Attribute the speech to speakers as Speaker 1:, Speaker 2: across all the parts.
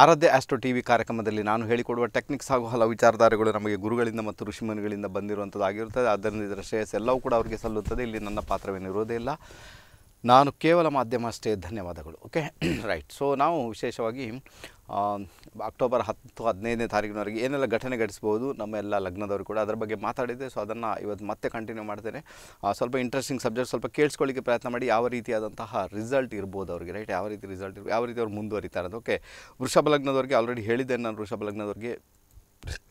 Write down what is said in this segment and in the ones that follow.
Speaker 1: ಆರಾಧ್ಯ astro T V ಕಾರ್ಯಕ್ರಮದಲ್ಲಿ ನಾನು ಹೇಳಿಕೊಡುವ techniques ಹಾಗೂ ಹಲವು ವಿಚಾರಧಾರೆಗಳು ನಮಗೆ ಗುರುಗಳಿಂದ ಮತ್ತು ಋಷಿಮುನಿಗಳಿಂದ ಆಗಿರುತ್ತದೆ ಆದ್ದರಿಂದ ಇದರ ಶ್ರೇಯಸ್ ಎಲ್ಲವೂ ಕೂಡ ಅವರಿಗೆ ಸಲ್ಲುತ್ತದೆ ಇಲ್ಲಿ ನನ್ನ ಪಾತ್ರವೇನಿರುವುದೇ ಇಲ್ಲ ನಾನು ಕೇವಲ ಮಾಧ್ಯಮ ಅಷ್ಟೇ ಧನ್ಯವಾದಗಳು ಓಕೆ ರೈಟ್ ಸೊ ನಾವು ವಿಶೇಷವಾಗಿ ಅಕ್ಟೋಬರ್ ಹತ್ತು ಹದಿನೈದನೇ ತಾರೀಕಿನವರೆಗೆ ಏನೆಲ್ಲ ಘಟನೆ ಘಟಿಸ್ಬೋದು ನಮ್ಮೆಲ್ಲ ಲಗ್ನದವರು ಕೂಡ ಅದರ ಬಗ್ಗೆ ಮಾತಾಡಿದ್ದೆ ಸೊ ಅದನ್ನು ಇವತ್ತು ಮತ್ತೆ ಕಂಟಿನ್ಯೂ ಮಾಡ್ತೇನೆ ಸ್ವಲ್ಪ ಇಂಟ್ರೆಸ್ಟಿಂಗ್ ಸಬ್ಜೆಕ್ಟ್ ಸ್ವಲ್ಪ ಕೇಳಿಸ್ಕೊಳ್ಳಿಕ್ಕೆ ಪ್ರಯತ್ನ ಮಾಡಿ ಯಾವ ರೀತಿಯಾದಂತಹ ರಿಸಲ್ಟ್ ಇರ್ಬೋದು ಅವರಿಗೆ ರೈಟ್ ಯಾವ ರೀತಿ ರಿಸಲ್ಟ್ ಇರ್ಬೋದು ಯಾವ ರೀತಿ ಅವ್ರು ಮುಂದುವರಿತಾರೆ ಅದು ಓಕೆ ವೃಷಭ ಲಗ್ನದವ್ರಿಗೆ ಆಲ್ರೆಡಿ ಹೇಳಿದ್ದೆ ನಾನು ವೃಷಭ ಲಗ್ನದವ್ರಿಗೆ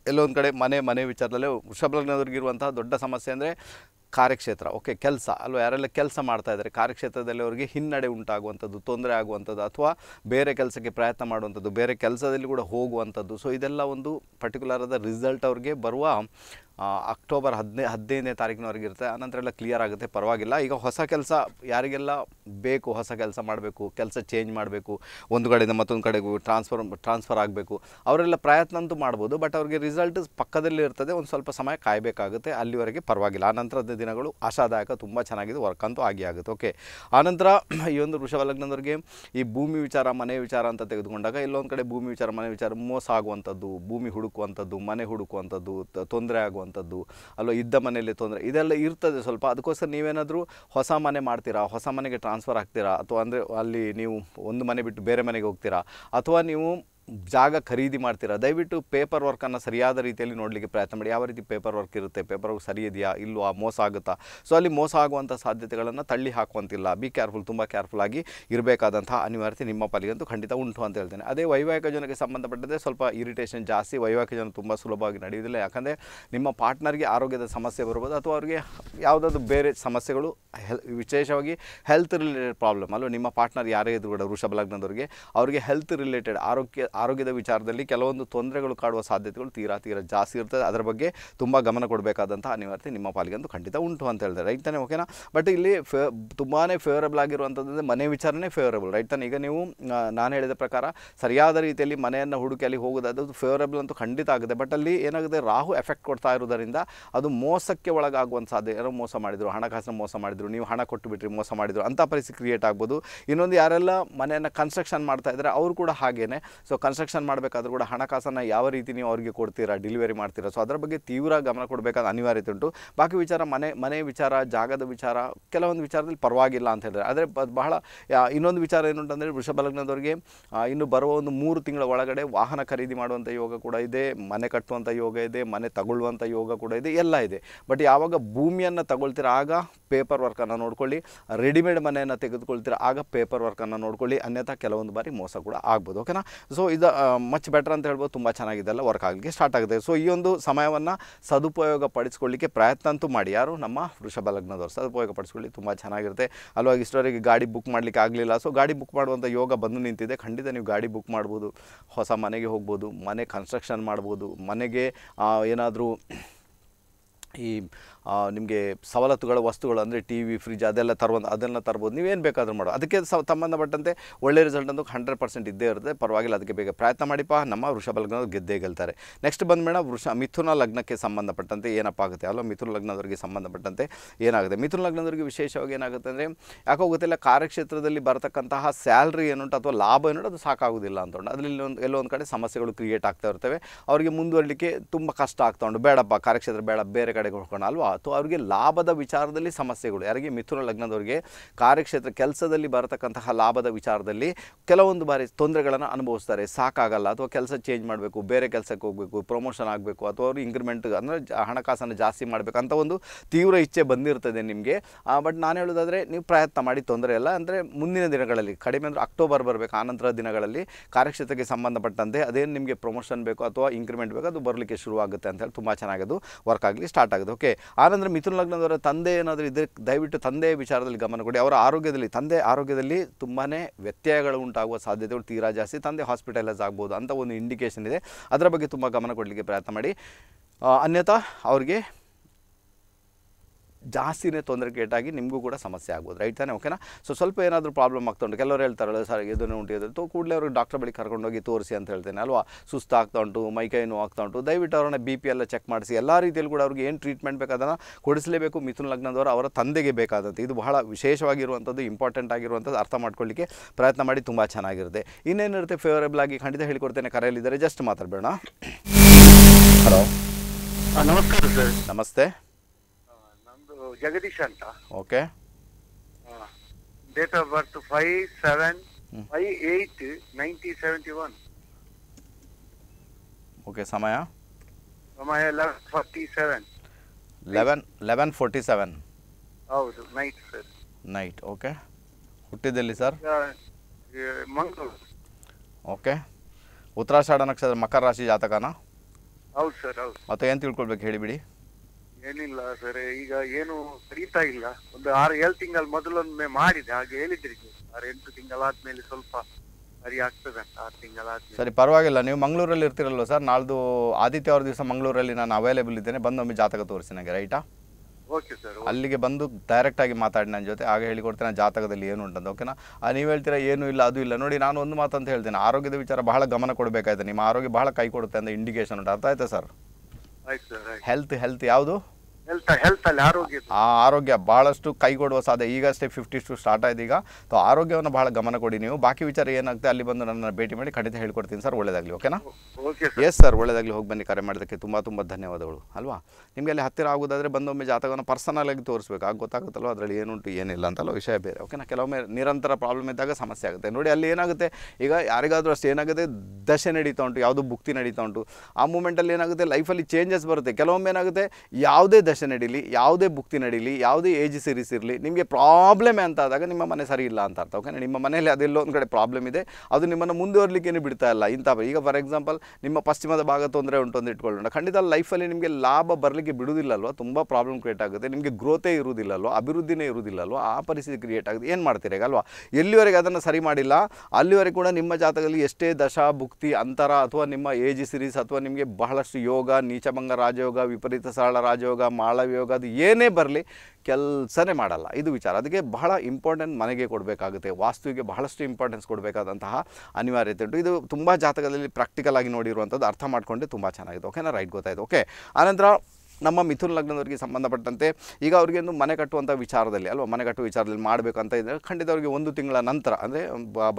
Speaker 1: ಎಲ್ಲೊಂದು ಕಡೆ ಮನೆ ಮನೆ ವಿಚಾರದಲ್ಲೇ ವೃಷಭ ಲಗ್ನದವ್ರಿಗೆ ಇರುವಂತಹ ದೊಡ್ಡ ಸಮಸ್ಯೆ ಅಂದರೆ ಕಾರ್ಯಕ್ಷೇತ್ರ ಓಕೆ ಕೆಲಸ ಅಲ್ವಾ ಯಾರೆಲ್ಲ ಕೆಲಸ ಮಾಡ್ತಾ ಇದ್ದಾರೆ ಕಾರ್ಯಕ್ಷೇತ್ರದಲ್ಲಿ ಅವರಿಗೆ ಹಿನ್ನಡೆ ಉಂಟಾಗುವಂಥದ್ದು ತೊಂದರೆ ಆಗುವಂಥದ್ದು ಅಥವಾ ಬೇರೆ ಕೆಲಸಕ್ಕೆ ಪ್ರಯತ್ನ ಮಾಡುವಂಥದ್ದು ಬೇರೆ ಕೆಲಸದಲ್ಲಿ ಕೂಡ ಹೋಗುವಂಥದ್ದು ಸೊ ಇದೆಲ್ಲ ಒಂದು ಪರ್ಟಿಕ್ಯುಲರ್ ಆದ ರಿಸಲ್ಟ್ ಅವ್ರಿಗೆ ಬರುವ ಅಕ್ಟೋಬರ್ ಹದಿನೈ ಹದಿನೈದನೇ ತಾರೀಕಿನವರೆಗೆ ಇರುತ್ತೆ ಆನಂತರ ಎಲ್ಲ ಕ್ಲಿಯರ್ ಆಗುತ್ತೆ ಪರವಾಗಿಲ್ಲ ಈಗ ಹೊಸ ಕೆಲಸ ಯಾರಿಗೆಲ್ಲ ಬೇಕು ಹೊಸ ಕೆಲಸ ಮಾಡಬೇಕು ಕೆಲಸ ಚೇಂಜ್ ಮಾಡಬೇಕು ಒಂದು ಕಡೆಯಿಂದ ಮತ್ತೊಂದು ಕಡೆಗೂ ಟ್ರಾನ್ಸ್ಫರ್ ಟ್ರಾನ್ಸ್ಫರ್ ಆಗಬೇಕು ಅವರೆಲ್ಲ ಪ್ರಯತ್ನ ಅಂತೂ ಮಾಡ್ಬೋದು ಬಟ್ ಅವ್ರಿಗೆ ರಿಸಲ್ಟ್ ಪಕ್ಕದಲ್ಲಿ ಇರ್ತದೆ ಒಂದು ಸ್ವಲ್ಪ ಸಮಯ ಕಾಯಬೇಕಾಗುತ್ತೆ ಅಲ್ಲಿವರೆಗೆ ಪರವಾಗಿಲ್ಲ ಆನಂತರ ದಿನಗಳು ಆಶಾದಾಯಕ ತುಂಬ ಚೆನ್ನಾಗಿದೆ ವರ್ಕ್ ಅಂತೂ ಆಗಿ ಆಗುತ್ತೆ ಓಕೆ ಆನಂತರ ಈ ಒಂದು ವೃಷಭ ಲಗ್ನದವ್ರಿಗೆ ಈ ಭೂಮಿ ವಿಚಾರ ಮನೆ ವಿಚಾರ ಅಂತ ತೆಗೆದುಕೊಂಡಾಗ ಇಲ್ಲೊಂದು ಕಡೆ ಭೂಮಿ ವಿಚಾರ ಮನೆ ವಿಚಾರ ಮೋಸ ಆಗುವಂಥದ್ದು ಭೂಮಿ ಹುಡುಕುವಂಥದ್ದು ಮನೆ ಹುಡುಕುವಂಥದ್ದು ತೊಂದರೆ ಆಗುವಂಥದ್ದು ಅಲ್ಲೋ ಇದ್ದ ಮನೆಯಲ್ಲಿ ತೊಂದರೆ ಇದೆಲ್ಲ ಇರ್ತದೆ ಸ್ವಲ್ಪ ಅದಕ್ಕೋಸ್ಕರ ನೀವೇನಾದರೂ ಹೊಸ ಮನೆ ಮಾಡ್ತೀರಾ ಹೊಸ ಮನೆಗೆ ಟ್ರಾನ್ಸ್ಫರ್ ಆಗ್ತೀರಾ ಅಥವಾ ಅಂದರೆ ಅಲ್ಲಿ ನೀವು ಒಂದು ಮನೆ ಬಿಟ್ಟು ಬೇರೆ ಮನೆಗೆ ಹೋಗ್ತೀರಾ ಅಥವಾ ನೀವು ಜಾಗ ಖರೀದಿ ಮಾಡ್ತೀರಾ ದಯವಿಟ್ಟು ಪೇಪರ್ ವರ್ಕನ್ನು ಸರಿಯಾದ ರೀತಿಯಲ್ಲಿ ನೋಡಲಿಕ್ಕೆ ಪ್ರಯತ್ನ ಮಾಡಿ ಯಾವ ರೀತಿ ಪೇಪರ್ ವರ್ಕ್ ಇರುತ್ತೆ ಪೇಪರ್ ವರ್ಕ್ ಸರಿ ಇದೆಯಾ ಇಲ್ವಾ ಮೋಸ ಆಗುತ್ತಾ ಸೊ ಅಲ್ಲಿ ಮೋಸ ಆಗುವಂಥ ಸಾಧ್ಯತೆಗಳನ್ನು ತಳ್ಳಿ ಹಾಕುವಂತಿಲ್ಲ ಬಿ ಕೇರ್ಫುಲ್ ತುಂಬ ಆಗಿ ಇರಬೇಕಾದಂಥ ಅನಿವಾರ್ಯತೆ ನಿಮ್ಮ ಪಾಲಿಗಂತೂ ಖಂಡಿತ ಉಂಟು ಅಂತ ಹೇಳ್ತೇನೆ ಅದೇ ವೈವಾಹಿಕ ಜನಕ್ಕೆ ಸಂಬಂಧಪಟ್ಟಂತೆ ಸ್ವಲ್ಪ ಇರಿಟೇಷನ್ ಜಾಸ್ತಿ ವೈವಾಹಿಕ ಜನ ತುಂಬ ಸುಲಭವಾಗಿ ನಡೆಯುವುದಿಲ್ಲ ಯಾಕಂದರೆ ನಿಮ್ಮ ಪಾರ್ಟ್ನರ್ಗೆ ಆರೋಗ್ಯದ ಸಮಸ್ಯೆ ಬರ್ಬೋದು ಅಥವಾ ಅವರಿಗೆ ಯಾವುದಾದ್ರು ಬೇರೆ ಸಮಸ್ಯೆಗಳು ಹೆಲ್ ವಿಶೇಷವಾಗಿ ಹೆಲ್ತ್ ರಿಲೇಟೆಡ್ ಪ್ರಾಬ್ಲಮ್ ಅಲ್ವಾ ನಿಮ್ಮ ಪಾರ್ಟ್ನರ್ ಯಾರೇ ಕೂಡ ವೃಷಭ ಲಗ್ನದವ್ರಿಗೆ ಅವರಿಗೆ ಹೆಲ್ತ್ ರಿಲೇಟೆಡ್ ಆರೋಗ್ಯ ಆರೋಗ್ಯದ ವಿಚಾರದಲ್ಲಿ ಕೆಲವೊಂದು ತೊಂದರೆಗಳು ಕಾಡುವ ಸಾಧ್ಯತೆಗಳು ತೀರಾ ತೀರಾ ಜಾಸ್ತಿ ಇರ್ತದೆ ಅದರ ಬಗ್ಗೆ ತುಂಬ ಗಮನ ಕೊಡಬೇಕಾದಂಥ ಅನಿವಾರ್ಯತೆ ನಿಮ್ಮ ಪಾಲಿಗೆ ಅಂತೂ ಖಂಡಿತ ಉಂಟು ಅಂತ ಹೇಳಿದೆ ರೈಟ್ ತಾನೆ ಓಕೆನಾ ಬಟ್ ಇಲ್ಲಿ ಫೇ ತುಂಬಾ ಫೇವರಬಲ್ ಆಗಿರುವಂಥದ್ದು ಮನೆ ವಿಚಾರನೇ ಫೇವರಬಲ್ ರೈಟ್ ತಾನೆ ಈಗ ನೀವು ನಾನು ಹೇಳಿದ ಪ್ರಕಾರ ಸರಿಯಾದ ರೀತಿಯಲ್ಲಿ ಮನೆಯನ್ನು ಹುಡುಕಿ ಅಲ್ಲಿ ಹೋಗೋದು ಫೇವರಬಲ್ ಅಂತೂ ಖಂಡಿತ ಆಗುತ್ತೆ ಬಟ್ ಅಲ್ಲಿ ಏನಾಗುತ್ತೆ ರಾಹು ಎಫೆಕ್ಟ್ ಕೊಡ್ತಾ ಇರೋದರಿಂದ ಅದು ಮೋಸಕ್ಕೆ ಒಳಗಾಗುವಂಥ ಸಾಧ್ಯ ಯಾರೋ ಮೋಸ ಮಾಡಿದರು ಹಣಕಾಸಿನ ಮೋಸ ಮಾಡಿದರು ನೀವು ಹಣ ಕೊಟ್ಟು ಬಿಟ್ಟರೆ ಮೋಸ ಮಾಡಿದರು ಅಂಥ ಪರಿಸ್ಥಿತಿ ಕ್ರಿಯೇಟ್ ಆಗ್ಬೋದು ಇನ್ನೊಂದು ಯಾರೆಲ್ಲ ಮನೆಯನ್ನು ಕನ್ಸ್ಟ್ರಕ್ಷನ್ ಮಾಡ್ತಾ ಇದ್ದಾರೆ ಅವರು ಕೂಡ ಹಾಗೇ ಸೊ ಕನ್ಸ್ಟ್ರಕ್ಷನ್ ಮಾಡಬೇಕಾದ್ರೂ ಕೂಡ ಹಣಕಾಸನ್ನು ಯಾವ ರೀತಿ ನೀವು ಅವರಿಗೆ ಕೊಡ್ತೀರಾ ಡಿಲಿವರಿ ಮಾಡ್ತೀರಾ ಸೊ ಅದರ ಬಗ್ಗೆ ತೀವ್ರ ಗಮನ ಕೊಡಬೇಕಾದ ಅನಿವಾರ್ಯತೆ ಉಂಟು ಬಾಕಿ ವಿಚಾರ ಮನೆ ಮನೆ ವಿಚಾರ ಜಾಗದ ವಿಚಾರ ಕೆಲವೊಂದು ವಿಚಾರದಲ್ಲಿ ಪರವಾಗಿಲ್ಲ ಅಂತ ಹೇಳಿದ್ರೆ ಆದರೆ ಬಹಳ ಇನ್ನೊಂದು ವಿಚಾರ ಏನು ಅಂತಂದರೆ ವೃಷಭಲಗ್ನದವರಿಗೆ ಇನ್ನು ಬರುವ ಒಂದು ಮೂರು ತಿಂಗಳ ಒಳಗಡೆ ವಾಹನ ಖರೀದಿ ಮಾಡುವಂಥ ಯೋಗ ಕೂಡ ಇದೆ ಮನೆ ಕಟ್ಟುವಂಥ ಯೋಗ ಇದೆ ಮನೆ ತಗೊಳ್ಳುವಂಥ ಯೋಗ ಕೂಡ ಇದೆ ಎಲ್ಲ ಇದೆ ಬಟ್ ಯಾವಾಗ ಭೂಮಿಯನ್ನು ತಗೊಳ್ತೀರ ಆಗ ಪೇಪರ್ ವರ್ಕನ್ನು ನೋಡ್ಕೊಳ್ಳಿ ರೆಡಿಮೇಡ್ ಮನೆಯನ್ನು ತೆಗೆದುಕೊಳ್ತೀರ ಆಗ ಪೇಪರ್ ವರ್ಕನ್ನು ನೋಡ್ಕೊಳ್ಳಿ ಅನ್ಯಥಾ ಕೆಲವೊಂದು ಬಾರಿ ಮೋಸ ಕೂಡ ಆಗ್ಬೋದು ಓಕೆನಾ ಸೊ ಇದು ಮಚ್ ಬೆಟರ್ ಅಂತ ಹೇಳ್ಬೋದು ತುಂಬ ಚೆನ್ನಾಗಿದೆಲ್ಲ ವರ್ಕ್ ಆಗಲಿಕ್ಕೆ ಸ್ಟಾರ್ಟ್ ಆಗುತ್ತೆ ಸೊ ಈ ಒಂದು ಸಮಯವನ್ನು ಸದುಪಯೋಗ ಪಡಿಸ್ಕೊಳ್ಳಿಕ್ಕೆ ಪ್ರಯತ್ನ ಅಂತೂ ಮಾಡಿ ಯಾರು ನಮ್ಮ ವೃಷಭ ಲಗ್ನದವರು ಸದುಪಯೋಗ ಪಡಿಸ್ಕೊಳ್ಳಿ ತುಂಬ ಚೆನ್ನಾಗಿರುತ್ತೆ ಅಲ್ವಾಗ ಇಷ್ಟವರೆಗೆ ಗಾಡಿ ಬುಕ್ ಮಾಡಲಿಕ್ಕೆ ಆಗಲಿಲ್ಲ ಸೊ ಗಾಡಿ ಬುಕ್ ಮಾಡುವಂಥ ಯೋಗ ಬಂದು ನಿಂತಿದೆ ಖಂಡಿತ ನೀವು ಗಾಡಿ ಬುಕ್ ಮಾಡ್ಬೋದು ಹೊಸ ಮನೆಗೆ ಹೋಗ್ಬೋದು ಮನೆ ಕನ್ಸ್ಟ್ರಕ್ಷನ್ ಮಾಡ್ಬೋದು ಮನೆಗೆ ಏನಾದರೂ ಈ ನಿಮಗೆ ಸವಲತ್ತುಗಳ ವಸ್ತುಗಳು ಅಂದರೆ ಟಿ ವಿ ಫ್ರಿಜ್ ಅದೆಲ್ಲ ತರ್ಬೋದು ಅದನ್ನು ತರ್ಬೋದು ನೀವೇನು ಬೇಕಾದರೂ ಮಾಡೋ ಅದಕ್ಕೆ ಸ ಸಂಬಂಧಪಟ್ಟಂತೆ ಒಳ್ಳೆ ರಿಸಲ್ಟ್ ಅಂದ್ರೆ ಹಂಡ್ರೆಡ್ ಪರ್ಸೆಂಟ್ ಇದ್ದೇ ಇರುತ್ತೆ ಪರವಾಗಿಲ್ಲ ಅದಕ್ಕೆ ಬೇಗ ಪ್ರಯತ್ನ ಮಾಡಿಪ್ಪ ನಮ್ಮ ವೃಷಭ ಲಗ್ನ ಗೆದ್ದೇ ಗೆಲ್ತಾರೆ ನೆಕ್ಸ್ಟ್ ಬಂದ ಮೇಡಮ್ ವೃಷ ಮಿಥುನ ಲಗ್ನಕ್ಕೆ ಸಂಬಂಧಪಟ್ಟಂತೆ ಏನಪ್ಪ ಆಗುತ್ತೆ ಅಲ್ಲ ಮಿಥುನ ಲಗ್ನದವರಿಗೆ ಸಂಬಂಧಪಟ್ಟಂತೆ ಏನಾಗುತ್ತೆ ಮಿಥುನ ಲಗ್ನದವರಿಗೆ ವಿಶೇಷವಾಗಿ ಏನಾಗುತ್ತೆ ಅಂದರೆ ಯಾಕೋ ಗೊತ್ತಿಲ್ಲ ಕಾರ್ಯಕ್ಷೇತ್ರದಲ್ಲಿ ಬರತಕ್ಕಂತಹ ಸ್ಯಾಲ್ರಿ ಏನುಂಟು ಅಥವಾ ಲಾಭ ಏನುಂಟು ಅದು ಸಾಕಾಗೋದಿಲ್ಲ ಅಂತ ಅದರಲ್ಲಿ ಒಂದು ಎಲ್ಲೋ ಒಂದು ಕಡೆ ಸಮಸ್ಯೆಗಳು ಕ್ರಿಯೇಟ್ ಆಗ್ತಾ ಇರ್ತವೆ ಅವರಿಗೆ ಮುಂದುವರಲಿಕ್ಕೆ ತುಂಬ ಕಷ್ಟ ಆಗ್ತಾ ಉಂಟು ಬೇಡಪ್ಪ ಕಾರ್ಯಕ್ಷೇತ್ರ ಬೇಡ ಬೇರೆ ಕಡೆಗೆ ಹೋಗೋಣ ಅಲ್ವಾ ಅಥವಾ ಅವರಿಗೆ ಲಾಭದ ವಿಚಾರದಲ್ಲಿ ಸಮಸ್ಯೆಗಳು ಯಾರಿಗೆ ಮಿಥುನ ಲಗ್ನದವರಿಗೆ ಕಾರ್ಯಕ್ಷೇತ್ರ ಕೆಲಸದಲ್ಲಿ ಬರತಕ್ಕಂತಹ ಲಾಭದ ವಿಚಾರದಲ್ಲಿ ಕೆಲವೊಂದು ಬಾರಿ ತೊಂದರೆಗಳನ್ನು ಅನುಭವಿಸ್ತಾರೆ ಸಾಕಾಗಲ್ಲ ಅಥವಾ ಕೆಲಸ ಚೇಂಜ್ ಮಾಡಬೇಕು ಬೇರೆ ಕೆಲಸಕ್ಕೆ ಹೋಗಬೇಕು ಪ್ರಮೋಷನ್ ಆಗಬೇಕು ಅಥವಾ ಅವರು ಇಂಕ್ರಿಮೆಂಟ್ ಅಂದರೆ ಹಣಕಾಸನ್ನು ಜಾಸ್ತಿ ಮಾಡಬೇಕು ಅಂತ ಒಂದು ತೀವ್ರ ಇಚ್ಛೆ ಬಂದಿರ್ತದೆ ನಿಮಗೆ ಬಟ್ ನಾನು ಹೇಳೋದಾದರೆ ನೀವು ಪ್ರಯತ್ನ ಮಾಡಿ ತೊಂದರೆ ಇಲ್ಲ ಅಂದರೆ ಮುಂದಿನ ದಿನಗಳಲ್ಲಿ ಕಡಿಮೆ ಅಂದರೆ ಅಕ್ಟೋಬರ್ ಬರಬೇಕು ಆನಂತರ ದಿನಗಳಲ್ಲಿ ಕಾರ್ಯಕ್ಷೇತ್ರಕ್ಕೆ ಸಂಬಂಧಪಟ್ಟಂತೆ ಅದೇನು ನಿಮಗೆ ಪ್ರಮೋಷನ್ ಬೇಕು ಅಥವಾ ಇಂಕ್ರಿಮೆಂಟ್ ಬೇಕು ಅದು ಬರಲಿಕ್ಕೆ ಶುರುವಾಗುತ್ತೆ ಅಂತ ಹೇಳಿ ತುಂಬ ಚೆನ್ನಾಗಿದೆ ವರ್ಕ್ ಆಗಲಿ ಸ್ಟಾರ್ಟ್ ಆಗುತ್ತೆ ಓಕೆ ಆನಂತರ ಮಿಥುನ ಲಗ್ನದವರ ತಂದೆ ಏನಾದರೂ ಇದ್ರೆ ದಯವಿಟ್ಟು ತಂದೆಯ ವಿಚಾರದಲ್ಲಿ ಗಮನ ಕೊಡಿ ಅವರ ಆರೋಗ್ಯದಲ್ಲಿ ತಂದೆ ಆರೋಗ್ಯದಲ್ಲಿ ತುಂಬಾ ವ್ಯತ್ಯಯಗಳು ಉಂಟಾಗುವ ಸಾಧ್ಯತೆಗಳು ತೀರಾ ಜಾಸ್ತಿ ತಂದೆ ಹಾಸ್ಪಿಟಲೈಸ್ ಆಗ್ಬೋದು ಅಂತ ಒಂದು ಇಂಡಿಕೇಷನ್ ಇದೆ ಅದರ ಬಗ್ಗೆ ತುಂಬ ಗಮನ ಕೊಡಲಿಕ್ಕೆ ಪ್ರಯತ್ನ ಮಾಡಿ ಅನ್ಯಥಾ ಅವ್ರಿಗೆ ಜಾಸ್ತಿನೇ ತೊಂದರೆಗೇಟಾಗಿ ನಿಮಗೂ ಕೂಡ ಸಮಸ್ಯೆ ಆಗ್ಬೋದು ರೈಟ್ ತಾನೆ ಓಕೆನಾ ಸೊ ಸ್ವಲ್ಪ ಏನಾದರೂ ಪ್ರಾಬ್ಲಮ್ ಆಗ್ತಾ ಉಂಟು ಕೆಲವರು ಹೇಳ್ತಾರಲ್ಲ ಸರ್ ಇದನ್ನು ಉಂಟು ಕೂಡಲೇ ಅವ್ರಿಗೆ ಡಾಕ್ಟರ್ ಬಳಿ ಕರ್ಕೊಂಡೋಗಿ ತೋರಿಸಿ ಅಂತ ಹೇಳ್ತೇನೆ ಅಲ್ವಾ ಸುಸ್ತು ಆಗ್ತಾ ಉಂಟು ಮೈಕೈ ನೋವು ಆಗ್ತಾ ಉಂಟು ದಯವಿಟ್ಟು ಅವರನ್ನ ಬಿ ಪಿ ಎಲ್ಲ ಚೆಕ್ ಮಾಡಿಸಿ ಎಲ್ಲ ರೀತಿಯಲ್ಲಿ ಕೂಡ ಅವ್ರಿಗೆ ಏನು ಟ್ರೀಟ್ಮೆಂಟ್ ಬೇಕು ಅದನ್ನು ಕೊಡಿಸಲೇಬೇಕು ಮಿಥುನ್ ಲಗ್ನದವರು ಅವರ ತಂದೆಗೆ ಬೇಕಾದಂತೆ ಇದು ಬಹಳ ವಿಶೇಷವಾಗಿರುವಂಥದ್ದು ಇಂಪಾರ್ಟೆಂಟ್ ಆಗಿರುವಂಥದ್ದು ಅರ್ಥ ಮಾಡ್ಕೊಳ್ಳಿಕ್ಕೆ ಪ್ರಯತ್ನ ಮಾಡಿ ತುಂಬ ಚೆನ್ನಾಗಿರುತ್ತೆ ಇನ್ನೇನಿರುತ್ತೆ ಫೇವರೇಬಲ್ ಆಗಿ ಖಂಡಿತ ಹೇಳಿಕೊಡ್ತೇನೆ ಕರೆಯಲ್ಲಿದ್ದಾರೆ ಜಸ್ಟ್ ಮಾತಾಡಬೇಡ ಹಲೋ ನಮಸ್ಕಾರ ಸರ್ ನಮಸ್ತೆ जगदीश ಅಂತ okay
Speaker 2: date of birth 5 7 5 8 9071 okay ಸಮಯ ಸಮಯ 11 47
Speaker 1: 11 11 47
Speaker 2: ಹೌದು ನೈಟ್ ಸರ್
Speaker 1: ನೈಟ್ ಓಕೆ ಹುಟ್ಟಿದಲ್ಲಿ ಸರ್ ಮಂಗಳ ಓಕೆ ಉತ್ತರ ಶಡನಕ್ಷತ್ರ ಮಕರ ರಾಶಿ ಜಾತಕನ
Speaker 2: ಹೌದು ಸರ್ ಹೌದು
Speaker 1: ಮತ್ತೆ ಏನು ತಿಳ್ಕೋಬೇಕು ಹೇಳಿ ಬಿಡಿ
Speaker 2: ಏನಿಲ್ಲ ಸರ್ ಈಗ ಏನು ಕರೀತಾ ಇಲ್ಲ ಒಂದು ಆರು ಏಳು ತಿಂಗಳು ಮೊದಲೊಮ್ಮೆ ಮಾಡಿದೆ ಹಾಗೆ ಹೇಳಿದ್ರಿ ಆರು ಎಂಟು ತಿಂಗಳಾದ್ಮೇಲೆ ಸ್ವಲ್ಪ ಸರಿ ಆಗ್ತದೆ ಆರು ತಿಂಗಳಾದ್ಮೇಲೆ
Speaker 1: ಸರಿ ಪರವಾಗಿಲ್ಲ ನೀವು ಮಂಗಳೂರಲ್ಲಿ ಇರ್ತಿರಲ್ವ ಸರ್ ನಾಳ್ದು ಆದಿತ್ಯವಾರ ದಿವಸ ಮಂಗಳೂರಲ್ಲಿ ನಾನು ಅವೈಲೇಬಲ್ ಇದ್ದೇನೆ ಬಂದು ಒಮ್ಮೆ ಜಾತಕ ತೋರಿಸಿ ನನಗೆ ರೈಟಾ ಓಕೆ ಸರ್ ಅಲ್ಲಿಗೆ ಬಂದು ಡೈರೆಕ್ಟ್ ಆಗಿ ಮಾತಾಡಿ ನನ್ನ ಜೊತೆ ಆಗ ಹೇಳಿಕೊಡ್ತೇನೆ ಜಾತಕದಲ್ಲಿ ಏನು ಉಂಟಂತ ಓಕೆನಾ ನೀವು ಹೇಳ್ತೀರಾ ಏನು ಇಲ್ಲ ಅದು ಇಲ್ಲ ನೋಡಿ ನಾನು ಒಂದು ಮಾತಂತ ಹೇಳ್ತೇನೆ ಆರೋಗ್ಯದ ವಿಚಾರ ಬಹಳ ಗಮನ ಕೊಡಬೇಕಾಯ್ತು ನಿಮ್ಮ ಆರೋಗ್ಯ ಬಹಳ ಕೈ ಕೊಡುತ್ತೆ ಅಂತ ಇಂಡಿಕೇಶನ್ ಉಂಟು ಅರ್ಥ ಆಯ್ತಾ ಸರ್ ಹೆಲ್ತ್ ಹೆಲ್ತ್ ಯಾವುದು ಆ ಆರೋಗ್ಯ ಬಹಳಷ್ಟು ಕೈಗೊಡುವ ಸಾಧ್ಯ ಈಗಷ್ಟೇ ಫಿಫ್ಟಿ ಟು ಸ್ಟಾರ್ಟ್ ಆಯ್ತು ಈಗ ಸೊ ಆರೋಗ್ಯವನ್ನು ಬಹಳ ಗಮನ ಕೊಡಿ ನೀವು ಬಾಕಿ ವಿಚಾರ ಏನಾಗುತ್ತೆ ಅಲ್ಲಿ ಬಂದು ನನ್ನ ಭೇಟಿ ಮಾಡಿ ಖಂಡಿತ ಹೇಳ್ಕೊಡ್ತೀನಿ ಸರ್ ಒಳ್ಳೇದಾಗಲಿ ಓಕೆನಾ ಎಸ್ ಸರ್ ಒಳ್ಳೇದಾಗಲಿ ಹೋಗಿ ಬನ್ನಿ ಕರೆ ಮಾಡೋದಕ್ಕೆ ತುಂಬ ತುಂಬ ಧನ್ಯವಾದಗಳು ಅಲ್ವಾ ನಿಮಗೆ ಅಲ್ಲಿ ಹತ್ತಿರ ಆಗೋದಾದರೆ ಬಂದೊಮ್ಮೆ ಜಾತಕವನ್ನು ಪರ್ಸನಲ್ ಆಗಿ ತೋರಿಸ್ಬೇಕು ಆಗ ಗೊತ್ತಾಗುತ್ತಲ್ಲ ಅದರಲ್ಲಿ ಏನುಂಟು ಏನಿಲ್ಲ ಅಂತಲ್ಲ ವಿಷಯ ಬೇರೆ ಓಕೆನಾ ಕೆಲವೊಮ್ಮೆ ನಿರಂತರ ಪ್ರಾಬ್ಲಮ್ ಇದ್ದಾಗ ಸಮಸ್ಯೆ ಆಗುತ್ತೆ ನೋಡಿ ಅಲ್ಲಿ ಏನಾಗುತ್ತೆ ಈಗ ಯಾರಿಗಾದರೂ ಅಷ್ಟು ಏನಾಗುತ್ತೆ ದಶೆ ನಡೀತಾ ಉಂಟು ಯಾವುದು ಭುಕ್ತಿ ನಡೀತಾ ಉಂಟು ಆ ಮೂಮೆಂಟಲ್ಲಿ ಏನಾಗುತ್ತೆ ಲೈಫಲ್ಲಿ ಚೇಂಜಸ್ ಬರುತ್ತೆ ಕೆಲವೊಮ್ಮೆ ಏನಾಗುತ್ತೆ ಯಾವುದೇ ದಶೆ ನಡೀಲಿ ಯಾವುದೇ ಬುಕ್ತಿ ನಡೀಲಿ ಯಾವುದೇ ಏಜ್ ಸೀರೀಸ್ ಇರಲಿ ನಿಮಗೆ ಪ್ರಾಬ್ಲಮ್ ಅಂತ ಆದಾಗ ನಿಮ್ಮ ಮನೆ ಸರಿ ಇಲ್ಲ ಅಂತ ಅರ್ಥ ಓಕೆ ನಿಮ್ಮ ಮನೆಯಲ್ಲಿ ಅದೆಲ್ಲೋ ಒಂದು ಕಡೆ ಪ್ರಾಬ್ಲಮ್ ಇದೆ ಅದು ನಿಮ್ಮನ್ನು ಮುಂದುವರಲಿಕ್ಕೇನು ಬಿಡ್ತಾ ಇಲ್ಲ ಇಂಥ ಈಗ ಫಾರ್ ಎಕ್ಸಾಂಪಲ್ ನಿಮ್ಮ ಪಶ್ಚಿಮದ ಭಾಗ ತೊಂದರೆ ಉಂಟು ಅಂತ ಇಟ್ಕೊಳ್ಳೋಣ ಖಂಡಿತ ಲೈಫಲ್ಲಿ ನಿಮಗೆ ಲಾಭ ಬರಲಿಕ್ಕೆ ಬಿಡುವುದಿಲ್ಲಲ್ವ ತುಂಬ ಪ್ರಾಬ್ಲಮ್ ಕ್ರಿಯೇಟ್ ಆಗುತ್ತೆ ನಿಮಗೆ ಗ್ರೋತೇ ಇರುವುದಿಲ್ಲಲ್ವ ಅಭಿವೃದ್ಧಿನೇ ಇರುವುದಿಲ್ಲಲ್ವ ಆ ಪರಿಸ್ಥಿತಿ ಕ್ರಿಯೇಟ್ ಆಗುತ್ತೆ ಏನು ಮಾಡ್ತೀರಿ ಅಲ್ವಾ ಎಲ್ಲಿವರೆಗೆ ಅದನ್ನು ಸರಿ ಮಾಡಿಲ್ಲ ಅಲ್ಲಿವರೆಗೆ ಕೂಡ ನಿಮ್ಮ ಜಾತಕದಲ್ಲಿ ಎಷ್ಟೇ ದಶ ಭುಕ್ತಿ ಅಂತರ ಅಥವಾ ನಿಮ್ಮ ಏಜ್ ಸಿರೀಸ್ ಅಥವಾ ನಿಮಗೆ ಬಹಳಷ್ಟು ಯೋಗ ನೀಚಭಂಗ ರಾಜಯೋಗ ವಿಪರೀತ ಸರಳ ರಾಜಯೋಗ ಮಾಳವಿಯೋಗ ಅದು ಏನೇ ಬರಲಿ ಕೆಲಸನೇ ಮಾಡಲ್ಲ ಇದು ವಿಚಾರ ಅದಕ್ಕೆ ಬಹಳ ಇಂಪಾರ್ಟೆಂಟ್ ಮನೆಗೆ ಕೊಡಬೇಕಾಗುತ್ತೆ ವಾಸ್ತುವಿಗೆ ಬಹಳಷ್ಟು ಇಂಪಾರ್ಟೆನ್ಸ್ ಕೊಡಬೇಕಾದಂತಹ ಅನಿವಾರ್ಯತೆ ಉಂಟು ಇದು ತುಂಬ ಜಾತಕದಲ್ಲಿ ಪ್ರಾಕ್ಟಿಕಲ್ ಆಗಿ ನೋಡಿರುವಂಥದ್ದು ಅರ್ಥ ಮಾಡಿಕೊಂಡ್ರೆ ತುಂಬ ಚೆನ್ನಾಗಿದೆ ಓಕೆನಾ ರೈಟ್ ಗೊತ್ತಾಯಿತು ಓಕೆ ಆನಂತರ ನಮ್ಮ ಮಿಥುನ್ ಲಗ್ನದವರಿಗೆ ಸಂಬಂಧಪಟ್ಟಂತೆ ಈಗ ಅವ್ರಿಗೆ ಒಂದು ಮನೆ ಕಟ್ಟುವಂಥ ವಿಚಾರದಲ್ಲಿ ಅಲ್ವಾ ಮನೆ ಕಟ್ಟುವ ವಿಚಾರದಲ್ಲಿ ಮಾಡಬೇಕಂತ ಇದ್ದರೆ ಖಂಡಿತ ಅವರಿಗೆ ಒಂದು ತಿಂಗಳ ನಂತರ ಅಂದರೆ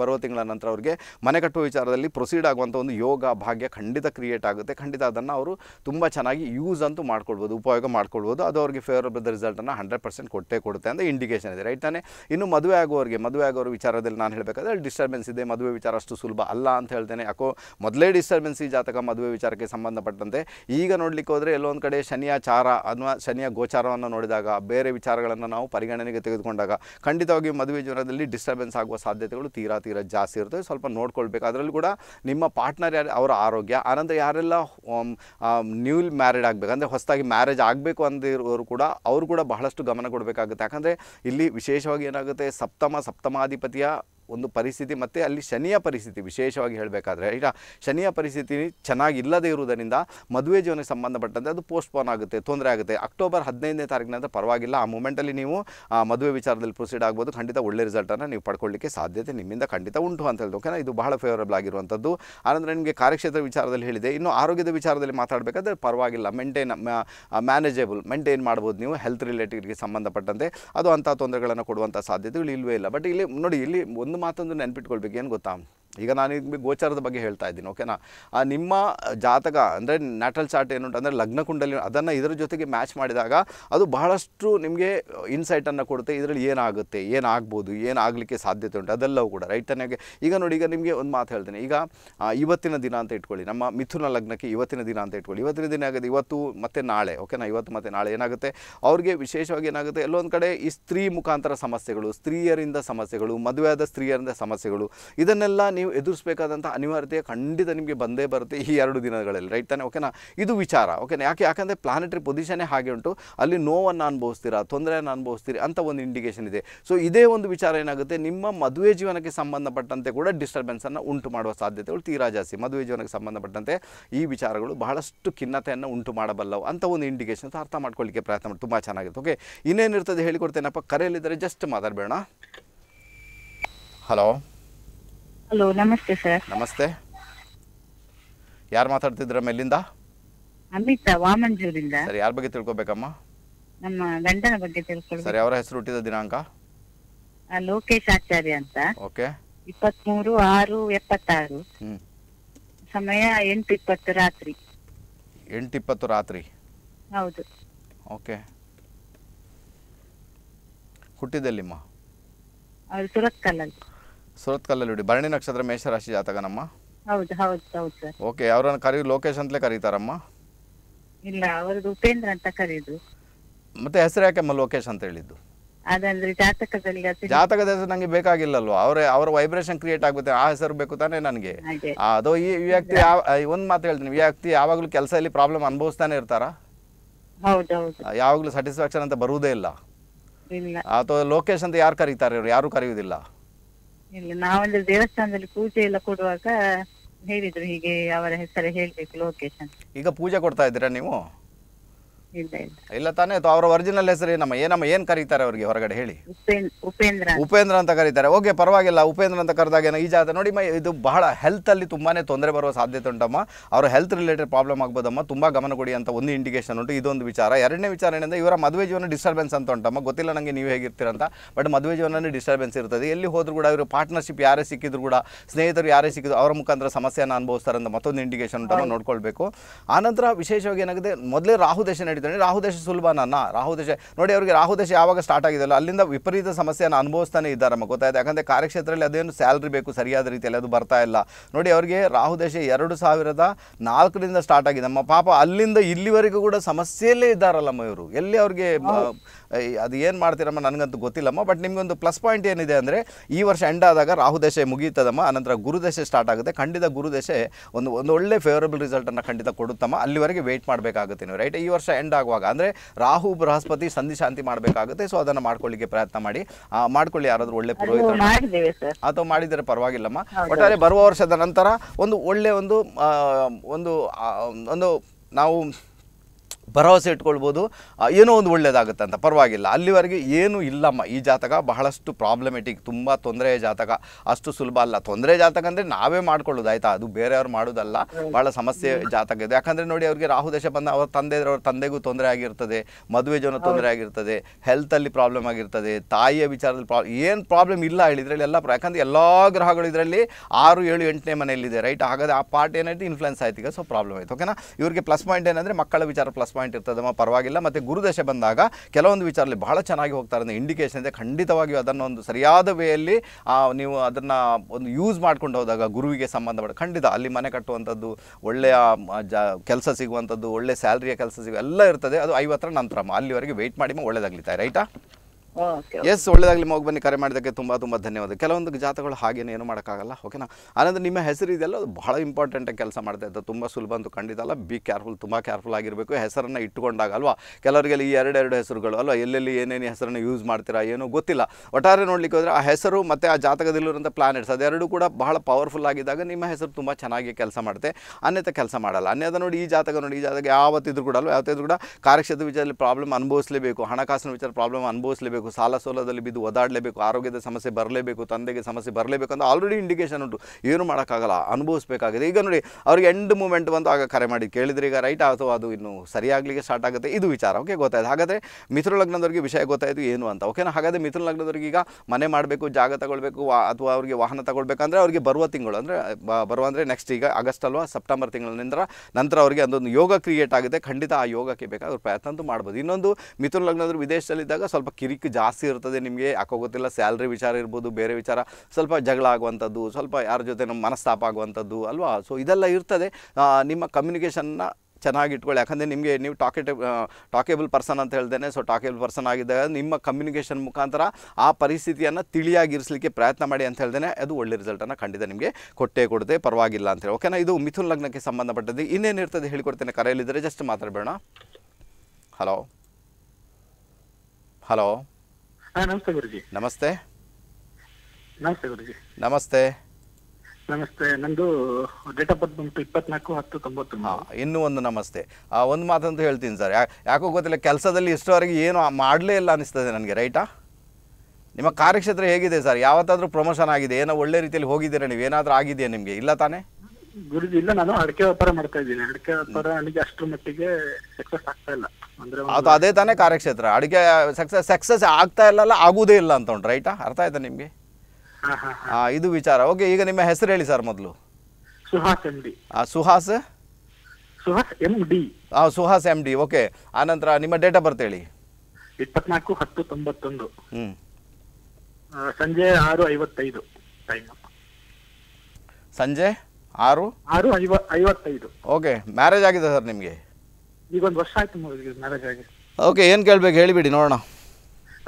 Speaker 1: ಬರುವ ತಿಂಗಳ ನಂತರ ಅವರಿಗೆ ಮನೆ ಕಟ್ಟುವ ವಿಚಾರದಲ್ಲಿ ಪ್ರೊಸೀಡ್ ಆಗುವಂಥ ಒಂದು ಯೋಗ ಭಾಗ್ಯ ಖಂಡಿತ ಕ್ರಿಯೇಟ್ ಆಗುತ್ತೆ ಖಂಡಿತ ಅದನ್ನು ಅವರು ತುಂಬ ಚೆನ್ನಾಗಿ ಯೂಸ್ ಅಂತೂ ಮಾಡ್ಕೊಳ್ಬೋದು ಉಪಯೋಗ ಮಾಡ್ಕೊಳ್ಬೋದು ಅದು ಅವರಿಗೆ ಫೇವರಬಲ್ ರಿಸಲ್ಟನ್ನು ಹಂಡ್ರೆಡ್ ಪರ್ಸೆಂಟ್ ಕೊಟ್ಟೇ ಕೊಡುತ್ತೆ ಅಂತ ಇಂಡಿಕೇಷನ್ ಇದೆ ರೈಟ್ ತಾನೇ ಇನ್ನು ಮದುವೆ ಆಗುವವರಿಗೆ ಮದುವೆ ಆಗೋರ ವಿಚಾರದಲ್ಲಿ ನಾನು ಹೇಳಬೇಕಾದ್ರೆ ಡಿಸ್ಟರ್ಬೆನ್ಸ್ ಇದೆ ಮದುವೆ ವಿಚಾರ ಅಷ್ಟು ಸುಲಭ ಅಲ್ಲ ಅಂತ ಹೇಳ್ತೇನೆ ಯಾಕೋ ಮೊದಲೇ ಡಿಸ್ಟರ್ಬೆನ್ಸ್ ಈ ಜಾತಕ ಮದುವೆ ವಿಚಾರಕ್ಕೆ ಸಂಬಂಧಪಟ್ಟಂತೆ ಈಗ ನೋಡಲಿಕ್ಕೆ ಹೋದರೆ ಎಲ್ಲೊಂದು ಕಡೆ ಶನಿ ಶನಿಯ ಚಾರ ಅಥವಾ ಶನಿಯ ಗೋಚಾರವನ್ನು ನೋಡಿದಾಗ ಬೇರೆ ವಿಚಾರಗಳನ್ನು ನಾವು ಪರಿಗಣನೆಗೆ ತೆಗೆದುಕೊಂಡಾಗ ಖಂಡಿತವಾಗಿ ಮದುವೆ ಜೀವನದಲ್ಲಿ ಡಿಸ್ಟರ್ಬೆನ್ಸ್ ಆಗುವ ಸಾಧ್ಯತೆಗಳು ತೀರಾ ತೀರಾ ಜಾಸ್ತಿ ಇರುತ್ತೆ ಸ್ವಲ್ಪ ನೋಡ್ಕೊಳ್ಬೇಕು ಅದರಲ್ಲೂ ಕೂಡ ನಿಮ್ಮ ಪಾರ್ಟ್ನರ್ ಅವರ ಆರೋಗ್ಯ ಆನಂತರ ಯಾರೆಲ್ಲ ನ್ಯೂಲಿ ಮ್ಯಾರೇಡ್ ಆಗಬೇಕು ಅಂದರೆ ಹೊಸದಾಗಿ ಮ್ಯಾರೇಜ್ ಆಗಬೇಕು ಅಂದಿರೋರು ಕೂಡ ಅವರು ಕೂಡ ಬಹಳಷ್ಟು ಗಮನ ಕೊಡಬೇಕಾಗುತ್ತೆ ಯಾಕಂದರೆ ಇಲ್ಲಿ ವಿಶೇಷವಾಗಿ ಏನಾಗುತ್ತೆ ಸಪ್ತಮ ಸಪ್ತಮಾಧಿಪತಿಯ ಒಂದು ಪರಿಸ್ಥಿತಿ ಮತ್ತು ಅಲ್ಲಿ ಶನಿಯ ಪರಿಸ್ಥಿತಿ ವಿಶೇಷವಾಗಿ ಹೇಳಬೇಕಾದ್ರೆ ಈಗ ಶನಿಯ ಪರಿಸ್ಥಿತಿ ಚೆನ್ನಾಗಿಲ್ಲದೇ ಇರುವುದರಿಂದ ಮದುವೆ ಜೀವನಕ್ಕೆ ಸಂಬಂಧಪಟ್ಟಂತೆ ಅದು ಪೋಸ್ಟ್ಪೋನ್ ಆಗುತ್ತೆ ತೊಂದರೆ ಆಗುತ್ತೆ ಅಕ್ಟೋಬರ್ ಹದಿನೈದನೇ ತಾರೀಕಿನಿಂದ ಪರವಾಗಿಲ್ಲ ಆ ಮೂಮೆಂಟಲ್ಲಿ ನೀವು ಮದುವೆ ವಿಚಾರದಲ್ಲಿ ಪ್ರೊಸೀಡ್ ಆಗ್ಬೋದು ಖಂಡಿತ ಒಳ್ಳೆ ರಿಸಲ್ಟನ್ನು ನೀವು ಪಡ್ಕೊಳ್ಳಿಕ್ಕೆ ಸಾಧ್ಯತೆ ನಿಮ್ಮಿಂದ ಖಂಡಿತ ಉಂಟು ಅಂತ ಹೇಳ್ದು ಓಕೆನಾ ಇದು ಬಹಳ ಫೇವರಬಲ್ ಆಗಿರುವಂಥದ್ದು ಆನಂತರ ನಿಮಗೆ ಕಾರ್ಯಕ್ಷೇತ್ರ ವಿಚಾರದಲ್ಲಿ ಹೇಳಿದೆ ಇನ್ನು ಆರೋಗ್ಯದ ವಿಚಾರದಲ್ಲಿ ಮಾತಾಡಬೇಕಾದ್ರೆ ಪರವಾಗಿಲ್ಲ ಮೇಂಟೈನ್ ಮ್ಯಾನೇಜೇಬಲ್ ಮೇಂಟೈನ್ ಮಾಡ್ಬೋದು ನೀವು ಹೆಲ್ತ್ ರಿಲೇಟೆಡ್ಗೆ ಸಂಬಂಧಪಟ್ಟಂತೆ ಅದು ಅಂಥ ತೊಂದರೆಗಳನ್ನು ಕೊಡುವಂಥ ಸಾಧ್ಯತೆಗಳು ಇಲ್ಲವೇ ಇಲ್ಲ ಬಟ್ ಇಲ್ಲಿ ನೋಡಿ ಇಲ್ಲಿ ಒಂದು ಒಂದು ಮಾತೊಂದು ನೆನ್ಪಿಟ್ಕೊಳ್ಬೇಕು ಏನು ಗೊತ್ತಾ ಈಗ ನಾನು ನಿಮಗೆ ಗೋಚಾರದ ಬಗ್ಗೆ ಹೇಳ್ತಾ ಇದ್ದೀನಿ ಓಕೆನಾ ನಿಮ್ಮ ಜಾತಕ ಅಂದರೆ ನ್ಯಾಟ್ರಲ್ ಚಾರ್ಟ್ ಏನುಂಟು ಅಂದರೆ ಲಗ್ನ ಕುಂಡಲಿ ಅದನ್ನು ಇದರ ಜೊತೆಗೆ ಮ್ಯಾಚ್ ಮಾಡಿದಾಗ ಅದು ಬಹಳಷ್ಟು ನಿಮಗೆ ಇನ್ಸೈಟನ್ನು ಕೊಡುತ್ತೆ ಇದರಲ್ಲಿ ಏನಾಗುತ್ತೆ ಏನಾಗ್ಬೋದು ಏನಾಗಲಿಕ್ಕೆ ಸಾಧ್ಯತೆ ಉಂಟು ಅದೆಲ್ಲವೂ ಕೂಡ ರೈಟ್ ತನಗೆ ಈಗ ನೋಡಿ ಈಗ ನಿಮಗೆ ಒಂದು ಮಾತು ಹೇಳ್ತೀನಿ ಈಗ ಇವತ್ತಿನ ದಿನ ಅಂತ ಇಟ್ಕೊಳ್ಳಿ ನಮ್ಮ ಮಿಥುನ ಲಗ್ನಕ್ಕೆ ಇವತ್ತಿನ ದಿನ ಅಂತ ಇಟ್ಕೊಳ್ಳಿ ಇವತ್ತಿನ ದಿನ ಆಗುತ್ತೆ ಇವತ್ತು ಮತ್ತು ನಾಳೆ ಓಕೆನಾ ಇವತ್ತು ಮತ್ತು ನಾಳೆ ಏನಾಗುತ್ತೆ ಅವ್ರಿಗೆ ವಿಶೇಷವಾಗಿ ಏನಾಗುತ್ತೆ ಎಲ್ಲೊಂದು ಕಡೆ ಈ ಸ್ತ್ರೀ ಮುಖಾಂತರ ಸಮಸ್ಯೆಗಳು ಸ್ತ್ರೀಯರಿಂದ ಸಮಸ್ಯೆಗಳು ಮದುವೆಯಾದ ಸ್ತ್ರೀ ಸಮಸ್ಯೆಗಳು ಇದನ್ನೆಲ್ಲ ನೀವು ಎದುರಿಸಬೇಕಾದಂಥ ಅನಿವಾರ್ಯತೆ ಖಂಡಿತ ನಿಮಗೆ ಬಂದೇ ಬರುತ್ತೆ ಈ ಎರಡು ದಿನಗಳಲ್ಲಿ ರೈಟ್ ತಾನೆ ಓಕೆನಾ ಇದು ವಿಚಾರ ಓಕೆನಾ ಯಾಕೆ ಯಾಕಂದರೆ ಪ್ಲಾನೆಟರಿ ಪೊಸಿಷನೇ ಹಾಗೆ ಉಂಟು ಅಲ್ಲಿ ನೋವನ್ನು ಅನುಭವಿಸ್ತೀರಾ ತೊಂದರೆಯನ್ನು ಅನುಭವಿಸ್ತೀರಿ ಅಂತ ಒಂದು ಇಂಡಿಕೇಷನ್ ಇದೆ ಸೊ ಇದೇ ಒಂದು ವಿಚಾರ ಏನಾಗುತ್ತೆ ನಿಮ್ಮ ಮದುವೆ ಜೀವನಕ್ಕೆ ಸಂಬಂಧಪಟ್ಟಂತೆ ಕೂಡ ಡಿಸ್ಟರ್ಬೆನ್ಸನ್ನು ಉಂಟು ಮಾಡುವ ಸಾಧ್ಯತೆಗಳು ತೀರಾ ಜಾಸ್ತಿ ಮದುವೆ ಜೀವನಕ್ಕೆ ಸಂಬಂಧಪಟ್ಟಂತೆ ಈ ವಿಚಾರಗಳು ಬಹಳಷ್ಟು ಖಿನ್ನತೆಯನ್ನು ಉಂಟು ಮಾಡಬಲ್ಲವು ಅಂತ ಒಂದು ಇಂಡಿಕೇಶನ್ ಅರ್ಥ ಮಾಡ್ಕೊಳ್ಳಿಕ್ಕೆ ಪ್ರಯತ್ನ ಮಾಡಿ ತುಂಬ ಚೆನ್ನಾಗಿತ್ತು ಓಕೆ ಇನ್ನೇನಿರ್ತದೆ ಹೇಳಿಕೊಡ್ತೇನಪ್ಪ ಕರೆಯಲ್ಲಿದ್ದರೆ ಜಸ್ಟ್ ಮಾತಾಡಬೇಡ ಹಲೋ
Speaker 2: ಹಲೋ ನಮಸ್ತೆ ಸರ್
Speaker 1: ನಮಸ್ತೆ ಯಾರು ಮಾತಾಡ್ತಿದ್ರ ಎಲ್ಲಿಂದ
Speaker 2: ಅಮಿತಾ ವಾಮಂಜೂರಿಂದ
Speaker 1: ಸರ್ ಯಾರ ಬಗ್ಗೆ ತಿಳ್ಕೊಬೇಕಮ್ಮ
Speaker 2: ನಮ್ಮ ಗಂಡನ ಬಗ್ಗೆ ತಿಳ್ಕೊಳ್ಳಿ ಸರ್
Speaker 1: ಅವರ ಹೆಸರು ಹುಟ್ಟಿದ ದಿನಾಂಕ
Speaker 2: ಲೋಕೇಶ್ ಆಚಾರ್ಯ ಅಂತ ಓಕೆ ಇಪ್ಪತ್ಮೂರು ಆರು
Speaker 1: ಎಪ್ಪತ್ತಾರು
Speaker 2: ಸಮಯ ಎಂಟು ಇಪ್ಪತ್ತು ರಾತ್ರಿ
Speaker 1: ಎಂಟು ಇಪ್ಪತ್ತು ರಾತ್ರಿ ಹೌದು ಓಕೆ ಹುಟ್ಟಿದಲ್ಲಿಮ್ಮ
Speaker 2: ಅವ್ರು ಸುರತ್ಕಲ್ಲಲ್ಲಿ
Speaker 1: ಸುರತ್ಕಲ್ಲಲ್ಲಿ ಹುಡಿ ಭರಣಿ ನಕ್ಷತ್ರ ಮೇಷರಾಶಿ ಜಾತಕನಮ್ಮ
Speaker 2: ಹೌದು ಹೌದು ಹೌದು ಸರ್
Speaker 1: ಓಕೆ ಅವರನ್ನು ಕರಿ ಲೋಕೇಶ್ ಅಂತಲೇ ಕರೀತಾರಮ್ಮ
Speaker 2: ಇಲ್ಲ ಅವರದು ಉಪೇಂದ್ರ ಅಂತ ಕರೆಯುದು
Speaker 1: ಮತ್ತೆ ಹೆಸರು ಯಾಕೆಮ್ಮ ಲೋಕೇಶ್ ಅಂತ ಹೇಳಿದ್ದು
Speaker 2: ಅದಂದ್ರೆ ಜಾತಕದಲ್ಲಿ
Speaker 1: ಜಾತಕದ ಹೆಸರು ನನಗೆ ಬೇಕಾಗಿಲ್ಲಲ್ವ ಅವರ ಅವರ ವೈಬ್ರೇಷನ್ ಕ್ರಿಯೇಟ್ ಆಗುತ್ತೆ ಆ ಹೆಸರು ಬೇಕು ತಾನೇ ನನಗೆ ಅದು ಈ ವ್ಯಕ್ತಿ ಒಂದು ಮಾತು ಹೇಳ್ತೀನಿ ಈ ವ್ಯಕ್ತಿ ಯಾವಾಗಲೂ ಕೆಲಸದಲ್ಲಿ ಪ್ರಾಬ್ಲಮ್ ಅನುಭವಿಸ್ತಾನೆ ಇರ್ತಾರಾ ಹೌದು ಹೌದು ಯಾವಾಗಲೂ ಸ್ಯಾಟಿಸ್ಫ್ಯಾಕ್ಷನ್ ಅಂತ ಬರುವುದೇ ಇಲ್ಲ ಇಲ್ಲ ಅಥವಾ ಲೋಕೇಶ್ ಅಂತ ಯಾರು ಕರೀತಾರೆ ಇವರು ಯಾರು ಕರೆಯುವುದಿಲ್ಲ
Speaker 2: ಇಲ್ಲ ನಾವಂದ್ರೆ ದೇವಸ್ಥಾನದಲ್ಲಿ ಪೂಜೆ ಎಲ್ಲ
Speaker 1: ಕೊಡುವಾಗ ಹೇಳಿದ್ರು ಹೀಗೆ ಅವರ ಹೆಸರು ಹೇಳ್ಬೇಕು ಲೋಕೇಶ್ ಈಗ ಪೂಜೆ ಕೊಡ್ತಾ ಇದ್ದೀರಾ ನೀವು ಇಲ್ಲ ಇಲ್ಲ ತಾನೇ ಅವರ ಒರಿಜಿನಲ್ ಹೆಸರು ನಮ್ಮ ಏನಮ್ಮ ಏನ್ ಕರೀತಾರೆ ಅವರಿಗೆ ಹೊರಗಡೆ ಹೇಳಿ ಉಪೇಂದ್ರ ಉಪೇಂದ್ರ ಅಂತ ಕರೀತಾರೆ ಓಕೆ ಪರವಾಗಿಲ್ಲ ಉಪೇಂದ್ರ ಅಂತ ಕರೆದಾಗ ಏನೋ ಜಾತ ನೋಡಿ ಇದು ಬಹಳ ಹೆಲ್ತ್ ಅಲ್ಲಿ ತುಂಬಾನೇ ತೊಂದರೆ ಬರುವ ಸಾಧ್ಯತೆ ಉಂಟಮ್ಮ ಅವ್ರ ಹೆಲ್ತ್ ರಿಲೇಟೆಡ್ ಪ್ರಾಬ್ಲಮ್ ಆಗ್ಬೋದಮ್ಮ ತುಂಬಾ ಗಮನ ಕೊಡಿ ಅಂತ ಒಂದು ಇಂಡಿಕೇಶನ್ ಉಂಟು ಇದೊಂದು ವಿಚಾರ ಎರಡನೇ ವಿಚಾರ ಏನಂದ್ರೆ ಇವರ ಮದುವೆ ಜೀವನ ಡಿಸ್ಟರ್ಬೆನ್ಸ್ ಅಂತ ಉಂಟಮ್ಮ ಗೊತ್ತಿಲ್ಲ ನಂಗೆ ನೀವು ಅಂತ ಬಟ್ ಮದುವೆ ಜೀವನ ಡಿಸ್ಟರ್ಬೆನ್ಸ್ ಇರ್ತದೆ ಎಲ್ಲಿ ಹೋದ್ರು ಕೂಡ ಇವರು ಪಾರ್ಟ್ನರ್ಶಿಪ್ ಯಾರೇ ಸಿಕ್ಕಿದ್ರು ಕೂಡ ಸ್ನೇಹಿತರು ಯಾರೇ ಸಿಕ್ಕಿದ್ರು ಅವರ ಮುಖಾಂತರ ಸಮಸ್ಯೆಯನ್ನು ಅನುಭವಿಸ್ತಾರೆ ಅಂತ ಮತ್ತೊಂದು ಇಂಡಿಕೇಶನ್ ಉಂಟಮ್ಮ ನೋಡ್ಕೊಳ್ಬೇಕು ಆನಂತರ ವಿಶೇಷವಾಗಿ ಏನಾಗಿದೆ ಮೊದಲೇ ರಾಹು ದಶೆ ನಡೀತಾರೆ ರಾಹುದೇಶ ರಾಹು ರಾಹುದೇಶ ನೋಡಿ ಅವರಿಗೆ ರಾಹುದೇಶ ಯಾವಾಗ ಸ್ಟಾರ್ಟ್ ಆಗಿದೆಯಲ್ಲ ಅಲ್ಲಿಂದ ವಿಪರೀತ ಸಮಸ್ಯೆಯನ್ನು ಅನುಭವಿಸ್ತಾನೆ ಇದ್ದಾರೆ ನಮಗೆ ಯಾಕಂದ್ರೆ ಯಾಕಂದರೆ ಕಾರ್ಯಕ್ಷೇತ್ರದಲ್ಲಿ ಅದೇನು ಸ್ಯಾಲ್ರಿ ಬೇಕು ಸರಿಯಾದ ರೀತಿಯಲ್ಲಿ ಅದು ಬರ್ತಾ ಇಲ್ಲ ನೋಡಿ ಅವರಿಗೆ ರಾಹುದೇಶ ಎರಡು ಸಾವಿರದ ನಾಲ್ಕರಿಂದ ಸ್ಟಾರ್ಟ್ ಆಗಿದೆ ನಮ್ಮ ಪಾಪ ಅಲ್ಲಿಂದ ಇಲ್ಲಿವರೆಗೂ ಕೂಡ ಸಮಸ್ಯೆಯಲ್ಲೇ ಇದ್ದಾರಲ್ಲಮ್ಮ ಇವರು ಎಲ್ಲಿ ಅವ್ರಿಗೆ ಅದು ಏನು ಮಾಡ್ತೀರಮ್ಮ ನನಗಂತೂ ಗೊತ್ತಿಲ್ಲಮ್ಮ ಬಟ್ ನಿಮಗೊಂದು ಪ್ಲಸ್ ಪಾಯಿಂಟ್ ಏನಿದೆ ಅಂದರೆ ಈ ವರ್ಷ ಎಂಡ್ ಆದಾಗ ರಾಹುದಶೆ ಮುಗಿಯುತ್ತದಮ್ಮ ಅನಂತರ ಗುರುದಶೆ ಸ್ಟಾರ್ಟ್ ಆಗುತ್ತೆ ಖಂಡಿತ ಗುರುದಶೆ ಒಂದು ಒಂದು ಒಳ್ಳೆ ಫೇವರಬಲ್ ರಿಸಲ್ಟನ್ನು ಖಂಡಿತ ಕೊಡುತ್ತಮ್ಮ ಅಲ್ಲಿವರೆಗೆ ವೆಯ್ಟ್ ಮಾಡಬೇಕಾಗುತ್ತೆ ನೀವು ರೈಟ್ ಈ ವರ್ಷ ಎಂಡ್ ಆಗುವಾಗ ಅಂದರೆ ರಾಹು ಬೃಹಸ್ಪತಿ ಸಂಧಿ ಶಾಂತಿ ಮಾಡಬೇಕಾಗುತ್ತೆ ಸೊ ಅದನ್ನು ಮಾಡ್ಕೊಳ್ಳಿಕ್ಕೆ ಪ್ರಯತ್ನ ಮಾಡಿ ಮಾಡ್ಕೊಳ್ಳಿ ಯಾರಾದರೂ ಒಳ್ಳೆ ಪುರೋಹಿತ ಅಥವಾ ಮಾಡಿದರೆ ಪರವಾಗಿಲ್ಲಮ್ಮ ಒಟ್ಟಾರೆ ಬರುವ ವರ್ಷದ ನಂತರ ಒಂದು ಒಳ್ಳೆ ಒಂದು ಒಂದು ಒಂದು ನಾವು ಭರವಸೆ ಇಟ್ಕೊಳ್ಬೋದು ಏನೋ ಒಂದು ಒಳ್ಳೆಯದಾಗುತ್ತೆ ಅಂತ ಪರವಾಗಿಲ್ಲ ಅಲ್ಲಿವರೆಗೆ ಏನೂ ಇಲ್ಲಮ್ಮ ಈ ಜಾತಕ ಬಹಳಷ್ಟು ಪ್ರಾಬ್ಲಮೆಟಿಕ್ ತುಂಬ ತೊಂದರೆಯ ಜಾತಕ ಅಷ್ಟು ಸುಲಭ ಅಲ್ಲ ತೊಂದರೆ ಜಾತಕ ಅಂದರೆ ನಾವೇ ಮಾಡ್ಕೊಳ್ಳೋದು ಆಯಿತಾ ಅದು ಬೇರೆಯವ್ರು ಮಾಡೋದಲ್ಲ ಭಾಳ ಸಮಸ್ಯೆ ಜಾತಕ ಇದೆ ಯಾಕಂದರೆ ನೋಡಿ ಅವರಿಗೆ ರಾಹು ದೇಶ ಬಂದ ಅವ್ರ ತಂದೆ ಅವ್ರ ತಂದೆಗೂ ತೊಂದರೆ ಆಗಿರ್ತದೆ ಮದುವೆ ಜನ ತೊಂದರೆ ಆಗಿರ್ತದೆ ಹೆಲ್ತಲ್ಲಿ ಪ್ರಾಬ್ಲಮ್ ಆಗಿರ್ತದೆ ತಾಯಿಯ ವಿಚಾರದಲ್ಲಿ ಪ್ರಾಬ್ಲಮ್ ಏನು ಪ್ರಾಬ್ಲಮ್ ಇಲ್ಲ ಹೇಳಿ ಇದರಲ್ಲಿ ಎಲ್ಲ ಯಾಕಂದರೆ ಎಲ್ಲ ಗ್ರಹಗಳು ಇದರಲ್ಲಿ ಆರು ಏಳು ಎಂಟನೇ ಮನೆಯಲ್ಲಿದೆ ರೈಟ್ ಹಾಗಾದ್ರೆ ಆ ಪಾರ್ಟ್ ಏನಾಯಿತು ಇನ್ಫ್ಲುಯೆನ್ಸ್ ಆಯ್ತು ಈಗ ಸೊ ಪ್ರಾಬ್ಲಮ್ ಆಯಿತು ಓಕೆನಾ ಇವರಿಗೆ ಪ್ಲಸ್ ಪಾಯಿಂಟ್ ಏನಂದರೆ ಮಕ್ಕಳ ವಿಚಾರ ಪ್ಲಸ್ ಪಾಯಿಂಟ್ ಇರ್ತದಮ್ಮ ಪರವಾಗಿಲ್ಲ ಮತ್ತು ಗುರುದಶೆ ಬಂದಾಗ ಕೆಲವೊಂದು ವಿಚಾರದಲ್ಲಿ ಬಹಳ ಚೆನ್ನಾಗಿ ಹೋಗ್ತಾರೆ ಅನ್ನೋ ಇಂಡಿಕೇಶನ್ ಇದೆ ಖಂಡಿತವಾಗಿಯೂ ಅದನ್ನು ಒಂದು ಸರಿಯಾದ ವೇಯಲ್ಲಿ ನೀವು ಅದನ್ನು ಒಂದು ಯೂಸ್ ಮಾಡ್ಕೊಂಡು ಹೋದಾಗ ಗುರುವಿಗೆ ಸಂಬಂಧಪಟ್ಟ ಖಂಡಿತ ಅಲ್ಲಿ ಮನೆ ಕಟ್ಟುವಂಥದ್ದು ಒಳ್ಳೆಯ ಜ ಕೆಲಸ ಸಿಗುವಂಥದ್ದು ಒಳ್ಳೆಯ ಸ್ಯಾಲ್ರಿಯ ಕೆಲಸ ಸಿಗುವ ಎಲ್ಲ ಇರ್ತದೆ ಅದು ಐವತ್ತರ ನಂತರ ಅಲ್ಲಿವರೆಗೆ ವೆಯ್ಟ್ ಮಾಡಿ ಒಳ್ಳೆಯದಾಗ್ಲಿತಾ ರೈಟಾ ಎಸ್ ಒಳ್ಳೇದಾಗ್ಲಿ ಮಗ ಬನ್ನಿ ಕರೆ ಮಾಡಿದಕ್ಕೆ ತುಂಬಾ ತುಂಬಾ ಧನ್ಯವಾದ ಕೆಲವೊಂದು ಜಾತಗಳು ಹಾಗೇನು ಏನು ಮಾಡೋಕ್ಕಾಗಲ್ಲ ಓಕೆನಾ ಆನಂದ್ರೆ ನಿಮ್ಮ ಹೆಸರು ಇದೆಯಲ್ಲ ಅದು ಬಹಳ ಆಗಿ ಕೆಲಸ ಮಾಡ್ತಾ ಅದು ತುಂಬ ಸುಲಭ ಅಂತ ಖಂಡಿತ ಬಿ ಕೇರ್ಫುಲ್ ತುಂಬಾ ಕೇರ್ಫುಲ್ ಆಗಿರಬೇಕು ಹೆಸರನ್ನ ಇಟ್ಟುಕೊಂಡಾಗ ಅಲ್ವಾ ಕೆಲವರಿಗೆ ಈ ಎರಡೆರಡು ಹೆಸರುಗಳು ಅಲ್ವಾ ಎಲ್ಲೆಲ್ಲಿ ಏನೇನು ಹೆಸರನ್ನು ಯೂಸ್ ಮಾಡ್ತೀರಾ ಏನೋ ಗೊತ್ತಿಲ್ಲ ಒಟ್ಟಾರೆ ನೋಡ್ಲಿಕ್ಕೆ ಹೋದ್ರೆ ಆ ಹೆಸರು ಮತ್ತೆ ಆ ಜಾತಕದಲ್ಲಿರುವಂಥ ಪ್ಲಾನೆಟ್ಸ್ ಅದೆರಡು ಕೂಡ ಬಹಳ ಪವರ್ಫುಲ್ ಆಗಿದ್ದಾಗ ನಿಮ್ಮ ಹೆಸರು ತುಂಬ ಚೆನ್ನಾಗಿ ಕೆಲಸ ಮಾಡುತ್ತೆ ಅನ್ಯತ ಕೆಲಸ ಮಾಡಲ್ಲ ಅನ್ಯದ ನೋಡಿ ಈ ಜಾತಕ ನೋಡಿ ಈ ಜಾತಕ ಯಾವತ್ತಿದ್ರು ಕೂಡ ಅಲ್ವಾ ಯಾವತ್ತಿದ್ರು ಕೂಡ ಕಾರ್ಯಕ್ಷೇತ್ರ ವಿಚಾರದಲ್ಲಿ ಪ್ರಾಬ್ಲಮ್ ಅನುಭವಿಸಲೇಬೇಕು ಹಣಕಾಸಿನ ವಿಚಾರ ಪ್ರಾಬ್ಲಮ್ ಅನುಭವಿಸಲೇಬೇಕು ಬರಲೇಬೇಕು ಸಾಲ ಸೋಲದಲ್ಲಿ ಬಿದ್ದು ಒದಾಡಲೇಬೇಕು ಆರೋಗ್ಯದ ಸಮಸ್ಯೆ ಬರಲೇಬೇಕು ತಂದೆಗೆ ಸಮಸ್ಯೆ ಬರಲೇಬೇಕು ಅಂತ ಆಲ್ರೆಡಿ ಇಂಡಿಕೇಷನ್ ಉಂಟು ಏನು ಮಾಡೋಕ್ಕಾಗಲ್ಲ ಅನುಭವಿಸಬೇಕಾಗಿದೆ ಈಗ ನೋಡಿ ಅವ್ರಿಗೆ ಎಂಡ್ ಮೂಮೆಂಟ್ ಬಂದು ಆಗ ಕರೆ ಮಾಡಿ ಕೇಳಿದ್ರೆ ಈಗ ರೈಟ್ ಅಥವಾ ಅದು ಇನ್ನು ಸರಿಯಾಗಲಿಕ್ಕೆ ಸ್ಟಾರ್ಟ್ ಆಗುತ್ತೆ ಇದು ವಿಚಾರ ಓಕೆ ಗೊತ್ತಾಯ್ತು ಹಾಗಾದರೆ ಮಿಥುನ ಲಗ್ನದವರಿಗೆ ವಿಷಯ ಗೊತ್ತಾಯಿತು ಏನು ಅಂತ ಓಕೆನಾ ಹಾಗಾದರೆ ಮಿಥುನ ಲಗ್ನದವ್ರಿಗೆ ಈಗ ಮನೆ ಮಾಡಬೇಕು ಜಾಗ ತಗೊಳ್ಬೇಕು ಅಥವಾ ಅವರಿಗೆ ವಾಹನ ತಗೊಳ್ಬೇಕಂದ್ರೆ ಅವರಿಗೆ ಬರುವ ತಿಂಗಳು ಅಂದರೆ ಬರುವ ಅಂದರೆ ನೆಕ್ಸ್ಟ್ ಈಗ ಆಗಸ್ಟ್ ಅಲ್ವಾ ಸೆಪ್ಟೆಂಬರ್ ತಿಂಗಳ ನಂತರ ನಂತರ ಅವರಿಗೆ ಅದೊಂದು ಯೋಗ ಕ್ರಿಯೇಟ್ ಆಗುತ್ತೆ ಖಂಡಿತ ಆ ಯೋಗಕ್ಕೆ ಬೇಕಾದ ಪ್ರಯತ್ನ ಮಾಡ್ಬೋದು ಇನ್ನೊಂದು ಮಿಥುನ ಲಗ್ನದವರು ವಿದೇಶದಲ್ಲಿದ್ದಾಗ ಸ್ವಲ್ಪ ಕಿರಿಕ್ ಜಾಸ್ತಿ ಇರ್ತದೆ ನಿಮಗೆ ಯಾಕೋ ಗೊತ್ತಿಲ್ಲ ಸ್ಯಾಲ್ರಿ ವಿಚಾರ ಇರ್ಬೋದು ಬೇರೆ ವಿಚಾರ ಸ್ವಲ್ಪ ಜಗಳ ಆಗುವಂಥದ್ದು ಸ್ವಲ್ಪ ಯಾರ ಜೊತೆ ನಮ್ಮ ಮನಸ್ತಾಪ ಆಗುವಂಥದ್ದು ಅಲ್ವಾ ಸೊ ಇದೆಲ್ಲ ಇರ್ತದೆ ನಿಮ್ಮ ಕಮ್ಯುನಿಕೇಷನ್ನ ಚೆನ್ನಾಗಿ ಇಟ್ಕೊಳ್ಳಿ ಯಾಕಂದರೆ ನಿಮಗೆ ನೀವು ಟಾಕೆಟ್ ಟಾಕೇಬಲ್ ಪರ್ಸನ್ ಅಂತ ಹೇಳ್ದೇನೆ ಸೊ ಟಾಕೇಬಲ್ ಪರ್ಸನ್ ಆಗಿದ್ದಾಗ ನಿಮ್ಮ ಕಮ್ಯುನಿಕೇಷನ್ ಮುಖಾಂತರ ಆ ಪರಿಸ್ಥಿತಿಯನ್ನು ತಿಳಿಯಾಗಿರಿಸಲಿಕ್ಕೆ ಪ್ರಯತ್ನ ಮಾಡಿ ಅಂತ ಹೇಳ್ದೇನೆ ಅದು ಒಳ್ಳೆ ರಿಸಲ್ಟನ್ನು ಖಂಡಿತ ನಿಮಗೆ ಕೊಟ್ಟೇ ಕೊಡದೆ ಪರವಾಗಿಲ್ಲ ಅಂತೇಳಿ ಓಕೆನಾ ಇದು ಮಿಥುನ್ ಲಗ್ನಕ್ಕೆ ಸಂಬಂಧಪಟ್ಟದ್ದು ಇರ್ತದೆ ಹೇಳಿಕೊಡ್ತೇನೆ ಕರೆಯಲ್ಲಿದ್ದರೆ ಜಸ್ಟ್ ಮಾತಾಡಬೇಡ ಹಲೋ ಹಲೋ ನಮಸ್ತೆ ಗುರುಜಿ ನಮಸ್ತೆ ನಮಸ್ತೆ ಗುರುಜಿ ನಮಸ್ತೆ ನಮಸ್ತೆ ನಂದು ಡೇಟ್ ಆಫ್ ಬರ್ತ್ ಬಂತು ಇಪ್ಪತ್ನಾಲ್ಕು ಹತ್ತು ತೊಂಬತ್ತು ಇನ್ನೂ ಒಂದು ನಮಸ್ತೆ ಒಂದು ಮಾತಂತೂ ಹೇಳ್ತೀನಿ ಸರ್ ಯಾಕೋ ಗೊತ್ತಿಲ್ಲ ಕೆಲಸದಲ್ಲಿ ಇಷ್ಟವರೆಗೆ ಏನು ಮಾಡಲೇ ಇಲ್ಲ ಅನಿಸ್ತದೆ ನನಗೆ ರೈಟಾ ನಿಮ್ಮ ಕಾರ್ಯಕ್ಷೇತ್ರ ಹೇಗಿದೆ ಸರ್ ಯಾವತ್ತಾದರೂ ಪ್ರಮೋಷನ್ ಆಗಿದೆ ಏನೋ ಒಳ್ಳೆ ರೀತಿಯಲ್ಲಿ ಹೋಗಿದ್ದೀರಾ ನೀವು ಏನಾದರೂ ಆಗಿದೆಯಾ ನಿಮಗೆ ಇಲ್ಲ ತಾನೇ ಗುರುಜಿ ಇಲ್ಲ ನಾನು ಅಡಕೆ ವ್ಯಾಪಾರ ಮಾಡ್ತಾ ಇದ್ದೀನಿ ಅಡಕೆ ವ್ಯಾಪಾರ ನನಗೆ ಅಷ್ಟರ ಮಟ್ಟಿಗೆ ಸಕ್ಸಸ್ ಆಗ್ತಾ ಇಲ್ಲ ಅಂದ್ರೆ ಅದು ಅದೇ ತಾನೇ ಕಾರ್ಯಕ್ಷೇತ್ರ ಅಡಿಕೆ ಸಕ್ಸಸ್ ಸಕ್ಸಸ್ ಆಗ್ತಾ ಇಲ್ಲ ಆಗುವುದೇ ಇಲ್ಲ ಅಂತ ಉಂಟು ರೈಟಾ ಅರ್ಥ ಆಯ್ತಾ ನಿಮಗೆ ಇದು ವಿಚಾರ ಓಕೆ ಈಗ ನಿಮ್ಮ ಹೆಸರು ಹೇಳಿ ಸರ್ ಮೊದಲು Suhas M D Suhas Suhas M D Suhas M D okay ಆನಂತರ ನಿಮ್ಮ ಡೇಟ್ ಆಫ್ ಬರ್ತ್ ಹೇಳಿ ಇಪ್ಪತ್ನಾಲ್ಕು ಹತ್ತು ತೊಂಬತ್ತೊಂದು ಸಂಜೆ ಆರು ಐವತ್ತೈದು ಟೈಮ್ ಸಂಜೆ ಆರು ಆರು ಐವತ್ತೈದು ಓಕೆ ಮ್ಯಾರೇಜ್ ಆಗಿದೆ ಸರ್ ನಿಮಗೆ ಈಗ ಒಂದು ವರ್ಷ ಆಯ್ತು ಮ್ಯಾರೇಜ್ ಆಗಿ ಓಕೆ ಏನು ಕೇಳಬೇಕು ಹೇಳಿಬಿಡಿ ನೋಡೋಣ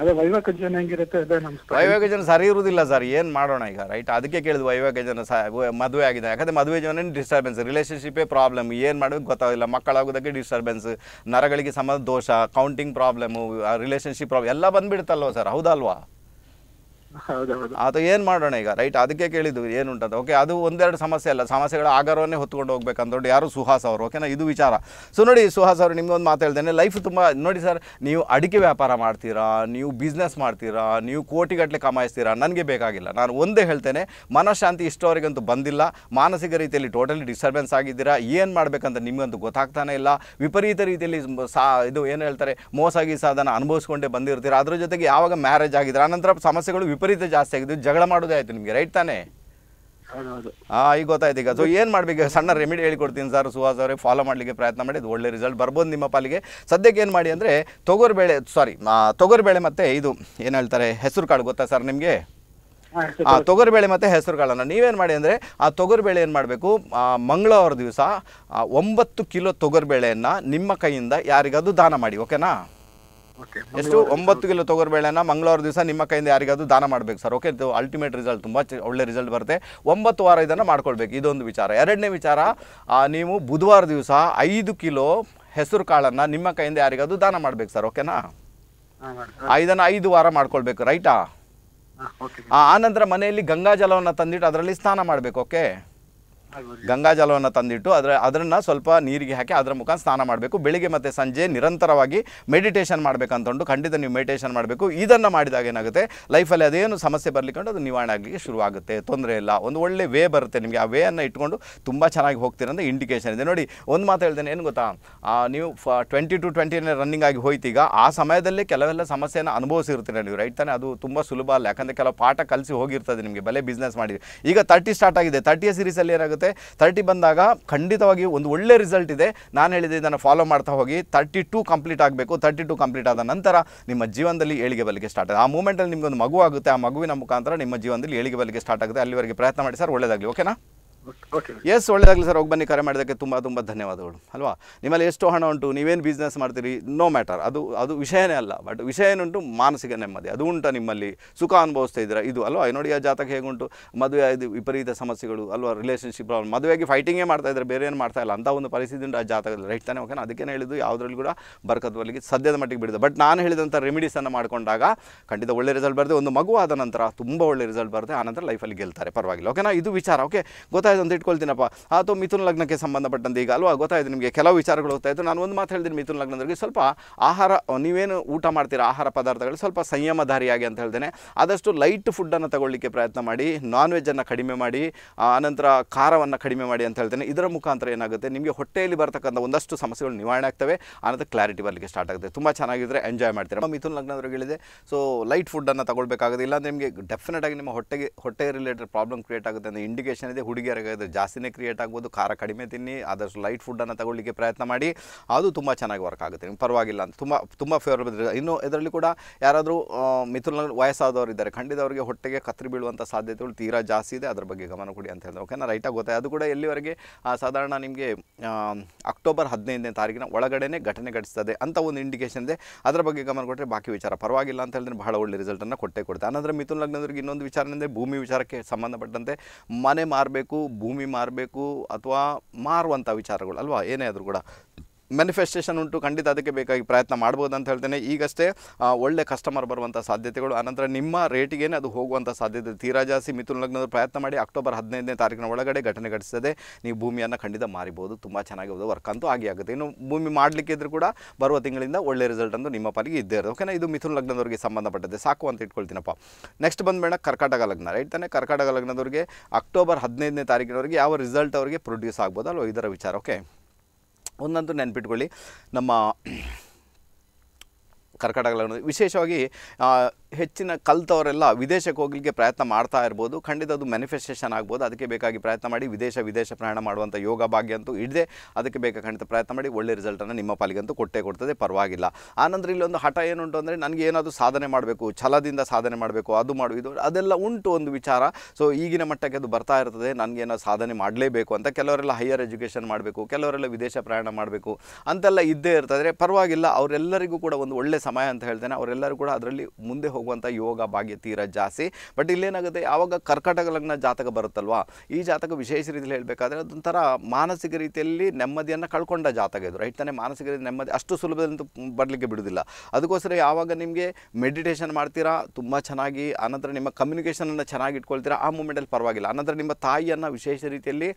Speaker 1: ಅದೇ ವೈವಾಹಿಕ ಜೀವನ ಹೆಂಗಿರುತ್ತೆ ಅದೇ ನಮ್ಮ ವೈವಾಹಿಕ ಜೀವನ ಸರಿ ಇರುವುದಿಲ್ಲ ಸರ್ ಏನು ಮಾಡೋಣ ಈಗ ರೈಟ್ ಅದಕ್ಕೆ ಕೇಳಿದ್ವಿ ವೈವಾಹಿಕ ಜನ ಸ ಮದುವೆ ಆಗಿದೆ ಯಾಕಂದ್ರೆ ಮದುವೆ ಜನ ಡಿಸ್ಟರ್ಬೆನ್ಸ್ ರಿಲೇಷನ್ಶಿಪ್ಪೇ ಪ್ರಾಬ್ಲಮ್ ಏನು ಮಾಡೋದು ಗೊತ್ತಾಗಿಲ್ಲ ಮಕ್ಕಳಾಗೋದಕ್ಕೆ ಡಿಸ್ಟರ್ಬೆನ್ಸ್ ನರಗಳಿಗೆ ಸಂಬಂಧ ದೋಷ ಕೌಂಟಿಂಗ್ ಪ್ರಾಬ್ಲಮ್ ರಿಲೇಷನ್ಶಿಪ್ ಪ್ರಾಬ್ಲಮ್ ಎಲ್ಲ ಬಂದುಬಿಡುತ್ತಲ್ವ ಸರ್ ಹೌದಲ್ವಾ ಅದು ಏನು ಮಾಡೋಣ ಈಗ ರೈಟ್ ಅದಕ್ಕೆ ಕೇಳಿದ್ದು ಏನುಂಟಂತ ಓಕೆ ಅದು ಒಂದೆರಡು ಸಮಸ್ಯೆ ಅಲ್ಲ ಸಮಸ್ಯೆಗಳ ಆಗಾರವನ್ನೇ ಹೊತ್ಕೊಂಡು ಹೋಗ್ಬೇಕಂದ್ಕೊಂಡು ಯಾರು ಸುಹಾಸ್ ಅವರು ಓಕೆನಾ ಇದು ವಿಚಾರ ಸೊ ನೋಡಿ ಸುಹಾಸ್ ಅವರು ನಿಮ್ಗೊಂದು ಮಾತು ಹೇಳ್ತೇನೆ ಲೈಫ್ ತುಂಬ ನೋಡಿ ಸರ್ ನೀವು ಅಡಿಕೆ ವ್ಯಾಪಾರ ಮಾಡ್ತೀರಾ ನೀವು ಬಿಸ್ನೆಸ್ ಮಾಡ್ತೀರಾ ನೀವು ಕೋಟಿಗಟ್ಟಲೆ ಕಮಾಯಿಸ್ತೀರಾ ನನಗೆ ಬೇಕಾಗಿಲ್ಲ ನಾನು ಒಂದೇ ಹೇಳ್ತೇನೆ ಮನಃಶಾಂತಿ ಇಷ್ಟವರೆಗಂತೂ ಬಂದಿಲ್ಲ ಮಾನಸಿಕ ರೀತಿಯಲ್ಲಿ ಟೋಟಲಿ ಡಿಸ್ಟರ್ಬೆನ್ಸ್ ಆಗಿದ್ದೀರಾ ಏನು ಮಾಡಬೇಕಂತ ನಿಮಗಂತೂ ಗೊತ್ತಾಗ್ತಾನೆ ಇಲ್ಲ ವಿಪರೀತ ರೀತಿಯಲ್ಲಿ ಸಾ ಇದು ಏನು ಹೇಳ್ತಾರೆ ಮೋಸಾಗಿ ಸಾಧನ ಅದನ್ನು ಅನುಭವಿಸ್ಕೊಂಡೇ ಬಂದಿರ್ತೀರಾ ಅದ್ರ ಜೊತೆಗೆ ಯಾವಾಗ ಮ್ಯಾರೇಜ್ ಆಗಿದ್ರೆ ಆನಂತರ ಸಮಸ್ಯೆಗಳು ವಿಪರೀತ ಜಾಸ್ತಿ ಆಗಿದ್ದು ಜಗಳ ಮಾಡೋದೇ ಆಯ್ತು ನಿಮಗೆ ರೈಟ್ ತಾನೇ ಹಾ ಈಗ ಗೊತ್ತಾಯ್ತು ಈಗ ಸೊ ಏನು ಮಾಡಬೇಕು ಸಣ್ಣ ರೆಮಿಡಿ ಹೇಳಿಕೊಡ್ತೀನಿ ಸರ್ ಸುಹಾಸ್ ಅವರೇ ಫಾಲೋ ಮಾಡ್ಲಿಕ್ಕೆ ಪ್ರಯತ್ನ ಮಾಡಿ ಇದು ಒಳ್ಳೆ ರಿಸಲ್ಟ್ ಬರ್ಬೋದು ನಿಮ್ಮ ಪಾಲಿಗೆ ಸದ್ಯಕ್ಕೆ ಏನು ಮಾಡಿ ಅಂದರೆ ತೊಗರಿಬೇಳೆ ಸಾರಿ ತೊಗರಿಬೇಳೆ ಮತ್ತೆ ಇದು ಏನು ಹೇಳ್ತಾರೆ ಹೆಸರು ಕಾಳು ಗೊತ್ತಾ ಸರ್ ನಿಮಗೆ ಆ ತೊಗರಿಬೇಳೆ ಮತ್ತೆ ಹೆಸರು ಕಾಳನ್ನು ನೀವೇನು ಮಾಡಿ ಅಂದರೆ ಆ ತೊಗರಿಬೇಳೆ ಏನು ಮಾಡಬೇಕು ಮಂಗಳವಾರ ದಿವಸ ಒಂಬತ್ತು ಕಿಲೋ ತೊಗರಿಬೇಳೆಯನ್ನು ನಿಮ್ಮ ಕೈಯಿಂದ ಯಾರಿಗಾದರೂ ದಾನ ಮಾಡಿ ಓಕೆನಾ ಎಷ್ಟು ಒಂಬತ್ತು ಕಿಲೋ ಬೇಳೆನ ಮಂಗಳವಾರ ದಿವಸ ನಿಮ್ಮ ಕೈಯಿಂದ ಯಾರಿಗಾದ್ರೂ ದಾನ ಮಾಡಬೇಕು ಸರ್ ಓಕೆ ಅಲ್ಟಿಮೇಟ್ ರಿಸಲ್ಟ್ ತುಂಬ ಒಳ್ಳೆ ರಿಸಲ್ಟ್ ಬರುತ್ತೆ ಒಂಬತ್ತು ವಾರ ಇದನ್ನು ಮಾಡ್ಕೊಳ್ಬೇಕು ಇದೊಂದು ವಿಚಾರ ಎರಡನೇ ವಿಚಾರ ನೀವು ಬುಧವಾರ ದಿವಸ ಐದು ಕಿಲೋ ಹೆಸರು ಕಾಳನ್ನು ನಿಮ್ಮ ಕೈಯಿಂದ ಯಾರಿಗಾದರೂ ದಾನ ಮಾಡಬೇಕು ಸರ್ ಓಕೆನಾ ಇದನ್ನು ಐದು ವಾರ ಮಾಡ್ಕೊಳ್ಬೇಕು ರೈಟಾ ಆ ನಂತರ ಮನೆಯಲ್ಲಿ ಗಂಗಾ ಜಲವನ್ನು ತಂದಿಟ್ಟು ಅದರಲ್ಲಿ ಸ್ನಾನ ಮಾಡಬೇಕು ಓಕೆ ಜಲವನ್ನು ತಂದಿಟ್ಟು ಅದರ ಅದನ್ನು ಸ್ವಲ್ಪ ನೀರಿಗೆ ಹಾಕಿ ಅದರ ಮುಖಾಂತರ ಸ್ನಾನ ಮಾಡಬೇಕು ಬೆಳಿಗ್ಗೆ ಮತ್ತು ಸಂಜೆ ನಿರಂತರವಾಗಿ ಮೆಡಿಟೇಷನ್ ಮಾಡಬೇಕಂತಂದು ಖಂಡಿತ ನೀವು ಮೆಡಿಟೇಷನ್ ಮಾಡಬೇಕು ಇದನ್ನು ಮಾಡಿದಾಗ ಏನಾಗುತ್ತೆ ಲೈಫಲ್ಲಿ ಅದೇನು ಸಮಸ್ಯೆ ಬರಲಿಕ್ಕೊಂಡು ಅದು ನಿವಾರಣೆ ಆಗಲಿಕ್ಕೆ ಶುರುವಾಗುತ್ತೆ ತೊಂದರೆ ಇಲ್ಲ ಒಂದು ಒಳ್ಳೆ ವೇ ಬರುತ್ತೆ ನಿಮಗೆ ಆ ವೇಯನ್ನು ಇಟ್ಕೊಂಡು ತುಂಬ ಚೆನ್ನಾಗಿ ಹೋಗ್ತೀರಂತ ಇಂಡಿಕೇಷನ್ ಇದೆ ನೋಡಿ ಒಂದು ಮಾತು ಹೇಳ್ತೇನೆ ಏನು ಗೊತ್ತಾ ನೀವು ಫ ಟ್ವೆಂಟಿ ಟು ಟ್ವೆಂಟಿನೇ ರನ್ನಿಂಗ್ ಆಗಿ ಹೋಯ್ತೀಗ ಆ ಸಮಯದಲ್ಲಿ ಕೆಲವೆಲ್ಲ ಸಮಸ್ಯೆಯನ್ನು ಅನುಭವಿಸಿರ್ತೀರ ನೀವು ರೈಟ್ ತಾನೆ ಅದು ತುಂಬ ಸುಲಭ ಅಲ್ಲ ಯಾಕಂದರೆ ಕೆಲವು ಪಾಠ ಕಲಿಸಿ ಹೋಗಿರ್ತದೆ ನಿಮಗೆ ಬಲೆ ಬಿಸ್ನೆಸ್ ಮಾಡಿ ಈಗ ತರ್ಟಿ ಸ್ಟಾರ್ಟ್ ಆಗಿದೆ ತರ್ಟಿಯ ಸೀರೀಸಲ್ಲಿ ಏನಾಗುತ್ತೆ ಆಗುತ್ತೆ ತರ್ಟಿ ಬಂದಾಗ ಖಂಡಿತವಾಗಿ ಒಂದು ಒಳ್ಳೆ ರಿಸಲ್ಟ್ ಇದೆ ನಾನು ಹೇಳಿದೆ ಇದನ್ನು ಫಾಲೋ ಮಾಡ್ತಾ ಹೋಗಿ ತರ್ಟಿ ಟು ಕಂಪ್ಲೀಟ್ ಆಗಬೇಕು ತರ್ಟಿ ಟು ಕಂಪ್ಲೀಟ್ ಆದ ನಂತರ ನಿಮ್ಮ ಜೀವನದಲ್ಲಿ ಏಳಿಗೆ ಬಲಿಗೆ ಸ್ಟಾರ್ಟ್ ಆಗುತ್ತೆ ಆ ಮೂಮೆಂಟಲ್ಲಿ ನಿಮಗೊಂದು ಮಗು ಆಗುತ್ತೆ ಆ ಮಗುವಿನ ಮುಖಾಂತರ ನಿಮ್ಮ ಜೀವನದಲ್ಲಿ ಏಳಿಗೆ ಬಲಿಗೆ ಸ್ಟಾರ್ಟ್ ಆಗುತ್ತೆ ಅಲ್ಲಿವರೆಗೆ ಪ್ರಯತ್ನ ಮಾಡಿ ಸರ್ ಒಳ್ಳೆಯದಾಗಲಿ ಓಕೆನಾ ಎಸ್ ಒಳ್ಳೆಯದಾಗಲಿ ಸರ್ ಹೋಗಿ ಬನ್ನಿ ಕರೆ ಮಾಡೋದಕ್ಕೆ ತುಂಬ ತುಂಬ ಧನ್ಯವಾದಗಳು ಅಲ್ವಾ ನಿಮ್ಮಲ್ಲಿ ಎಷ್ಟು ಹಣ ಉಂಟು ನೀವೇನು ಬಿಸ್ನೆಸ್ ಮಾಡ್ತೀರಿ ನೋ ಮ್ಯಾಟರ್ ಅದು ಅದು ವಿಷಯನೇ ಅಲ್ಲ ಬಟ್ ವಿಷಯ ಏನುಂಟು ಮಾನಸಿಕ ನೆಮ್ಮದಿ ಅದು ಉಂಟು ನಿಮ್ಮಲ್ಲಿ ಸುಖ ಅನುಭವಿಸ್ತಾ ಇದ್ದೀರಾ ಇದು ಅಲ್ವಾ ನೋಡಿ ಆ ಜಾತಕ ಹೇಗುಂಟು ಮದುವೆ ಇದು ವಿಪರೀತ ಸಮಸ್ಯೆಗಳು ಅಲ್ವಾ ರಿಲೇಷನ್ಶಿಪ್ ಪ್ರಾಬ್ಲಮ್ ಮದುವೆಗೆ ಫೈಟಿಂಗೇ ಮಾಡ್ತಾ ಇದ್ದಾರೆ ಬೇರೆ ಏನು ಮಾಡ್ತಾ ಇಲ್ಲ ಅಂತ ಒಂದು ಪರಿಸ್ಥಿತಿ ಉಂಟು ಆ ಜಾತಕದಲ್ಲಿ ರೈಟ್ ತಾನೆ ಓಕೆನಾ ಅದಕ್ಕೇನು ಹೇಳಿದ್ದು ಯಾವುದ್ರಲ್ಲಿ ಕೂಡ ಬರ್ಕತ್ವಲ್ಲಿಗೆ ಸದ್ಯದ ಮಟ್ಟಿಗೆ ಬಿಡಿದೆ ಬಟ್ ನಾನು ಹೇಳಿದಂಥ ರೆಮಿಡೀಸನ್ನು ಮಾಡಿಕೊಂಡಾಗ ಖಂಡಿತ ಒಳ್ಳೆ ರಿಸಲ್ಟ್ ಬರ್ತದೆ ಒಂದು ಮಗು ಆದ ನಂತರ ತುಂಬ ಒಳ್ಳೆ ರಿಸಲ್ಟ್ ಬರುತ್ತೆ ಆನಂತರ ಲೈಫಲ್ಲಿ ಗೆಲ್ತಾರೆ ಪರವಾಗಿಲ್ಲ ಓಕೆನಾ ಇದು ವಿಚಾರ ಓಕೆ ಗೊತ್ತಾಯ್ತು ಒಳ್ಳೆಯದು ಇಟ್ಕೊಳ್ತೀನಪ್ಪ ಅಥವಾ ಮಿಥುನ ಲಗ್ನಕ್ಕೆ ಸಂಬಂಧಪಟ್ಟಂತೆ ಈಗ ಅಲ್ವಾ ಗೊತ್ತಾಯಿತು ನಿಮಗೆ ಕೆಲವು ವಿಚಾರಗಳು ಗೊತ್ತಾಯಿತು ನಾನು ಒಂದು ಮಾತು ಹೇಳ್ತೀನಿ ಮಿಥುನ ಲಗ್ನದವರಿಗೆ ಸ್ವಲ್ಪ ಆಹಾರ ನೀವೇನು ಊಟ ಮಾಡ್ತೀರಾ ಆಹಾರ ಪದಾರ್ಥಗಳು ಸ್ವಲ್ಪ ಸಂಯಮಧಾರಿಯಾಗಿ ಅಂತ ಹೇಳ್ತೇನೆ ಆದಷ್ಟು ಲೈಟ್ ಫುಡ್ಡನ್ನು ತಗೊಳ್ಳಿಕ್ಕೆ ಪ್ರಯತ್ನ ಮಾಡಿ ನಾನ್ ವೆಜ್ಜನ್ನು ಕಡಿಮೆ ಮಾಡಿ ಆನಂತರ ಖಾರವನ್ನು ಕಡಿಮೆ ಮಾಡಿ ಅಂತ ಹೇಳ್ತೇನೆ ಇದರ ಮುಖಾಂತರ ಏನಾಗುತ್ತೆ ನಿಮಗೆ ಹೊಟ್ಟೆಯಲ್ಲಿ ಬರತಕ್ಕಂಥ ಒಂದಷ್ಟು ಸಮಸ್ಯೆಗಳು ನಿವಾರಣೆ ಆಗ್ತವೆ ಆನಂತರ ಕ್ಲಾರಿಟಿ ಬರಲಿಕ್ಕೆ ಸ್ಟಾರ್ಟ್ ಆಗುತ್ತೆ ತುಂಬ ಚೆನ್ನಾಗಿದ್ದರೆ ಎಂಜಾಯ್ ಮಾಡ್ತೀರಾ ಮಿಥುನ್ ಹೇಳಿದೆ ಸೊ ಲೈಟ್ ಫುಡ್ಡನ್ನು ತಗೊಳ್ಬೇಕಾಗುತ್ತೆ ಇಲ್ಲ ನಿಮಗೆ ಆಗಿ ನಿಮ್ಮ ಹೊಟ್ಟೆಗೆ ಹೊಟ್ಟೆ ರಿಲೇಟೆಡ್ ಪ್ರಾಬ್ಲಮ್ ಕ್ರಿಯೇಟ್ ಆಗುತ್ತೆ ಅಂತ ಇಂಡಿಕೇಶನ್ ಇದೆ ಹುಡುಗಿಯರ ಜಾಸ್ತಿನೇ ಕ್ರಿಯೇಟ್ ಆಗ್ಬೋದು ಖಾರ ಕಡಿಮೆ ತಿನ್ನಿ ಆದಷ್ಟು ಲೈಟ್ ಫುಡ್ಡನ್ನು ತಗೊಳ್ಳಿಕ್ಕೆ ಪ್ರಯತ್ನ ಮಾಡಿ ಅದು ತುಂಬ ಚೆನ್ನಾಗಿ ವರ್ಕ್ ಆಗುತ್ತೆ ನಿಮ್ಗೆ ಪರವಾಗಿಲ್ಲ ಅಂತ ತುಂಬ ತುಂಬ ಫೇವರಬಲ್ ಇನ್ನು ಇದರಲ್ಲಿ ಕೂಡ ಯಾರಾದರೂ ಮಿಥುನಲ್ಲಿ ವಯಸ್ಸಾದವರು ಇದ್ದಾರೆ ಅವರಿಗೆ ಹೊಟ್ಟೆಗೆ ಕತ್ತರಿ ಬೀಳುವಂಥ ಸಾಧ್ಯತೆಗಳು ತೀರಾ ಜಾಸ್ತಿ ಇದೆ ಅದರ ಬಗ್ಗೆ ಗಮನ ಕೊಡಿ ಅಂತ ಹೇಳಿದ್ರೆ ಓಕೆನಾ ರೈಟಾಗಿ ಗೊತ್ತಾಯ ಅದು ಕೂಡ ಎಲ್ಲಿವರೆಗೆ ಸಾಧಾರಣ ನಿಮಗೆ ಅಕ್ಟೋಬರ್ ಹದಿನೈದನೇ ತಾರೀಕಿನ ಒಳಗಡೆನೇ ಘಟನೆ ಘಟಿಸ್ತದೆ ಅಂತ ಒಂದು ಇಂಡಿಕೇಷನ್ ಇದೆ ಅದರ ಬಗ್ಗೆ ಗಮನ ಕೊಟ್ಟರೆ ಬಾಕಿ ವಿಚಾರ ಪರವಾಗಿಲ್ಲ ಅಂತ ಹೇಳಿದ್ರೆ ಬಹಳ ಒಳ್ಳೆ ರಿಸಲ್ಟನ್ನು ಕೊಟ್ಟೆ ಕೊಡುತ್ತೆ ಅನಂತರ ಮಿಥುನ್ ಲಗ್ನದವ್ರಿಗೆ ಇನ್ನೊಂದು ವಿಚಾರ ಅಂದರೆ ಭೂಮಿ ವಿಚಾರಕ್ಕೆ ಸಂಬಂಧಪಟ್ಟಂತೆ ಮನೆ ಮಾರಬೇಕು ಭೂಮಿ ಮಾರಬೇಕು ಅಥವಾ ಮಾರುವಂಥ ವಿಚಾರಗಳು ಅಲ್ವಾ ಏನೇ ಆದರೂ ಕೂಡ ಮ್ಯಾನಿಫೆಸ್ಟೇಷನ್ ಉಂಟು ಖಂಡಿತ ಅದಕ್ಕೆ ಬೇಕಾಗಿ ಪ್ರಯತ್ನ ಮಾಡ್ಬೋದು ಅಂತ ಹೇಳ್ತೇನೆ ಈಗಷ್ಟೇ ಒಳ್ಳೆ ಕಸ್ಟಮರ್ ಬರುವಂಥ ಸಾಧ್ಯತೆಗಳು ಆನಂತರ ನಿಮ್ಮ ರೇಟಿಗೇನೆ ಅದು ಹೋಗುವಂಥ ಸಾಧ್ಯತೆ ತೀರಾ ಜಾಸ್ತಿ ಮಿಥುನ್ ಲಗ್ನದ ಪ್ರಯತ್ನ ಮಾಡಿ ಅಕ್ಟೋಬರ್ ಹದಿನೈದನೇ ತಾರೀಕಿನ ಒಳಗಡೆ ಘಟನೆ ಘಟಿಸ್ತದೆ ನೀವು ಭೂಮಿಯನ್ನು ಖಂಡಿತ ಮಾರಿಬೋದು ತುಂಬ ಚೆನ್ನಾಗಿ ಹೋದ ವರ್ಕ್ ಅಂತೂ ಆಗಿ ಆಗುತ್ತೆ ಇನ್ನು ಭೂಮಿ ಮಾಡಲಿಕ್ಕೆ ಇದ್ರೂ ಕೂಡ ಬರುವ ತಿಂಗಳಿಂದ ಒಳ್ಳೆ ರಿಸಲ್ಟ್ ಅಂತೂ ನಿಮ್ಮ ಪಾಲಿಗೆ ಇದ್ದೇ ಇರೋದು ಓಕೆನಾ ಇದು ಮಿಥುನ್ ಲಗ್ನದವರಿಗೆ ಸಂಬಂಧಪಟ್ಟದೆ ಸಾಕು ಅಂತ ಇಟ್ಕೊಳ್ತೀನಪ್ಪ ನೆಕ್ಸ್ಟ್ ಬಂದ್ಬೇಡ ಕರ್ಕಾಟಕ ಲಗ್ನ ರೈಟ್ ತಾನೆ ಕರ್ಕಾಟಕ ಲಗ್ನದವರಿಗೆ ಅಕ್ಟೋಬರ್ ಹದಿನೈದನೇ ತಾರೀಕಿನವರಿಗೆ ಯಾವ ರಿಸಲ್ಟ್ ಅವರಿಗೆ ಪ್ರೊಡ್ಯೂಸ್ ಆಗ್ಬೋದು ಅಲ್ವ ಇದರ ವಿಚಾರ ಓಕೆ ಒಂದಂತೂ ನೆನ್ಪಿಟ್ಕೊಳ್ಳಿ ನಮ್ಮ ಕರ್ಕಟಕಗಳನ್ನು ವಿಶೇಷವಾಗಿ ಹೆಚ್ಚಿನ ಕಲ್ತವರೆಲ್ಲ ವಿದೇಶಕ್ಕೆ ಹೋಗಲಿಕ್ಕೆ ಪ್ರಯತ್ನ ಮಾಡ್ತಾ ಇರ್ಬೋದು ಖಂಡಿತ ಅದು ಮ್ಯಾನಿಫೆಸ್ಟೇಷನ್ ಆಗ್ಬೋದು ಅದಕ್ಕೆ ಬೇಕಾಗಿ ಪ್ರಯತ್ನ ಮಾಡಿ ವಿದೇಶ ವಿದೇಶ ಪ್ರಯಾಣ ಮಾಡುವಂಥ ಯೋಗ ಭಾಗ್ಯ ಅಂತೂ ಇಡದೆ ಅದಕ್ಕೆ ಬೇಕಾಗಿ ಖಂಡಿತ ಪ್ರಯತ್ನ ಮಾಡಿ ಒಳ್ಳೆ ರಿಸಲ್ಟನ್ನು ನಿಮ್ಮ ಪಾಲಿಗಂತೂ ಕೊಟ್ಟೇ ಕೊಡ್ತದೆ ಪರವಾಗಿಲ್ಲ ಆನಂತರ ಇಲ್ಲೊಂದು ಹಠ ಏನುಂಟು ಅಂದರೆ ನನಗೆ ಏನಾದರೂ ಸಾಧನೆ ಮಾಡಬೇಕು ಛಲದಿಂದ ಸಾಧನೆ ಮಾಡಬೇಕು ಅದು ಮಾಡು ಇದು ಅದೆಲ್ಲ ಉಂಟು ಒಂದು ವಿಚಾರ ಸೊ ಈಗಿನ ಮಟ್ಟಕ್ಕೆ ಅದು ಬರ್ತಾ ಇರ್ತದೆ ನನಗೇನೋ ಸಾಧನೆ ಮಾಡಲೇಬೇಕು ಅಂತ ಕೆಲವರೆಲ್ಲ ಹೈಯರ್ ಎಜುಕೇಷನ್ ಮಾಡಬೇಕು ಕೆಲವರೆಲ್ಲ ವಿದೇಶ ಪ್ರಯಾಣ ಮಾಡಬೇಕು ಅಂತೆಲ್ಲ ಇದ್ದೇ ಇರ್ತದೆ ಪರವಾಗಿಲ್ಲ ಅವರೆಲ್ಲರಿಗೂ ಕೂಡ ಒಂದು ಒಳ್ಳೆ ಸಮಯ ಅಂತ ಹೇಳ್ತೇನೆ ಅವರೆಲ್ಲರೂ ಕೂಡ ಅದರಲ್ಲಿ ಮುಂದೆ ಹೋಗುವಂಥ ಯೋಗ ಭಾಗ್ಯ ತೀರ ಜಾಸ್ತಿ ಬಟ್ ಇಲ್ಲೇನಾಗುತ್ತೆ ಯಾವಾಗ ಕರ್ಕಟಕ ಲಗ್ನ ಜಾತಕ ಬರುತ್ತಲ್ವಾ ಈ ಜಾತಕ ವಿಶೇಷ ರೀತಿಯಲ್ಲಿ ಹೇಳಬೇಕಾದ್ರೆ ಅದೊಂಥರ ಮಾನಸಿಕ ರೀತಿಯಲ್ಲಿ ನೆಮ್ಮದಿಯನ್ನು ಕಳ್ಕೊಂಡ ಜಾತಕ ಇದು ರೈಟ್ ತಾನೇ ಮಾನಸಿಕ ರೀತಿ ನೆಮ್ಮದಿ ಅಷ್ಟು ಸುಲಭದಂತೂ ಬರಲಿಕ್ಕೆ ಬಿಡೋದಿಲ್ಲ ಅದಕ್ಕೋಸ್ಕರ ಯಾವಾಗ ನಿಮಗೆ ಮೆಡಿಟೇಷನ್ ಮಾಡ್ತೀರಾ ತುಂಬ ಚೆನ್ನಾಗಿ ಆನಂತರ ನಿಮ್ಮ ಕಮ್ಯುನಿಕೇಷನನ್ನು ಚೆನ್ನಾಗಿ ಇಟ್ಕೊಳ್ತೀರಾ ಆ ಮೂಮೆಂಟಲ್ಲಿ ಪರವಾಗಿಲ್ಲ ಆನಂತರ ನಿಮ್ಮ ತಾಯಿಯನ್ನು ವಿಶೇಷ ರೀತಿಯಲ್ಲಿ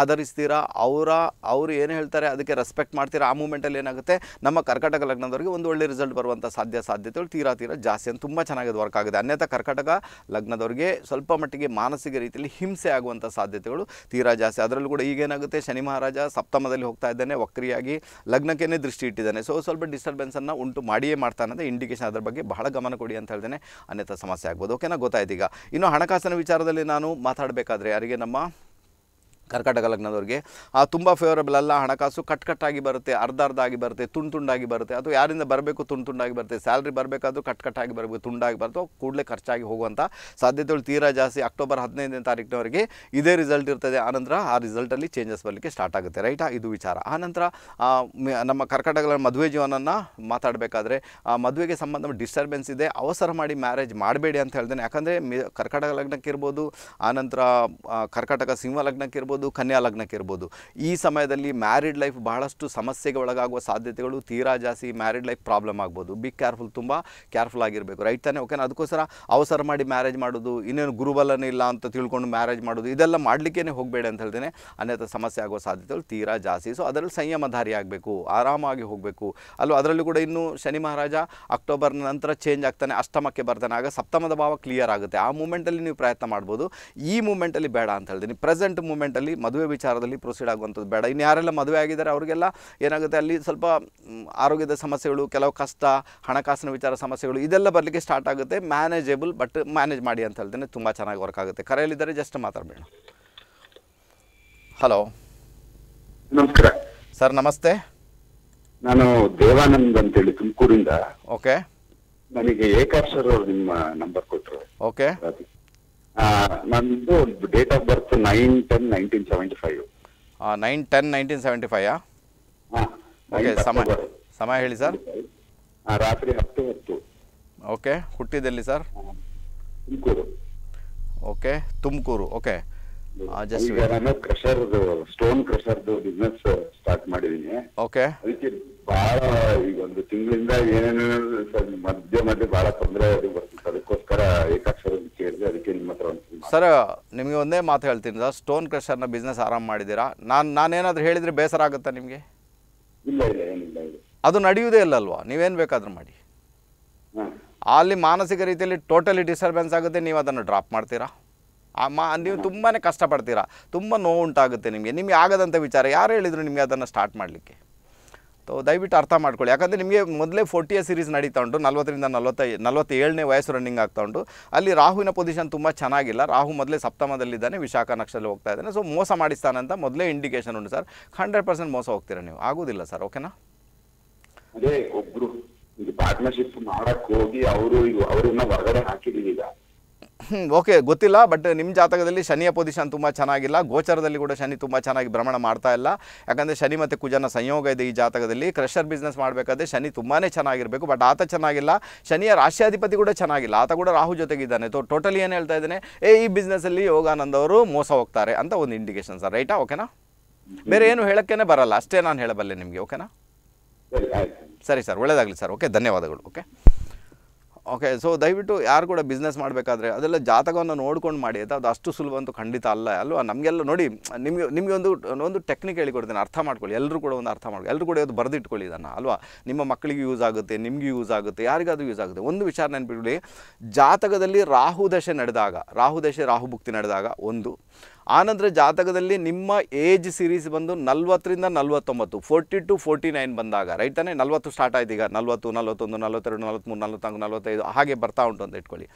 Speaker 1: ಆಧರಿಸ್ತೀರಾ ಅವರ ಅವರು ಏನು ಹೇಳ್ತಾರೆ ಅದಕ್ಕೆ ರೆಸ್ಪೆಕ್ಟ್ ಮಾಡ್ತೀರಾ ಆ ಮೂಮೆಂಟಲ್ಲಿ ಏನಾಗುತ್ತೆ ನಮ್ಮ ಕರ್ಕಟಕ ಲಗ್ನದವರಿಗೆ ಒಂದು ಒಳ್ಳೆ ರಿಸಲ್ಟ್ ಬರುವ ಬರುವಂಥ ಸಾಧ್ಯ ಸಾಧ್ಯತೆಗಳು ತೀರಾ ತೀರಾ ಜಾಸ್ತಿ ಅಂತ ತುಂಬ ಚೆನ್ನಾಗಿದೆ ವರ್ಕ್ ಆಗಿದೆ ಅನ್ಯಥ ಕರ್ಕಟಕ ಲಗ್ನದವ್ರಿಗೆ ಸ್ವಲ್ಪ ಮಟ್ಟಿಗೆ ಮಾನಸಿಕ ರೀತಿಯಲ್ಲಿ ಹಿಂಸೆ ಆಗುವಂಥ ಸಾಧ್ಯತೆಗಳು ತೀರಾ ಜಾಸ್ತಿ ಅದರಲ್ಲೂ ಕೂಡ ಈಗೇನಾಗುತ್ತೆ ಶನಿ ಮಹಾರಾಜ ಸಪ್ತಮದಲ್ಲಿ ಹೋಗ್ತಾ ಇದ್ದಾನೆ ವಕ್ರಿಯಾಗಿ ಲಗ್ನಕ್ಕೇ ದೃಷ್ಟಿ ಇಟ್ಟಿದ್ದಾನೆ ಸೊ ಸ್ವಲ್ಪ ಡಿಸ್ಟರ್ಬೆನ್ಸನ್ನು ಉಂಟು ಮಾಡಿಯೇ ಮಾಡ್ತಾನೆ ಅನ್ನೋದೇ ಇಂಡಿಕೇಶನ್ ಅದರ ಬಗ್ಗೆ ಬಹಳ ಗಮನ ಕೊಡಿ ಅಂತ ಹೇಳ್ತೇನೆ ಅನ್ಯಥ ಸಮಸ್ಯೆ ಆಗ್ಬೋದು ಓಕೆನಾ ಗೊತ್ತಾಯ್ತು ಇನ್ನು ಹಣಕಾಸಿನ ವಿಚಾರದಲ್ಲಿ ನಾನು ಮಾತಾಡಬೇಕಾದ್ರೆ ಯಾರಿಗೆ ನಮ್ಮ ಕರ್ಕಾಟಕ ಲಗ್ನದವ್ರಿಗೆ ತುಂಬ ಫೇವರಬಲ್ ಅಲ್ಲ ಹಣಕಾಸು ಕಟ್ಕಟ್ಟಾಗಿ ಬರುತ್ತೆ ಅರ್ಧ ಅರ್ಧ ಆಗಿ ಬರುತ್ತೆ ತುಂಡು ತುಂಡಾಗಿ ಬರುತ್ತೆ ಅಥವಾ ಯಾರಿಂದ ಬರಬೇಕು ತುಂಡು ತುಂಡಾಗಿ ಬರುತ್ತೆ ಸ್ಯಾಲ್ರಿ ಬರಬೇಕಾದ್ರೂ ಕಟ್ಕಟ್ಟಾಗಿ ಬರಬೇಕು ತುಂಡಾಗಿ ಬರ್ತೋ ಕೂಡಲೇ ಖರ್ಚಾಗಿ ಹೋಗುವಂಥ ಸಾಧ್ಯತೆಗಳು ತೀರಾ ಜಾಸ್ತಿ ಅಕ್ಟೋಬರ್ ಹದಿನೈದನೇ ತಾರೀಕಿನವರೆಗೆ ಇದೇ ರಿಸಲ್ಟ್ ಇರ್ತದೆ ಆನಂತರ ಆ ರಿಸಲ್ಟಲ್ಲಿ ಚೇಂಜಸ್ ಬರಲಿಕ್ಕೆ ಸ್ಟಾರ್ಟ್ ಆಗುತ್ತೆ ರೈಟಾ ಇದು ವಿಚಾರ ಆನಂತರ ನಮ್ಮ ಕರ್ಕಾಟಕಗಳ ಮದುವೆ ಜೀವನನ ಮಾತಾಡಬೇಕಾದ್ರೆ ಆ ಮದುವೆಗೆ ಸಂಬಂಧ ಡಿಸ್ಟರ್ಬೆನ್ಸ್ ಇದೆ ಅವಸರ ಮಾಡಿ ಮ್ಯಾರೇಜ್ ಮಾಡಬೇಡಿ ಅಂತ ಹೇಳ್ತೇನೆ ಯಾಕಂದರೆ ಕರ್ಕಾಟಕ ಲಗ್ನಕ್ಕೆ ಆನಂತರ ಕರ್ಕಾಟಕ ಸಿಂಹ ಲಗ್ನಕ್ಕೆ ಇರ್ಬೋದು ಕನ್ಯಾ ಲಗ್ನಕ್ಕೆ ಇರ್ಬೋದು ಈ ಸಮಯದಲ್ಲಿ ಮ್ಯಾರಿಡ್ ಲೈಫ್ ಬಹಳಷ್ಟು ಸಮಸ್ಯೆಗೆ ಒಳಗಾಗುವ ಸಾಧ್ಯತೆಗಳು ತೀರಾ ಜಾಸ್ತಿ ಮ್ಯಾರಿಡ್ ಲೈಫ್ ಪ್ರಾಬ್ಲಮ್ ಆಗ್ಬೋದು ಬಿ ಕೇರ್ಫುಲ್ ತುಂಬ ಕೇರ್ಫುಲ್ ಆಗಿರಬೇಕು ರೈಟ್ ತಾನೆ ಓಕೆನಾ ಅದಕ್ಕೋಸ್ಕರ ಅವಸರ ಮಾಡಿ ಮ್ಯಾರೇಜ್ ಮಾಡೋದು ಇನ್ನೇನು ಗುರುಬಲನೇ ಇಲ್ಲ ಅಂತ ತಿಳ್ಕೊಂಡು ಮ್ಯಾರೇಜ್ ಮಾಡೋದು ಇದೆಲ್ಲ ಮಾಡಲಿಕ್ಕೇ ಹೋಗಬೇಡ ಅಂತ ಹೇಳ್ತೇನೆ ಅನ್ಯಥ ಸಮಸ್ಯೆ ಆಗುವ ಸಾಧ್ಯತೆಗಳು ತೀರಾ ಜಾಸ್ತಿ ಸೊ ಅದರಲ್ಲಿ ಸಂಯಮಧಾರಿ ಆಗಬೇಕು ಆರಾಮಾಗಿ ಹೋಗಬೇಕು ಅಲ್ಲೂ ಅದರಲ್ಲೂ ಕೂಡ ಇನ್ನೂ ಶನಿ ಮಹಾರಾಜ ಅಕ್ಟೋಬರ್ ನಂತರ ಚೇಂಜ್ ಆಗ್ತಾನೆ ಅಷ್ಟಮಕ್ಕೆ ಬರ್ತಾನೆ ಆಗ ಸಪ್ತಮದ ಭಾವ ಕ್ಲಿಯರ್ ಆಗುತ್ತೆ ಆ ಮೂಮೆಂಟಲ್ಲಿ ನೀವು ಪ್ರಯತ್ನ ಮಾಡ್ಬೋದು ಈ ಮೂಮೆಂಟಲ್ಲಿ ಬೇಡ ಅಂತ ಹೇಳ್ತೀನಿ ಪ್ರೆಸೆಂಟ್ ಮೂಮೆಂಟಲ್ಲಿ ವಿಚಾರದಲ್ಲಿ ಮದುವೆ ವಿಚಾರದಲ್ಲಿ ಪ್ರೊಸೀಡ್ ಆಗುವಂಥದ್ದು ಬೇಡ ಇನ್ನು ಯಾರೆಲ್ಲ ಮದುವೆ ಆಗಿದ್ದಾರೆ ಅವರಿಗೆಲ್ಲ ಏನಾಗುತ್ತೆ ಅಲ್ಲಿ ಸ್ವಲ್ಪ ಆರೋಗ್ಯದ ಸಮಸ್ಯೆಗಳು ಕೆಲವು ಕಷ್ಟ ಹಣಕಾಸಿನ ವಿಚಾರ ಸಮಸ್ಯೆಗಳು ಇದೆಲ್ಲ ಬರಲಿಕ್ಕೆ ಸ್ಟಾರ್ಟ್ ಆಗುತ್ತೆ ಮ್ಯಾನೇಜೇಬಲ್ ಬಟ್ ಮ್ಯಾನೇಜ್ ಮಾಡಿ ಅಂತ ಹೇಳ್ತೇನೆ ತುಂಬ ಚೆನ್ನಾಗಿ ವರ್ಕ್ ಆಗುತ್ತೆ ಕರೆಯಲ್ಲಿದ್ದಾರೆ ಜಸ್ಟ್ ಮಾತಾಡಬೇಡ ಹಲೋ ನಮಸ್ಕಾರ ಸರ್ ನಮಸ್ತೆ
Speaker 2: ನಾನು ದೇವಾನಂದ್ ಅಂತೇಳಿ ತುಮಕೂರಿಂದ
Speaker 1: ಓಕೆ ನನಗೆ ಅವರು ನಿಮ್ಮ ನಂಬರ್ ಕೊಟ್ಟರು ಓಕೆ ನಂದು date of birth nine ten nineteen seventy five nine ten nineteen seventy five okay ಸಮಯ ಸಮಯ ಹೇಳಿ ಸರ್ ರಾತ್ರಿ ಹತ್ತು ಹತ್ತು ಓಕೆ ಹುಟ್ಟಿದೆಲ್ಲಿ sir Tumakuru okay Tumakuru okay ಈಗ ನಾನು ಕ್ರಷರ್ದು ಸ್ಟೋನ್ ಕ್ರಷರ್ದು ಬಿಸ್ನೆಸ್ ಸ್ಟಾರ್ಟ್ ಮಾಡಿದೀನಿ ಓಕೆ ಅದಕ್ಕೆ ಬಹಳ
Speaker 2: ಈಗ ಒಂದು ತಿಂಗಳಿಂದ ಏನೇನು ಮಧ್ಯ ಮಧ್ಯೆ ಬಹಳ ತೊಂದರೆ ಬರ್ತದೆ ಅದಕ್ಕೋಸ್ಕರ ಏಕಾಕ್ಷರ ಕೇಳಿದೆ ಅದಕ್ಕೆ ನಿಮ್ಮ ಹತ್ರ
Speaker 1: ಸರ್ ನಿಮಗೆ ಒಂದೇ ಮಾತು ಹೇಳ್ತೀನಿ ಸರ್ ಸ್ಟೋನ್ ಕ್ರಷರ್ ನ ಬಿಸ್ನೆಸ್ ಆರಂಭ ಮಾಡಿದ್ದೀರಾ ನಾನು ನಾನೇನಾದರೂ ಹೇಳಿದ್ರೆ ಬೇಸರ ಆಗುತ್ತಾ ನಿಮಗೆ
Speaker 2: ಇಲ್ಲ ಇಲ್ಲ ಏನಿಲ್ಲ ಇಲ್ಲ
Speaker 1: ಅದು ನಡೆಯುವುದೇ ಇಲ್ಲ ಅಲ್ವಾ ನೀವೇನು ಬೇಕಾದರೂ ಮಾಡಿ ಅಲ್ಲಿ ಮಾನಸಿಕ ರೀತಿಯಲ್ಲಿ ಟೋಟಲಿ ಡಿಸ್ಟರ್ಬೆನ್ಸ್ ಆಗುತ್ತೆ ನೀವು ಅದನ್ನು ಡ್ರಾಪ್ ಮಾಡ್ತೀರಾ ಅಮ್ಮ ನೀವು ತುಂಬಾ ಕಷ್ಟಪಡ್ತೀರಾ ತುಂಬ ನೋವು ಉಂಟಾಗುತ್ತೆ ನಿಮಗೆ ನಿಮಗೆ ಆಗದಂಥ ವಿಚಾರ ಯಾರು ಹೇಳಿದರು ನಿಮಗೆ ಅದನ್ನು ಸ್ಟಾರ್ಟ್ ಮಾಡಲಿಕ್ಕೆ ಸೊ ದಯವಿಟ್ಟು ಅರ್ಥ ಮಾಡ್ಕೊಳ್ಳಿ ಯಾಕಂದರೆ ನಿಮಗೆ ಮೊದಲೇ ಫೋರ್ಟಿಯ ಸೀರೀಸ್ ನಡೀತಾ ಉಂಟು ನಲ್ವತ್ತರಿಂದ ನಲವತ್ತೈ ನಲ್ವತ್ತೇಳನೇ ವಯಸ್ಸು ರನ್ನಿಂಗ್ ಆಗ್ತಾ ಉಂಟು ಅಲ್ಲಿ ರಾಹುವಿನ ಪೊಸಿಷನ್ ತುಂಬ ಚೆನ್ನಾಗಿಲ್ಲ ರಾಹು ಮೊದಲೇ ಸಪ್ತಮದಲ್ಲಿದ್ದಾನೆ ವಿಶಾಖ ನಕ್ಷದಲ್ಲಿ ಹೋಗ್ತಾ ಇದ್ದಾನೆ ಸೊ ಮೋಸ ಅಂತ ಮೊದಲೇ ಇಂಡಿಕೇಶನ್ ಉಂಟು ಸರ್ ಹಂಡ್ರೆಡ್ ಪರ್ಸೆಂಟ್ ಮೋಸ ಹೋಗ್ತೀರಾ ನೀವು ಆಗೋದಿಲ್ಲ ಸರ್ ಓಕೆನಾ ಅದೇ ಒಬ್ರು ಪಾರ್ಟ್ನರ್ಶಿಪ್ ಮಾಡಕ್ಕೆ ಹೋಗಿ ಅವರು ಅವರನ್ನ ಹೊರಗಡೆ ಹಾಕಿದೀವಿ ಈಗ ಓಕೆ ಗೊತ್ತಿಲ್ಲ ಬಟ್ ನಿಮ್ಮ ಜಾತಕದಲ್ಲಿ ಶನಿಯ ಪೊಸಿಷನ್ ತುಂಬ ಚೆನ್ನಾಗಿಲ್ಲ ಗೋಚರದಲ್ಲಿ ಕೂಡ ಶನಿ ತುಂಬ ಚೆನ್ನಾಗಿ ಭ್ರಮಣ ಮಾಡ್ತಾ ಇಲ್ಲ ಯಾಕಂದರೆ ಶನಿ ಮತ್ತು ಕುಜನ ಸಂಯೋಗ ಇದೆ ಈ ಜಾತಕದಲ್ಲಿ ಕ್ರೆಷರ್ ಬಿಸ್ನೆಸ್ ಮಾಡಬೇಕಾದ್ರೆ ಶನಿ ತುಂಬಾ ಚೆನ್ನಾಗಿರಬೇಕು ಬಟ್ ಆತ ಚೆನ್ನಾಗಿಲ್ಲ ಶನಿಯ ರಾಷ್ಟ್ರಾಧಿಪತಿ ಕೂಡ ಚೆನ್ನಾಗಿಲ್ಲ ಆತ ಕೂಡ ರಾಹು ಜೊತೆಗಿದ್ದಾನೆ ತೊ ಟೋಟಲಿ ಏನು ಹೇಳ್ತಾ ಇದ್ದಾನೆ ಏ ಈ ಬಿಸ್ನೆಸ್ಸಲ್ಲಿ ಯೋಗಾನಂದ ಅವರು ಮೋಸ ಹೋಗ್ತಾರೆ ಅಂತ ಒಂದು ಇಂಡಿಕೇಶನ್ ಸರ್ ರೈಟಾ ಓಕೆನಾ ಬೇರೆ ಏನು ಹೇಳೋಕ್ಕೇ ಬರಲ್ಲ ಅಷ್ಟೇ ನಾನು ಹೇಳಬಲ್ಲೆ ನಿಮಗೆ ಓಕೆನಾ ಸರಿ ಸರ್ ಒಳ್ಳೆಯದಾಗಲಿ ಸರ್ ಓಕೆ ಧನ್ಯವಾದಗಳು ಓಕೆ ಓಕೆ ಸೊ ದಯವಿಟ್ಟು ಯಾರು ಕೂಡ ಬಿಸ್ನೆಸ್ ಮಾಡಬೇಕಾದ್ರೆ ಅದೆಲ್ಲ ಜಾತಕವನ್ನು ನೋಡ್ಕೊಂಡು ಮಾಡಿ ಆಯಿತಾ ಅದು ಅಷ್ಟು ಸುಲಭ ಅಂತೂ ಖಂಡಿತ ಅಲ್ಲ ಅಲ್ವಾ ನಮಗೆಲ್ಲ ನೋಡಿ ನಿಮಗೆ ನಿಮಗೆ ಒಂದು ಒಂದು ಟೆಕ್ನಿಕ್ ಹೇಳಿಕೊಡ್ತೇನೆ ಅರ್ಥ ಮಾಡ್ಕೊಳ್ಳಿ ಎಲ್ಲರೂ ಕೂಡ ಒಂದು ಅರ್ಥ ಮಾಡ್ಕೊಳ್ಳಿ ಎಲ್ಲರೂ ಕೂಡ ಅದು ಬರೆದಿಟ್ಕೊಳ್ಳಿ ಇದನ್ನು ಅಲ್ವಾ ನಿಮ್ಮ ಮಕ್ಕಳಿಗೆ ಯೂಸ್ ಆಗುತ್ತೆ ನಿಮಗೆ ಯೂಸ್ ಆಗುತ್ತೆ ಯಾರಿಗಾದರೂ ಯೂಸ್ ಆಗುತ್ತೆ ಒಂದು ವಿಚಾರ ನೆನ್ಪಿಟ್ಕೊಳ್ಳಿ ಜಾತಕದಲ್ಲಿ ರಾಹು ದಶೆ ನಡೆದಾಗ ರಾಹು ದಶೆ ರಾಹು ಭುಕ್ತಿ ನಡೆದಾಗ ಒಂದು ಆನಂತರ ಜಾತಕದಲ್ಲಿ ನಿಮ್ಮ ಏಜ್ ಸೀರೀಸ್ ಬಂದು ನಲ್ವತ್ತರಿಂದ ನಲ್ವತ್ತೊಂಬತ್ತು ಫೋರ್ಟಿ ಟು ಫೋರ್ಟಿ ನೈನ್ ಬಂದಾಗ ರೈಟ್ ತಾನೇ ನಲ್ವತ್ತು ಸ್ಟಾರ್ಟ್ ಆಯ್ತು ಈಗ ನಲ್ವತ್ತು ನಲ್ವತ್ತೊಂದು ನಲ್ವತ್ತೆರಡು ನಲ್ವತ್ತ್ಮೂರು ನಲ್ವತ್ನಾಲ್ಕು ನಲ್ವತ್ತೈದು ಹಾಗೆ ಬರ್ತಾ ಉಂಟು ಅಂತ ಇಟ್ಕೊಳ್ಳಿ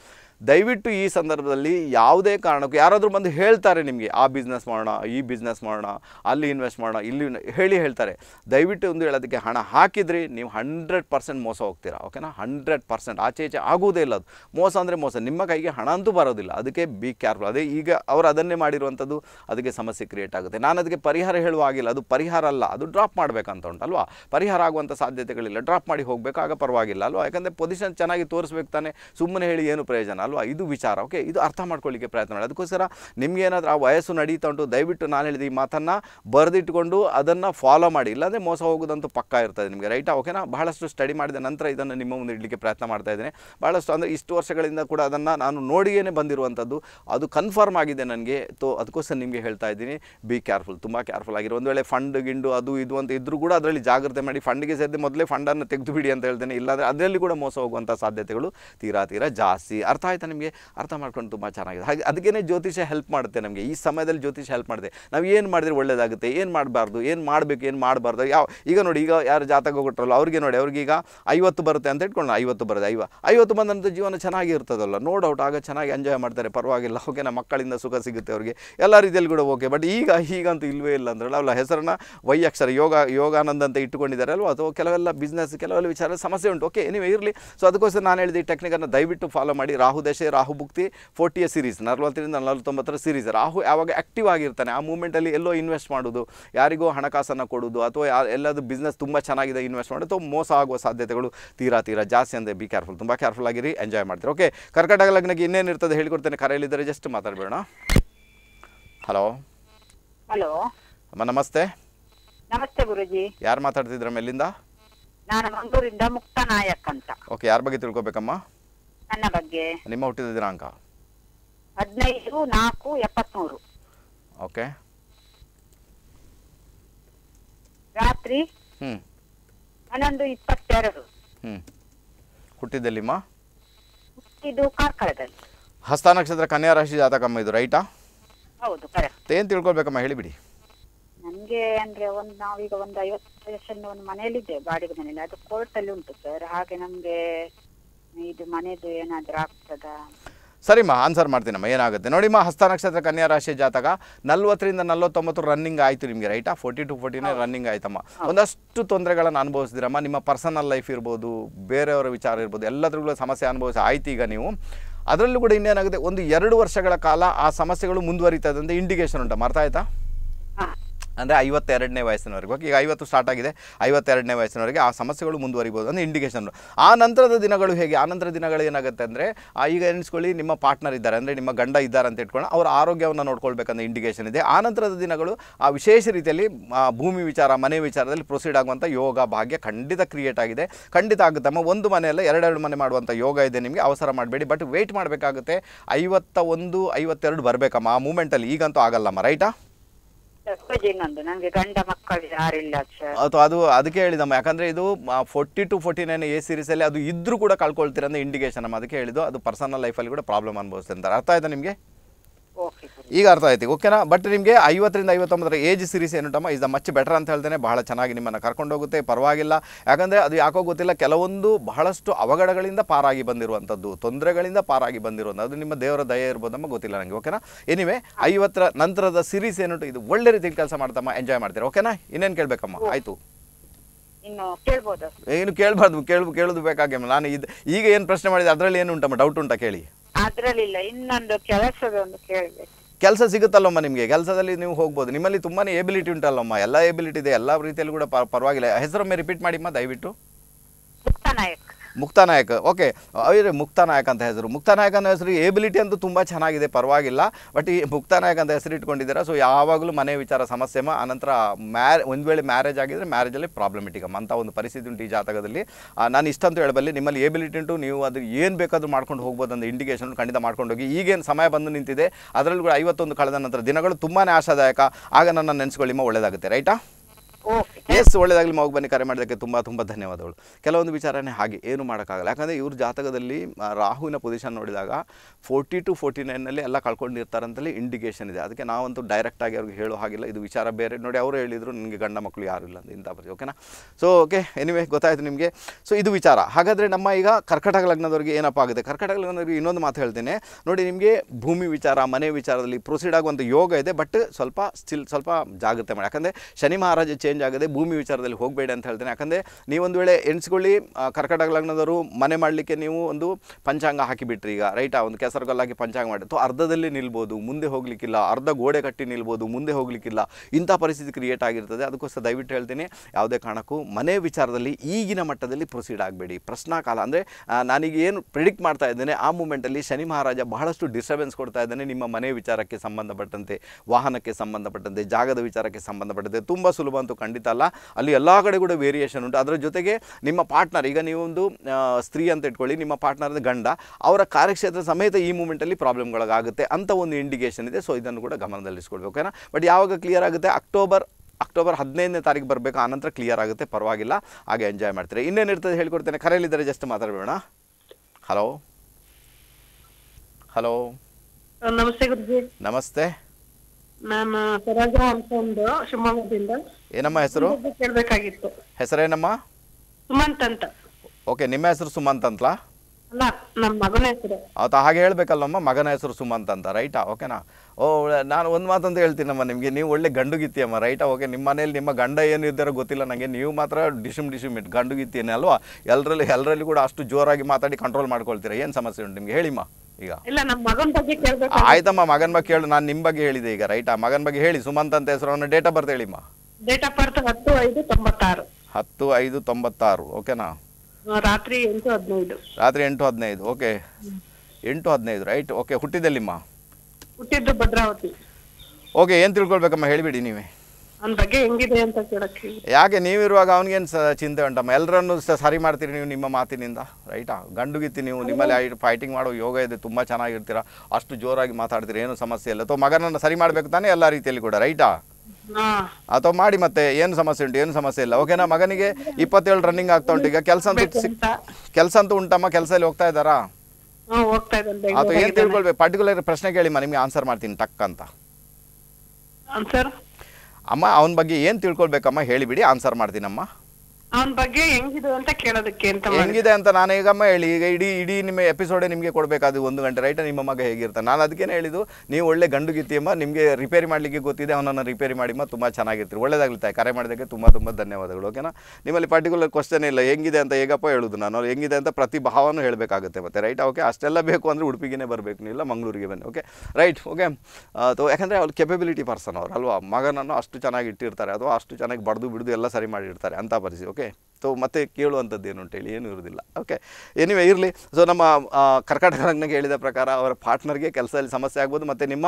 Speaker 1: ದಯವಿಟ್ಟು ಈ ಸಂದರ್ಭದಲ್ಲಿ ಯಾವುದೇ ಕಾರಣಕ್ಕೂ ಯಾರಾದರೂ ಬಂದು ಹೇಳ್ತಾರೆ ನಿಮಗೆ ಆ ಬಿಸ್ನೆಸ್ ಮಾಡೋಣ ಈ ಬಿಸ್ನೆಸ್ ಮಾಡೋಣ ಅಲ್ಲಿ ಇನ್ವೆಸ್ಟ್ ಮಾಡೋಣ ಇಲ್ಲಿ ಹೇಳಿ ಹೇಳ್ತಾರೆ ದಯವಿಟ್ಟು ಒಂದು ಹೇಳೋದಕ್ಕೆ ಹಣ ಹಾಕಿದ್ರಿ ನೀವು ಹಂಡ್ರೆಡ್ ಪರ್ಸೆಂಟ್ ಮೋಸ ಹೋಗ್ತೀರಾ ಓಕೆನಾ ಹಂಡ್ರೆಡ್ ಪರ್ಸೆಂಟ್ ಆಚೆ ಈಚೆ ಆಗುವುದೇ ಇಲ್ಲ ಅದು ಮೋಸ ಅಂದರೆ ಮೋಸ ನಿಮ್ಮ ಕೈಗೆ ಹಣ ಅಂತೂ ಬರೋದಿಲ್ಲ ಅದಕ್ಕೆ ಬಿ ಕೇರ್ಫುಲ್ ಅದೇ ಈಗ ಅವರು ಅದನ್ನೇ ಮಾಡಿರುವಂಥದ್ದು ಅದಕ್ಕೆ ಸಮಸ್ಯೆ ಕ್ರಿಯೇಟ್ ಆಗುತ್ತೆ ನಾನು ಅದಕ್ಕೆ ಪರಿಹಾರ ಹೇಳುವ ಆಗಿಲ್ಲ ಅದು ಪರಿಹಾರ ಅಲ್ಲ ಅದು ಡ್ರಾಪ್ ಮಾಡಬೇಕಂತ ಉಂಟಲ್ವಾ ಪರಿಹಾರ ಆಗುವಂಥ ಸಾಧ್ಯತೆಗಳಿಲ್ಲ ಡ್ರಾಪ್ ಮಾಡಿ ಹೋಗಬೇಕಾಗ ಪರವಾಗಿಲ್ಲ ಅಲ್ವಾ ಯಾಕಂದರೆ ಪೊಸಿಷನ್ ಚೆನ್ನಾಗಿ ತೋರಿಸ್ಬೇಕು ತಾನೆ ಸುಮ್ಮನೆ ಹೇಳಿ ಏನು ಪ್ರಯೋಜನ ಅಲ್ವಾ ಇದು ವಿಚಾರ ಓಕೆ ಇದು ಅರ್ಥ ಮಾಡ್ಕೊಳ್ಳಿಕ್ಕೆ ಪ್ರಯತ್ನ ಮಾಡಿ ಅದಕ್ಕೋಸ್ಕರ ಏನಾದ್ರೂ ಆ ವಯಸ್ಸು ನಡೀತಾ ಉಂಟು ದಯವಿಟ್ಟು ನಾನು ಹೇಳಿದ ಈ ಮಾತನ್ನು ಬರೆದಿಟ್ಕೊಂಡು ಅದನ್ನು ಫಾಲೋ ಮಾಡಿ ಇಲ್ಲಾಂದರೆ ಮೋಸ ಹೋಗೋದಂತೂ ಪಕ್ಕ ಇರ್ತದೆ ನಿಮಗೆ ರೈಟಾ ಓಕೆನಾ ಬಹಳಷ್ಟು ಸ್ಟಡಿ ಮಾಡಿದ ನಂತರ ಇದನ್ನು ನಿಮ್ಮ ಮುಂದೆ ಇಡಲಿಕ್ಕೆ ಪ್ರಯತ್ನ ಮಾಡ್ತಾ ಇದ್ದೇನೆ ಬಹಳಷ್ಟು ಅಂದರೆ ಇಷ್ಟು ವರ್ಷಗಳಿಂದ ಕೂಡ ಅದನ್ನು ನಾನು ನೋಡಿಯೇ ಬಂದಿರುವಂಥದ್ದು ಅದು ಕನ್ಫರ್ಮ್ ಆಗಿದೆ ನನಗೆ ತೋ ಅದಕ್ಕೋಸ್ಕರ ನಿಮಗೆ ಹೇಳ್ತಾ ಇದ್ದೀನಿ ಬಿ ಕೇರ್ಫುಲ್ ತುಂಬ ಕೇರ್ಫುಲ್ ಆಗಿರೋ ಒಂದು ವೇಳೆ ಫಂಡ್ ಗಿಂಡು ಅದು ಇದು ಅಂತ ಇದ್ದರೂ ಕೂಡ ಅದರಲ್ಲಿ ಜಾಗ್ರತೆ ಮಾಡಿ ಫಂಡ್ಗೆ ಸೇರಿದೆ ಮೊದಲೇ ಫಂಡನ್ನು ತೆಗೆದುಬಿಡಿ ಅಂತ ಹೇಳ್ತೇನೆ ಇಲ್ಲಾಂದರೆ ಅದರಲ್ಲಿ ಕೂಡ ಮೋಸ ಹೋಗುವಂಥ ಸಾಧ್ಯತೆಗಳು ತೀರಾ ತೀರಾ ಜಾಸ್ತಿ ಅರ್ಥ ಗೊತ್ತಾಯ್ತಾ ನಿಮಗೆ ಅರ್ಥ ಮಾಡ್ಕೊಂಡು ತುಂಬ ಚೆನ್ನಾಗಿದೆ ಹಾಗೆ ಅದಕ್ಕೇನೆ ಜ್ಯೋತಿಷ್ಯ ಹೆಲ್ಪ್ ಮಾಡುತ್ತೆ ನಮಗೆ ಈ ಸಮಯದಲ್ಲಿ ಜ್ಯೋತಿಷ್ಯ ಹೆಲ್ಪ್ ಮಾಡುತ್ತೆ ನಾವು ಏನು ಮಾಡಿದ್ರೆ ಒಳ್ಳೆಯದಾಗುತ್ತೆ ಏನು ಮಾಡಬಾರ್ದು ಏನು ಮಾಡಬೇಕು ಏನು ಮಾಡಬಾರ್ದು ಯಾವ ಈಗ ನೋಡಿ ಈಗ ಯಾರು ಜಾತಕ ಕೊಟ್ಟರಲ್ಲ ಅವ್ರಿಗೆ ನೋಡಿ ಈಗ ಐವತ್ತು ಬರುತ್ತೆ ಅಂತ ಇಟ್ಕೊಂಡು ಐವತ್ತು ಬರುತ್ತೆ ಐವ ಐವತ್ತು ಬಂದಂಥ ಜೀವನ ಚೆನ್ನಾಗಿ ಇರ್ತದಲ್ಲ ನೋ ಡೌಟ್ ಆಗ ಚೆನ್ನಾಗಿ ಎಂಜಾಯ್ ಮಾಡ್ತಾರೆ ಪರವಾಗಿಲ್ಲ ಓಕೆ ನಮ್ಮ ಮಕ್ಕಳಿಂದ ಸುಖ ಸಿಗುತ್ತೆ ಅವ್ರಿಗೆ ಎಲ್ಲ ರೀತಿಯಲ್ಲಿ ಕೂಡ ಓಕೆ ಬಟ್ ಈಗ ಈಗಂತೂ ಇಲ್ಲವೇ ಇಲ್ಲ ಅಂದ್ರಲ್ಲ ಹೆಸರನ್ನ ಹೆಸರನ್ನು ವೈಯಕ್ಷರ ಯೋಗ ಯೋಗಾನಂದ ಅಂತ ಇಟ್ಟುಕೊಂಡಿದ್ದಾರೆ ಅಲ್ವಾ ಅಥವಾ ಕೆಲವೆಲ್ಲ ಬಿಸ್ನೆಸ್ ಕೆಲವೆಲ್ಲ ವಿಚಾರ ಸಮಸ್ಯೆ ಉಂಟು ಓಕೆ ಎನಿವೆ ಇರಲಿ ಸೊ ಅದಕ್ಕೋಸ್ಕರ ನಾನು ಹೇಳಿದ ಈ ಟೆಕ್ನಿಕನ್ನು ದಯವಿಟ್ಟು ಫಾಲೋ ಮಾಡಿ ರಾಹು ಪ್ರದೇಶ ರಾಹು ಭುಕ್ತಿ ಫೋರ್ಟಿಯ ಸೀರೀಸ್ ನಲವತ್ತರಿಂದ ನಲವತ್ತೊಂಬತ್ತರ ಸೀರೀಸ್ ರಾಹು ಯಾವಾಗ ಆ್ಯಕ್ಟಿವ್ ಆಗಿರ್ತಾನೆ ಆ ಮೂಮೆಂಟಲ್ಲಿ ಎಲ್ಲೋ ಇನ್ವೆಸ್ಟ್ ಮಾಡೋದು ಯಾರಿಗೋ ಹಣಕಾಸನ್ನು ಕೊಡೋದು ಅಥವಾ ಎಲ್ಲದು ಬಿಸ್ನೆಸ್ ತುಂಬ ಚೆನ್ನಾಗಿದೆ ಇನ್ವೆಸ್ಟ್ ಮಾಡೋದು ಅಥವಾ ಮೋಸ ಆಗುವ ಸಾಧ್ಯತೆಗಳು ತೀರಾ ತೀರಾ ಜಾಸ್ತಿ ಅಂದರೆ ಬಿ ಕೇರ್ಫುಲ್ ತುಂಬ ಕೇರ್ಫುಲ್ ಆಗಿರಿ ಎಂಜಾಯ್ ಮಾಡ್ತೀರಿ ಓಕೆ ಕರ್ಕಟಕ ಲಗ್ನಕ್ಕೆ ಇನ್ನೇನಿರ್ತದೆ ಹೇಳ್ಕೊಡ್ತೇನೆ ಕರೆಯಲ್ಲಿದ್ದರೆ ಜಸ್ಟ್ ಮಾತಾಡಬೇಡ ಹಲೋ ಹಲೋ ಅಮ್ಮ ನಮಸ್ತೆ
Speaker 2: ನಮಸ್ತೆ ಗುರುಜಿ
Speaker 1: ಯಾರು ಮಾತಾಡ್ತಿದ್ರಮ್ಮ ಎಲ್ಲಿಂದ
Speaker 2: ನಾನು ಮಂಗಳೂರಿಂದ ಮುಕ್ತ ನಾಯಕ್ ಅಂತ
Speaker 1: ಓಕೆ ಯಾರ ಬಗ್ಗೆ ತಿಳ್ಕೊಬೇಕಮ್ಮ ನನ್ನ ಬಗ್ಗೆ ನಿಮ್ಮ ಹುಟ್ಟಿದ ದಿನಾಂಕ
Speaker 2: ಹದಿನೈದು ನಾಲ್ಕು ಎಪ್ಪತ್ಮೂರು ಓಕೆ ರಾತ್ರಿ ಹ್ಮ್ ಹನ್ನೊಂದು ಇಪ್ಪತ್ತೆರಡು
Speaker 1: ಹ್ಮ್ ಹುಟ್ಟಿದ್ದಲ್ಲಿಮ್ಮ
Speaker 2: ಹುಟ್ಟಿದ್ದು ಕಾರ್ಕಳದಲ್ಲಿ
Speaker 1: ಹಸ್ತ ನಕ್ಷತ್ರ ಕನ್ಯಾ ರಾಶಿ ಜಾತಕಮ್ಮ ಇದು ರೈಟಾ
Speaker 2: ಹೌದು ಕರೆಕ್ಟ್
Speaker 1: ಏನು ತಿಳ್ಕೊಳ್ಬೇಕಮ್ಮ ಹೇಳಿಬಿಡಿ
Speaker 2: ನಮ್ಗೆ ಅಂದ್ರೆ ಒಂದು ನಾವೀಗ ಒಂದು ಐವತ್ತು ವರ್ಷದಿಂದ ಒಂದು ಮನೆಯಲ್ಲಿದ್ದೇವೆ ಬಾಡಿಗೆ ಅದು ಕೋರ್ಟಲ್ಲಿ ಉಂಟು ಸರ್ ಹಾಗೆ ನಮ್ಗೆ ಇದು
Speaker 1: ಸರಿಮ್ಮ ಆನ್ಸರ್ ಮಾಡ್ತೀನಮ್ಮ ಏನಾಗುತ್ತೆ ನೋಡಿಮ್ಮ ಹಸ್ತ ನಕ್ಷತ್ರ ಕನ್ಯಾ ರಾಶಿ ಜಾತಕ ನಲ್ವತ್ತರಿಂದ ನಲ್ವತ್ತೊಂಬತ್ತು ರನ್ನಿಂಗ್ ಆಯಿತು ನಿಮಗೆ ರೈಟಾ ಫೋರ್ಟಿ ಟು ಫೋರ್ಟಿನೇ ರನ್ನಿಂಗ್ ಆಯ್ತಮ್ಮ ಒಂದಷ್ಟು ತೊಂದರೆಗಳನ್ನು ಅನುಭವಿಸಿದಿರಮ್ಮ ನಿಮ್ಮ ಪರ್ಸನಲ್ ಲೈಫ್ ಇರ್ಬೋದು ಬೇರೆಯವರ ವಿಚಾರ ಇರ್ಬೋದು ಎಲ್ಲದರಲ್ಲೂ ಸಮಸ್ಯೆ ಅನುಭವಿಸಿ ಆಯ್ತು ಈಗ ನೀವು ಅದರಲ್ಲೂ ಕೂಡ ಇನ್ನೇನಾಗುತ್ತೆ ಒಂದು ಎರಡು ವರ್ಷಗಳ ಕಾಲ ಆ ಸಮಸ್ಯೆಗಳು ಮುಂದುವರಿತದಂತೆ ಇಂಡಿಕೇಶನ್ ಉಂಟಮ್ಮ ಅರ್ಥ ಆಯ್ತಾ ಅಂದರೆ ಐವತ್ತೆರಡನೇ ವಯಸ್ಸಿನವರೆಗೆ ಓಕೆ ಈಗ ಐವತ್ತು ಸ್ಟಾರ್ಟ್ ಆಗಿದೆ ಐವತ್ತೆರಡನೇ ವಯಸ್ಸಿನವರೆಗೆ ಆ ಸಮಸ್ಯೆಗಳು ಮುಂದುವರಿಬೋದು ಅಂದರೆ ಇಂಡಿಕೇಷನ್ ಆ ನಂತರದ ದಿನಗಳು ಹೇಗೆ ಆ ನಂತರ ದಿನಗಳು ಏನಾಗುತ್ತೆ ಅಂದರೆ ಈಗ ಎನಿಸ್ಕೊಳ್ಳಿ ನಿಮ್ಮ ಪಾರ್ಟ್ನರ್ ಇದ್ದಾರೆ ಅಂದರೆ ನಿಮ್ಮ ಗಂಡ ಇದ್ದಾರೆ ಅಂತ ಇಟ್ಕೊಂಡು ಅವರ ಆರೋಗ್ಯವನ್ನು ನೋಡ್ಕೊಳ್ಬೇಕಂದ್ರೆ ಇಂಡಿಕೇಷನ್ ಇದೆ ಆ ನಂತರದ ದಿನಗಳು ಆ ವಿಶೇಷ ರೀತಿಯಲ್ಲಿ ಭೂಮಿ ವಿಚಾರ ಮನೆ ವಿಚಾರದಲ್ಲಿ ಪ್ರೊಸೀಡ್ ಆಗುವಂಥ ಯೋಗ ಭಾಗ್ಯ ಖಂಡಿತ ಕ್ರಿಯೇಟ್ ಆಗಿದೆ ಖಂಡಿತ ಆಗುತ್ತಮ್ಮ ಒಂದು ಮನೆಯಲ್ಲ ಎರಡೆರಡು ಮನೆ ಮಾಡುವಂಥ ಯೋಗ ಇದೆ ನಿಮಗೆ ಅವಸರ ಮಾಡಬೇಡಿ ಬಟ್ ವೆಯ್ಟ್ ಮಾಡಬೇಕಾಗುತ್ತೆ ಐವತ್ತ ಒಂದು ಐವತ್ತೆರಡು ಬರಬೇಕಮ್ಮ ಆ ಮೂಮೆಂಟಲ್ಲಿ ಈಗಂತೂ ಆಗಲ್ಲಮ್ಮ ರೈಟಾ
Speaker 2: ಇನ್ನೊಂದು ಗಂಡ ಮಕ್ಕಳು
Speaker 1: ಅದು ಅದಕ್ಕೆ ಹೇಳಿದಮ್ಮ ಯಾಕಂದ್ರೆ ಇದು forty two forty nine A series ಅಲ್ಲಿ ಅದು ಇದ್ರೂ ಕೂಡ ಕಳ್ಕೊಳ್ತೀರ ಇಂಡಿಕೇಶನ್ ಅಮ್ಮ ಅದಕ್ಕೆ ಹೇಳಿದ್ದು ಅದು ಪರ್ಸನಲ್ ಲೈಫಲ್ಲಿ ಕೂಡ ಪ್ರಾಬ್ಲಮ್ ಅನುಭವಿಸ್ತಾರೆ ಅರ್ಥ ಆಯ್ತಾ ನಿಮ್ಗೆ ಈಗ ಅರ್ಥ ಆಯ್ತು ಓಕೆನಾ ಬಟ್ ನಿಮಗೆ ಐವತ್ತರಿಂದ ಐವತ್ತೊಂಬತ್ತರ ಏಜ್ ಸೀರೀಸ್ ಏನುಂಟಮ್ಮ ಇಸ್ ದ ಮಚ್ ಬೆಟರ್ ಅಂತ ಹೇಳ್ತೇನೆ ಬಹಳ ಚೆನ್ನಾಗಿ ನಿಮ್ಮನ್ನು ಹೋಗುತ್ತೆ ಪರವಾಗಿಲ್ಲ ಯಾಕಂದರೆ ಅದು ಯಾಕೋ ಗೊತ್ತಿಲ್ಲ ಕೆಲವೊಂದು ಬಹಳಷ್ಟು ಅವಘಡಗಳಿಂದ ಪಾರಾಗಿ ಬಂದಿರುವಂಥದ್ದು ತೊಂದರೆಗಳಿಂದ ಪಾರಾಗಿ ಬಂದಿರುವಂಥದ್ದು ನಿಮ್ಮ ದೇವರ ದಯ ಇರ್ಬೋದಮ್ಮ ಗೊತ್ತಿಲ್ಲ ನನಗೆ ಓಕೆನಾ ಎನಿವೆ ಐವತ್ತರ ನಂತರದ ಸೀರೀಸ್ ಏನುಂಟು ಇದು ಒಳ್ಳೆ ರೀತಿಯಲ್ಲಿ ಕೆಲಸ ಮಾಡ್ತಮ್ಮ ಎಂಜಾಯ್ ಮಾಡ್ತೀರಾ ಓಕೆನಾ ಇನ್ನೇನು ಕೇಳಬೇಕಮ್ಮ ಆಯಿತು ಏನು ಕೇಳಬಾರ್ದು ಕೇಳ್ ಕೇಳೋದು ಬೇಕಾಗಮ್ಮ ನಾನು ಇದು ಈಗ ಏನು ಪ್ರಶ್ನೆ ಮಾಡಿದೆ ಅದರಲ್ಲಿ ಏನು ಉಂಟಮ್ಮ ಡೌಟ್ ಉಂಟಾ ಕೇಳಿ
Speaker 2: ಇಲ್ಲ ಇನ್ನೊಂದು ಕೆಲಸದ ಒಂದು
Speaker 1: ಕೆಲಸ ಸಿಗುತ್ತಲ್ಲಮ್ಮ ನಿಮಗೆ ಕೆಲಸದಲ್ಲಿ ನೀವು ಹೋಗ್ಬೋದು ನಿಮ್ಮಲ್ಲಿ ತುಂಬಾ ಎಬಿಲಿಟಿ ಉಂಟಲ್ಲಮ್ಮ ಎಲ್ಲ ಎಬಿಲಿಟಿ ಇದೆ ಎಲ್ಲ ರೀತಿಯಲ್ಲಿ ಕೂಡ ಪರವಾಗಿಲ್ಲ ಹೆಸರೊಮ್ಮೆ ರಿಪೀಟ್ ಮಾಡಿಮ್ಮ ದಯವಿಟ್ಟು ನಾಯಕ್ ನಾಯಕ ಓಕೆ ಅವರೇ ನಾಯಕ ಅಂತ ಹೆಸರು ನಾಯಕನ ಹೆಸರು ಏಬಿಲಿಟಿ ಅಂತೂ ತುಂಬ ಚೆನ್ನಾಗಿದೆ ಪರವಾಗಿಲ್ಲ ಬಟ್ ಈ ನಾಯಕ ಅಂತ ಹೆಸರು ಇಟ್ಕೊಂಡಿದ್ದೀರಾ ಸೊ ಯಾವಾಗಲೂ ಮನೆ ವಿಚಾರ ಸಮಸ್ಯೆ ನಂತರ ಮ್ಯಾರ ಒಂದು ವೇಳೆ ಮ್ಯಾರೇಜ್ ಆಗಿದ್ದರೆ ಮ್ಯಾರೇಜಲ್ಲಿ ಪ್ರಾಬ್ಲಮೆಟಿಕ್ ಅಂತ ಒಂದು ಪರಿಸ್ಥಿತಿ ಉಂಟು ಈ ಜಾತಕದಲ್ಲಿ ನಾನು ಇಷ್ಟಂತೂ ಹೇಳಬಲ್ಲಿ ನಿಮ್ಮಲ್ಲಿ ಏಬಿಲಿಟಿ ಉಂಟು ನೀವು ಅದು ಏನು ಬೇಕಾದರೂ ಮಾಡ್ಕೊಂಡು ಹೋಗ್ಬೋದು ಅಂತ ಇಂಡಿಕೇಷನ್ ಖಂಡಿತ ಮಾಡ್ಕೊಂಡು ಹೋಗಿ ಈಗೇನು ಸಮಯ ಬಂದು ನಿಂತಿದೆ ಅದರಲ್ಲೂ ಕೂಡ ಐವತ್ತೊಂದು ಕಳೆದ ನಂತರ ದಿನಗಳು ತುಂಬಾ ಆಶಾದಾಯಕ ಆಗ ನನ್ನ ನೆನೆಸ್ಕೊಳ್ಳಿಮ್ಮ ಒಳ್ಳೆಯದಾಗುತ್ತೆ ರೈಟಾ ಎಸ್ ಒಳ್ಳೆಯದಾಗಲಿ ಮಗು ಬನ್ನಿ ಕರೆ ಮಾಡಿದ್ದಕ್ಕೆ ತುಂಬ ತುಂಬ ಧನ್ಯವಾದಗಳು ಕೆಲವೊಂದು ವಿಚಾರನೇ ಹಾಗೆ ಏನು ಮಾಡೋಕ್ಕಾಗಲ್ಲ ಯಾಕಂದರೆ ಇವ್ರ ಜಾತಕದಲ್ಲಿ ರಾಹುವಿನ ಪೊಸಿಷನ್ ನೋಡಿದಾಗ ಫೋರ್ಟಿ ಟು ಫೋರ್ಟಿ ನೈನಲ್ಲಿ ಎಲ್ಲ ಕಳ್ಕೊಂಡಿರ್ತಾರಂತಲೇ ಇಂಡಿಕೇಷನ್ ಇದೆ ಅದಕ್ಕೆ ನಾವಂತೂ ಡೈರೆಕ್ಟಾಗಿ ಅವ್ರಿಗೆ ಹೇಳೋ ಹಾಗಿಲ್ಲ ಇದು ವಿಚಾರ ಬೇರೆ ನೋಡಿ ಅವರು ಹೇಳಿದರು ನನಗೆ ಗಂಡ ಮಕ್ಕಳು ಯಾರು ಇಲ್ಲ ಅಂತ ಇಂಥ ಓಕೆನಾ ಸೊ ಓಕೆ ಎನಿವೆ ಗೊತ್ತಾಯಿತು ನಿಮಗೆ ಸೊ ಇದು ವಿಚಾರ ಹಾಗಾದರೆ ನಮ್ಮ ಈಗ ಕರ್ಕಟಕ ಲಗ್ನದವ್ರಿಗೆ ಏನಪ್ಪ ಆಗುತ್ತೆ ಕರ್ಕಟಕ ಲಗ್ನದವ್ರಿಗೆ ಇನ್ನೊಂದು ಮಾತು ಹೇಳ್ತೇನೆ ನೋಡಿ ನಿಮಗೆ ಭೂಮಿ ವಿಚಾರ ಮನೆ ವಿಚಾರದಲ್ಲಿ ಪ್ರೊಸೀಡ್ ಆಗುವಂಥ ಯೋಗ ಇದೆ ಬಟ್ ಸ್ವಲ್ಪ ಸ್ಟಿಲ್ ಸ್ವಲ್ಪ ಜಾಗ್ರತೆ ಮಾಡಿ ಯಾಕಂದರೆ ಶನಿ ಮಹಾರಾಜ ಚೇಂಜ್ ಚೇಂಜ್ ಆಗದೆ ಭೂಮಿ ವಿಚಾರದಲ್ಲಿ ಹೋಗಬೇಡಿ ಅಂತ ಹೇಳ್ತೇನೆ ಯಾಕಂದರೆ ನೀವೊಂದು ವೇಳೆ ಎಣಿಸ್ಕೊಳ್ಳಿ ಕರ್ಕಟಕ ಲಗ್ನದವರು ಮನೆ ಮಾಡಲಿಕ್ಕೆ ನೀವು ಒಂದು ಪಂಚಾಂಗ ಹಾಕಿಬಿಟ್ರಿ ಈಗ ರೈಟಾ ಒಂದು ಕೆಸರುಗಲ್ಲಾಗಿ ಪಂಚಾಂಗ ಮಾಡಿ ಅರ್ಧದಲ್ಲಿ ನಿಲ್ಬೋದು ಮುಂದೆ ಹೋಗ್ಲಿಕ್ಕಿಲ್ಲ ಅರ್ಧ ಗೋಡೆ ಕಟ್ಟಿ ನಿಲ್ಬೋದು ಮುಂದೆ ಹೋಗ್ಲಿಕ್ಕಿಲ್ಲ ಇಂಥ ಪರಿಸ್ಥಿತಿ ಕ್ರಿಯೇಟ್ ಆಗಿರ್ತದೆ ಅದಕ್ಕೋಸ್ಕರ ದಯವಿಟ್ಟು ಹೇಳ್ತೀನಿ ಯಾವುದೇ ಕಾರಣಕ್ಕೂ ಮನೆ ವಿಚಾರದಲ್ಲಿ ಈಗಿನ ಮಟ್ಟದಲ್ಲಿ ಪ್ರೊಸೀಡ್ ಆಗಬೇಡಿ ಪ್ರಶ್ನಾ ಕಾಲ ಅಂದರೆ ನಾನೀಗ ಏನು ಪ್ರಿಡಿಕ್ಟ್ ಮಾಡ್ತಾ ಇದ್ದೇನೆ ಆ ಮೂಮೆಂಟಲ್ಲಿ ಶನಿ ಮಹಾರಾಜ ಬಹಳಷ್ಟು ಡಿಸ್ಟರ್ಬೆನ್ಸ್ ಕೊಡ್ತಾ ಇದ್ದಾನೆ ನಿಮ್ಮ ಮನೆ ವಿಚಾರಕ್ಕೆ ಸಂಬಂಧಪಟ್ಟಂತೆ ವಾಹನಕ್ಕೆ ಸಂಬಂಧಪಟ್ಟಂತೆ ಜಾಗದ ವಿಚಾರಕ್ಕೆ ಸಂಬಂಧಪಟ್ಟಂತೆ ತುಂಬ ಸುಲಭ ಅಂತೂ ಖಂಡಿತ ಅಲ್ಲ ಅಲ್ಲಿ ಎಲ್ಲ ಕಡೆ ಕೂಡ ವೇರಿಯೇಷನ್ ಉಂಟು ಅದರ ಜೊತೆಗೆ ನಿಮ್ಮ ಪಾರ್ಟ್ನರ್ ಈಗ ನೀವೊಂದು ಸ್ತ್ರೀ ಅಂತ ಇಟ್ಕೊಳ್ಳಿ ನಿಮ್ಮ ಪಾರ್ಟ್ನರ್ ಗಂಡ ಅವರ ಕಾರ್ಯಕ್ಷೇತ್ರ ಸಮೇತ ಈ ಮೂಮೆಂಟಲ್ಲಿ ಪ್ರಾಬ್ಲಮ್ಗಳಾಗುತ್ತೆ ಅಂತ ಒಂದು ಇಂಡಿಕೇಷನ್ ಇದೆ ಸೊ ಇದನ್ನು ಕೂಡ ಗಮನದಲ್ಲಿಸ್ಕೊಳ್ಬೇಕು ಓಕೆನಾ ಬಟ್ ಯಾವಾಗ ಕ್ಲಿಯರ್ ಆಗುತ್ತೆ ಅಕ್ಟೋಬರ್ ಅಕ್ಟೋಬರ್ ಹದಿನೈದನೇ ತಾರೀಕು ಬರಬೇಕು ಆನಂತರ ಕ್ಲಿಯರ್ ಆಗುತ್ತೆ ಪರವಾಗಿಲ್ಲ ಹಾಗೆ ಎಂಜಾಯ್ ಮಾಡ್ತಾರೆ ಇರ್ತದೆ ಹೇಳ್ಕೊಡ್ತೇನೆ ಕರೆಯಲ್ಲಿದ್ದಾರೆ ಜಸ್ಟ್ ಮಾತಾಡಬೇಡ ಹಲೋ ಹಲೋ ನಮಸ್ತೆ ನಮಸ್ತೆ
Speaker 2: ನಾನು ಸರೋಜ ಅಂತ ಒಂದು ಶಿವಮೊಗ್ಗದಿಂದ
Speaker 1: ಏನಮ್ಮ ಹೆಸರು ಹೆಸರೇನಮ್ಮ ಸುಮಂತ್ ಅಂತ ಓಕೆ ನಿಮ್ಮ ಹೆಸರು ಸುಮಂತ್ ಅಂತ
Speaker 2: ಹೆಸರು
Speaker 1: ಹಾಗೆ ಹೇಳ್ಬೇಕಲ್ಲಮ್ಮ ಮಗನ ಹೆಸರು ಸುಮಂತ್ ಅಂತ ರೈಟಾ ಓಕೆನಾ ಓ ನಾನು ಒಂದು ಮಾತಂತ ಹೇಳ್ತೀನಮ್ಮ ನಿಮಗೆ ನೀವು ಒಳ್ಳೆ ಗಂಡುಗಿತ್ತಿಯಮ್ಮ ರೈಟಾ ಓಕೆ ನಿಮ್ಮ ಮನೇಲಿ ನಿಮ್ಮ ಗಂಡ ಏನು ಇದ್ದಾರೋ ಗೊತ್ತಿಲ್ಲ ನನಗೆ ನೀವು ಮಾತ್ರ ಡಿಶುಮ್ ಡಿಶುಮ್ ಗಂಡು ಗಂಡುಗಿತ್ತೀನಿ ಅಲ್ವಾ ಎಲ್ಲರಲ್ಲಿ ಎಲ್ಲರಲ್ಲಿ ಕೂಡ ಅಷ್ಟು ಜೋರಾಗಿ ಮಾತಾಡಿ ಕಂಟ್ರೋಲ್ ಮಾಡ್ಕೊಳ್ತೀರಾ ಏನು ಸಮಸ್ಯೆ ಉಂಟು ನಿಮಗೆ ಹೇಳಿಮ್ಮ ಈಗ
Speaker 2: ಇಲ್ಲ ಬಗ್ಗೆ
Speaker 1: ಆಯ್ತಮ್ಮ ಮಗನ ಬಗ್ಗೆ ಕೇಳಿ ನಾನು ನಿಮ್ಮ ಬಗ್ಗೆ ಹೇಳಿದೆ ಈಗ ರೈಟಾ ಮಗನ ಬಗ್ಗೆ ಹೇಳಿ ಸುಮಂತ್ ಅಂತ ಹೆಸರು ಅವನ ಡೇಟ್ ಆಫ್ ಬರ್ತ್ ಹೇಳಿಮ್ಮ
Speaker 2: ಡೇಟ್ ಆಫ್ ಬರ್ತ್ ಹತ್ತು ಐದು ತೊಂಬತ್ತಾರು
Speaker 1: ಹತ್ತು ಐದು ಓಕೆನಾ
Speaker 2: ರಾತ್ರಿ ಎಂಟು ಹದಿನೈದು
Speaker 1: ರಾತ್ರಿ ಎಂಟು ಹದಿನೈದು ಓಕೆ ಎಂಟು ಹದಿನೈದು ರೈಟ್ ಓಕೆ ಹುಟ್ಟಿದೆಲ್ಲಿಮ್ಮ
Speaker 2: ಹುಟ್ಟಿದ್ದು ಭದ್ರಾವತಿ
Speaker 1: ಓಕೆ ಏನು ತಿಳ್ಕೊಳ್ಬೇಕಮ್ಮ ಹೇಳಿಬಿಡಿ ನೀವೇ ಯಾಕೆ ನೀವಿರುವಾಗ ಅವನಿಗೇನು ಏನು ಚಿಂತೆ ಉಂಟಮ್ಮ ಎಲ್ಲರನ್ನು ಸ- ಸರಿ ಮಾಡ್ತೀರಿ ನೀವು ನಿಮ್ಮ ಮಾತಿನಿಂದ ರೈಟಾ ಗಂಡುಗಿತ್ತಿ ನೀವು ನಿಮ್ಮಲ್ಲಿ ಫೈಟಿಂಗ್ ಮಾಡೋ ಯೋಗ ಇದೆ ತುಂಬ ಚೆನ್ನಾಗಿರ್ತೀರಾ ಅಷ್ಟು ಜೋರಾಗಿ ಮಾತಾಡ್ತೀರಿ ಏನು ಸಮಸ್ಯೆ ಇಲ್ಲ ತೋ ಮಗನನ್ನು ಸರಿ ಮಾಡಬೇಕು ತಾನೇ ಎಲ್ಲ ರೀತಿಯಲ್ಲಿ ಕೂಡ ರೈಟಾ ಅಥವಾ ಮಾಡಿ ಮತ್ತೆ ಏನು ಸಮಸ್ಯೆ ಉಂಟು ಏನು ಸಮಸ್ಯೆ ಇಲ್ಲ ಓಕೆನಾ ಮಗನಿಗೆ ಇಪ್ಪತ್ತೇಳು ರನ್ನಿಂಗ್ ಆಗ್ತಾ ಉಂಟು ಈಗ ಕೆಲಸ ಅಂತ ಕೆಲಸ ಅಂತೂ ಉಂಟಮ್ಮ ಕೆಲಸ ಹೋಗ್ತಾ ಇದಾರಾ
Speaker 2: ಅಥವಾ ಏನ್ ತಿಳ್ಕೊಳ್ಬೇಕು
Speaker 1: ಪರ್ಟಿಕ್ಯುಲರ್ ಪ್ರಶ್ನೆ ಕೇಳಿಮ್ಮ ನಿಮ್ಗೆ ಆನ್ಸರ್ ಮಾಡ್ತೀನಿ ಟಕ್ ಅಂತ ಅಮ್ಮ ಅವನ್ ಬಗ್ಗೆ ಏನ್ ತಿಳ್ಕೊಳ್ಬೇಕಮ್ಮ ಹೇಳಿಬಿಡಿ ಆನ್ಸರ್ ಮಾಡ್ತೀನಮ್ಮ
Speaker 2: ಅವನ ಬಗ್ಗೆ ಹೆಂಗಿದೆ ಅಂತ ಕೇಳೋದಕ್ಕೆ
Speaker 1: ಹೆಂಗಿದೆ ಅಂತ ನಾನು ಹೇಗಮ್ಮ ಹೇಳಿ ಈಗ ಇಡೀ ಇಡೀ ನಿಮ್ಮ ಎಪಿಸೋಡ್ ನಿಮಗೆ ಕೊಡಬೇಕಾದ ಒಂದು ಗಂಟೆ ರೈಟ್ ನಿಮ್ಮ ಮಗ ಹೇಗಿರ್ತಾನೆ ನಾನು ಅದಕ್ಕೇನೆ ಹೇಳಿದ್ದು ನೀವು ಒಳ್ಳೆ ಗಂಡು ಗೀತಿಯಮ್ಮ ನಿಮಗೆ ರಿಪೇರಿ ಮಾಡಲಿಕ್ಕೆ ಗೊತ್ತಿದೆ ಅವನನ್ನು ರಿಪೇರಿ ಮಾಡಿ ತುಂಬ ಚೆನ್ನಾಗಿರ್ತೀರಿ ತಾಯಿ ಕರೆ ಮಾಡಿದಕ್ಕೆ ತುಂಬ ತುಂಬ ಧನ್ಯವಾದಗಳು ಓಕೆನಾ ನಿಮ್ಮಲ್ಲಿ ಪರ್ಟಿಕ್ಯುಲರ್ ಕ್ವಶನ್ ಇಲ್ಲ ಹೆಂಗಿದೆ ಅಂತ ಹೇಗಪ್ಪ ಹೇಳುದು ನಾನು ಹೆಂಗಿದೆ ಅಂತ ಪ್ರತಿ ಭಾವನೂ ಹೇಳಬೇಕಾಗುತ್ತೆ ಮತ್ತೆ ರೈಟ್ ಓಕೆ ಅಷ್ಟೆಲ್ಲ ಬೇಕು ಅಂದರೆ ಉಡುಪಿಗೆ ಬರಬೇಕು ಇಲ್ಲ ಮಂಗಳೂರಿಗೆ ಬನ್ನಿ ಓಕೆ ರೈಟ್ ಓಕೆ ಅಥವಾ ಯಾಕಂದರೆ ಅವ್ರು ಕೆಪಬಿಲಿಟಿ ಪರ್ಸನ್ ಅವ್ರು ಅಲ್ವಾ ಮಗನನ್ನು ಅಷ್ಟು ಚೆನ್ನಾಗಿ ಇಟ್ಟಿರ್ತಾರೆ ಅಥವಾ ಅಷ್ಟು ಚೆನ್ನಾಗಿ ಬಡ್ದು ಬಿಡ್ದು ಎಲ್ಲ ಸರಿ ಮಾಡಿರ್ತಾರೆ ಅಂತ ಪರಿಸ್ಥಿತಿ Okay. ಸೊ ಮತ್ತೆ ಕೇಳುವಂಥದ್ದು ಏನು ಅಂತೇಳಿ ಏನು ಇರೋದಿಲ್ಲ ಓಕೆ ಎನಿವೆ ಇರಲಿ ಸೊ ನಮ್ಮ ಕರ್ಕಾಟಕ ರಂಗನಿಗೆ ಹೇಳಿದ ಪ್ರಕಾರ ಅವರ ಪಾರ್ಟ್ನರ್ಗೆ ಕೆಲಸದಲ್ಲಿ ಸಮಸ್ಯೆ ಆಗ್ಬೋದು ಮತ್ತು ನಿಮ್ಮ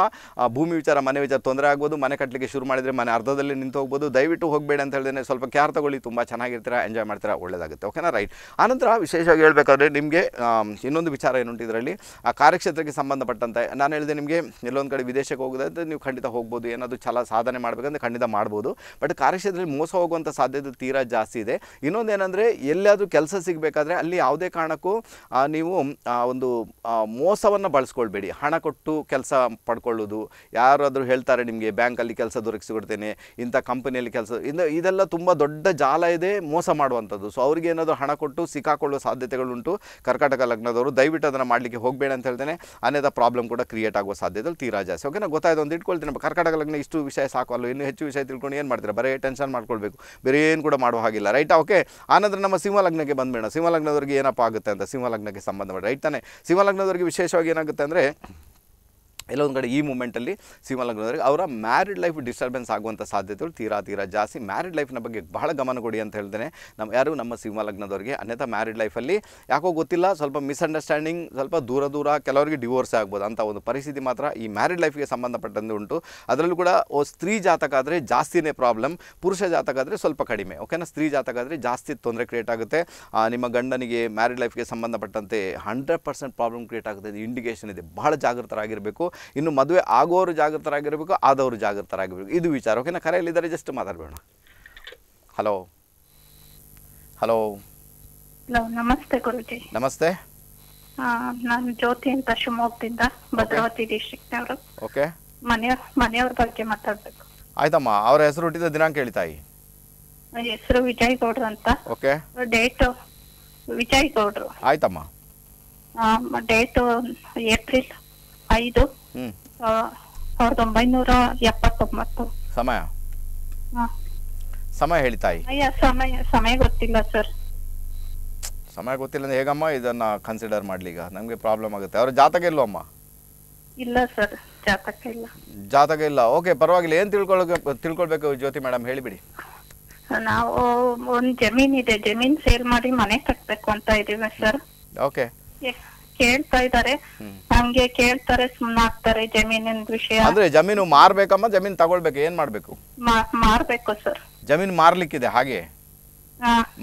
Speaker 1: ಭೂಮಿ ವಿಚಾರ ಮನೆ ವಿಚಾರ ತೊಂದರೆ ಆಗ್ಬೋದು ಮನೆ ಕಟ್ಟಲಿಕ್ಕೆ ಶುರು ಮಾಡಿದರೆ ಮನೆ ಅರ್ಧದಲ್ಲಿ ನಿಂತು ಹೋಗ್ಬೋದು ದಯವಿಟ್ಟು ಹೋಗಬೇಡ ಅಂತ ಹೇಳಿದ್ರೆ ಸ್ವಲ್ಪ ಕ್ಯಾರ್ ತಗೊಳ್ಳಿ ತುಂಬ ಚೆನ್ನಾಗಿರ್ತೀರ ಎಂಜಾಯ್ ಮಾಡ್ತೀರಾ ಒಳ್ಳೆಯದಾಗುತ್ತೆ ಓಕೆನಾ ರೈಟ್ ಆನಂತರ ವಿಶೇಷವಾಗಿ ಹೇಳಬೇಕಾದ್ರೆ ನಿಮಗೆ ಇನ್ನೊಂದು ವಿಚಾರ ಏನುಂಟು ಇದರಲ್ಲಿ ಆ ಕಾರ್ಯಕ್ಷೇತ್ರಕ್ಕೆ ಸಂಬಂಧಪಟ್ಟಂತೆ ನಾನು ಹೇಳಿದೆ ನಿಮಗೆ ಎಲ್ಲೊಂದು ಕಡೆ ವಿದೇಶಕ್ಕೆ ಹೋಗೋದಂತೆ ನೀವು ಖಂಡಿತ ಹೋಗ್ಬೋದು ಏನಾದರೂ ಛಲ ಸಾಧನೆ ಮಾಡಬೇಕಂದ್ರೆ ಖಂಡಿತ ಮಾಡ್ಬೋದು ಬಟ್ ಕಾರ್ಯಕ್ಷೇತ್ರದಲ್ಲಿ ಮೋಸ ಹೋಗುವಂಥ ಸಾಧ್ಯತೆ ತೀರಾ ಜಾಸ್ತಿ ಇದೆ ಇನ್ನೊಂದು ಇನ್ನೊಂದೇನೆಂದರೆ ಎಲ್ಲಿಯಾದರೂ ಕೆಲಸ ಸಿಗಬೇಕಾದ್ರೆ ಅಲ್ಲಿ ಯಾವುದೇ ಕಾರಣಕ್ಕೂ ನೀವು ಒಂದು ಮೋಸವನ್ನು ಬಳಸ್ಕೊಳ್ಬೇಡಿ ಹಣ ಕೊಟ್ಟು ಕೆಲಸ ಪಡ್ಕೊಳ್ಳೋದು ಯಾರಾದರೂ ಹೇಳ್ತಾರೆ ನಿಮಗೆ ಬ್ಯಾಂಕಲ್ಲಿ ಕೆಲಸ ದೊರಕಿಸಿಕೊಡ್ತೇನೆ ಇಂಥ ಕಂಪನಿಯಲ್ಲಿ ಕೆಲಸ ಇಂದ ಇದೆಲ್ಲ ತುಂಬ ದೊಡ್ಡ ಜಾಲ ಇದೆ ಮೋಸ ಮಾಡುವಂಥದ್ದು ಸೊ ಅವ್ರಿಗೆ ಏನಾದರೂ ಹಣ ಕೊಟ್ಟು ಸಿಕ್ಕಾಕೊಳ್ಳೋ ಸಾಧ್ಯತೆಗಳುಂಟು ಕರ್ಕಾಟಕ ಲಗ್ನದವರು ದಯವಿಟ್ಟು ಅದನ್ನು ಮಾಡಲಿಕ್ಕೆ ಹೋಗಬೇಡ ಅಂತ ಹೇಳ್ತೇನೆ ಅನೇದ ಪ್ರಾಬ್ಲಮ್ ಕೂಡ ಕ್ರಿಯೇಟ್ ಆಗುವ ಸಾಧ್ಯತೆ ತೀರಾ ಜಾಸ್ತಿ ಓಕೆನಾ ಗೊತ್ತಾಯ್ತು ಒಂದು ಇಟ್ಕೊಳ್ತೀನಿ ಕರ್ಕಾಟಕ ಲಗ್ನ ಇಷ್ಟು ವಿಷಯ ಸಾಕು ಅಲ್ಲೋ ಇನ್ನೂ ಹೆಚ್ಚು ವಿಷಯ ತಿಳ್ಕೊಂಡು ಏನು ಮಾಡ್ತೀರಾ ಬರೀ ಟೆನ್ಷನ್ ಮಾಡ್ಕೊಳ್ಬೇಕು ಬೇರೆ ಏನು ಕೂಡ ಮಾಡೋ ಹಾಗಿಲ್ಲ ರೈಟ್ ಓಕೆ ಆನಂತರ ನಮ್ಮ ಸಿಂಹಲಗ್ನಕ್ಕೆ ಬಂದ್ಬೇಡ ಲಗ್ನದವರಿಗೆ ಏನಪ್ಪ ಆಗುತ್ತೆ ಅಂತ ಸಿಂಹಲಗ್ನಕ್ಕೆ ಸಂಬಂಧಪಟ್ಟ ರೈಟ್ ತಾನೆ ಲಗ್ನದವರಿಗೆ ವಿಶೇಷವಾಗಿ ಏನಾಗುತ್ತೆ ಅಂದರೆ ಎಲ್ಲೊಂದು ಕಡೆ ಈ ಮೂಮೆಂಟಲ್ಲಿ ಲಗ್ನದವರಿಗೆ ಅವರ ಮ್ಯಾರಿಡ್ ಲೈಫ್ ಡಿಸ್ಟರ್ಬೆನ್ಸ್ ಆಗುವಂಥ ಸಾಧ್ಯತೆಗಳು ತೀರಾ ತೀರಾ ಜಾಸ್ತಿ ಮ್ಯಾರಿಡ್ ಲೈಫ್ನ ಬಗ್ಗೆ ಬಹಳ ಗಮನ ಕೊಡಿ ಅಂತ ಹೇಳ್ತೇನೆ ನಮ್ಮ ಯಾರು ನಮ್ಮ ಲಗ್ನದವರಿಗೆ ಅನ್ಯಥಾ ಮ್ಯಾರಿಡ್ ಲೈಫಲ್ಲಿ ಯಾಕೋ ಗೊತ್ತಿಲ್ಲ ಸ್ವಲ್ಪ ಮಿಸ್ಅಂಡರ್ಸ್ಟ್ಯಾಂಡಿಂಗ್ ಸ್ವಲ್ಪ ದೂರ ದೂರ ಕೆಲವರಿಗೆ ಡಿವೋರ್ಸ್ ಆಗ್ಬೋದು ಅಂತ ಒಂದು ಪರಿಸ್ಥಿತಿ ಮಾತ್ರ ಈ ಮ್ಯಾರಿಡ್ ಲೈಫ್ಗೆ ಸಂಬಂಧಪಟ್ಟಂತೆ ಉಂಟು ಅದರಲ್ಲೂ ಕೂಡ ಸ್ತ್ರೀ ಜಾತಕ ಆದರೆ ಜಾಸ್ತಿನೇ ಪ್ರಾಬ್ಲಮ್ ಪುರುಷ ಜಾತಕ ಆದರೆ ಸ್ವಲ್ಪ ಕಡಿಮೆ ಓಕೆನಾ ಸ್ತ್ರೀ ಜಾತಕ ಆದರೆ ಜಾಸ್ತಿ ತೊಂದರೆ ಕ್ರಿಯೇಟ್ ಆಗುತ್ತೆ ನಿಮ್ಮ ಗಂಡನಿಗೆ ಮ್ಯಾರಿಡ್ ಲೈಫ್ಗೆ ಸಂಬಂಧಪಟ್ಟಂತೆ ಹಂಡ್ರೆಡ್ ಪರ್ಸೆಂಟ್ ಪ್ರಾಬ್ಲಮ್ ಕ್ರಿಯೇಟ್ ಆಗುತ್ತೆ ಇಂಡಿಕೇಷನ್ ಇದೆ ಬಹಳ ಜಾಗೃತರಾಗಿರಬೇಕು ಇನ್ನು ಮದುವೆ ಆಗೋರು ಜಾಗೃತರಾಗಿರಬೇಕು ಆದವರು ಜಾಗೃತರಾಗಿರಬೇಕು ಇದು ವಿಚಾರ ಓಕೆನಾ ಕರೆಯಲ್ಲಿದ್ದಾರೆ ಜಸ್ಟ್ ಮಾತಾಡಬೇಡ ಹಲೋ ಹಲೋ
Speaker 2: ನಮಸ್ತೆ ಗುರುಜಿ ನಮಸ್ತೆ ನಾನು ಜ್ಯೋತಿ ಅಂತ ಶಿವಮೊಗ್ಗದಿಂದ ಭದ್ರಾವತಿ ಡಿಸ್ಟ್ರಿಕ್ಟ್ನವರು ಓಕೆ ಮನೆಯ ಮನೆಯವ್ರ ಬಗ್ಗೆ ಮಾತಾಡ್ಬೇಕು
Speaker 1: ಆಯ್ತಮ್ಮ ಅವರ ಹೆಸರು ಹುಟ್ಟಿದ ದಿನಾಂಕ ಹೇಳ್ತಾಯಿ
Speaker 2: ಹೆಸರು ವಿಜಯ್ ಗೌಡ್ರು ಅಂತ ಓಕೆ ಡೇಟ್ ವಿಜಯ್ ಗೌಡ್ರು ಆಯ್ತಮ್ಮ ಡೇಟ್ ಏಪ್ರಿಲ್ ಐದು ಸಾವಿರದ
Speaker 1: ಒಂಬೈನೂರ ಎಪ್ಪತ್ತೊಂಬತ್ತು ಸಮಯ ಸಮಯ ಹೇಳಿ ತಾಯಿ
Speaker 2: ಸಮಯ ಸಮಯ ಗೊತ್ತಿಲ್ಲ ಸರ್
Speaker 1: ಸಮಯ ಗೊತ್ತಿಲ್ಲ ಅಂದ್ರೆ ಹೇಗಮ್ಮ ಇದನ್ನ ಕನ್ಸಿಡರ್ ಮಾಡ್ಲಿ ಈಗ ನಮ್ಗೆ ಪ್ರಾಬ್ಲಮ್ ಆಗುತ್ತೆ ಅವ್ರ ಜಾತಕ ಅಮ್ಮ
Speaker 2: ಇಲ್ಲ ಸರ್ ಜಾತಕ
Speaker 1: ಇಲ್ಲ ಜಾತಕ ಇಲ್ಲ ಓಕೆ ಪರವಾಗಿಲ್ಲ ಏನ್ ತಿಳ್ಕೊಳ್ಬೇಕು ತಿಳ್ಕೊಳ್ಬೇಕು ಜ್ಯೋತಿ ಮೇಡಮ್ ಹೇಳಿಬಿಡಿ
Speaker 2: ನಾವು ಒಂದ್ ಜಮೀನ್ ಇದೆ ಜಮೀನ್ ಸೇಲ್ ಮಾಡಿ ಮನೆ ಕಟ್ಬೇಕು ಅಂತ ಇದೀವಿ ಸರ್ ಓಕೆ ಕೇಳ್ತಾ ಇದಾರೆ ನಮ್ಗೆ ಕೇಳ್ತಾರೆ ಸುಮ್ನಾಗ್ತಾರೆ ಜಮೀನಿನ ವಿಷಯ ಅಂದ್ರೆ
Speaker 1: ಜಮೀನು ಮಾರ್ಬೇಕಮ್ಮ ಜಮೀನ್ ತಗೊಳ್ಬೇಕು ಏನ್ ಮಾಡ್ಬೇಕು ಮಾರ್ಬೇಕು ಸರ್ ಜಮೀನು ಮಾರ್ಲಿಕ್ಕಿದೆ ಹಾಗೆ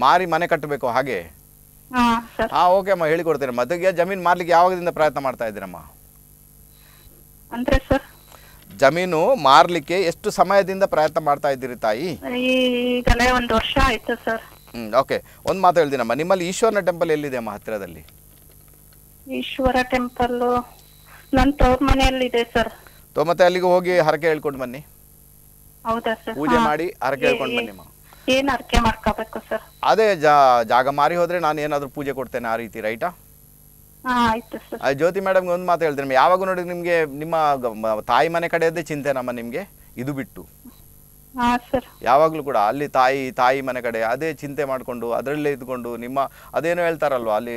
Speaker 1: ಮಾರಿ ಮನೆ ಕಟ್ಟಬೇಕು ಹಾಗೆ ಹಾ ಓಕೆ ಅಮ್ಮ ಹೇಳಿಕೊಡ್ತೀನಿ ಮದುವೆ ಜಮೀನು ಮಾರ್ಲಿಕ್ಕೆ ಯಾವಾಗದಿಂದ ಪ್ರಯತ್ನ ಮಾಡ್ತಾ ಇದ್ದೀರಮ್ಮ ಅಂದ್ರೆ ಸರ್ ಜಮೀನು ಮಾರ್ಲಿಕ್ಕೆ ಎಷ್ಟು ಸಮಯದಿಂದ ಪ್ರಯತ್ನ ಮಾಡ್ತಾ ಇದ್ದೀರಿ ತಾಯಿ ಈಗಲೇ ಒಂದು ವರ್ಷ ಆಯ್ತು ಸರ್ ಹ್ಮ್ ಓಕೆ ಒಂದು ಮಾತು ಹೇಳ್ತೀನಮ್ಮ ನಿಮ್ಮಲ್ಲಿ ಈಶ್ವರನ ಟೆಂಪಲ್ ಎಲ್ಲಿದೆ ಅಮ್ಮ ಹತ್ತಿರದಲ್ಲಿ
Speaker 2: ಈಶ್ವರ ಟೆಂಪಲ್ ನನ್ ಸರ್
Speaker 1: ಮತ್ತೆ ಅಲ್ಲಿಗೆ ಹೋಗಿ ಹರಕೆ ಹೇಳ್ಕೊಂಡು ಬನ್ನಿ ಹೌದಾ ಸರ್ ಪೂಜೆ ಮಾಡಿ ಹರಕೆ ಹೇಳ್ಕೊಂಡು ಬನ್ನಿ ಮಾ ಮಾಡ್ಕೋಬೇಕು ಸರ್ ಅದೇ ಜಾಗ ಮಾರಿ ಹೋದ್ರೆ ನಾನು ಏನಾದರೂ ಪೂಜೆ ಕೊಡ್ತೇನೆ ಆ ರೀತಿ ರೈಟಾ ಆಯ್ತು ಸರ್ ಜ್ಯೋತಿ ಮೇಡಮ್ ಒಂದು ಮಾತು ಹೇಳ್ತೀನಿ ಯಾವಾಗ ನೋಡಿ ನಿಮಗೆ ನಿಮ್ಮ ತಾಯಿ ಮನೆ ಕಡೆಯದ್ದೇ ಚಿಂತೆ ನಮ್ಮ ನಿಮಗೆ ಇದು ಬಿಟ್ಟು ಯಾವಾಗ್ಲೂ ಕೂಡ ಅಲ್ಲಿ ತಾಯಿ ತಾಯಿ ಮನೆ ಕಡೆ ಅದೇ ಚಿಂತೆ ಮಾಡ್ಕೊಂಡು ಅದರಲ್ಲೇ ಇದ್ಕೊಂಡು ನಿಮ್ಮ ಅದೇನೋ ಹೇಳ್ತಾರಲ್ವ ಅಲ್ಲಿ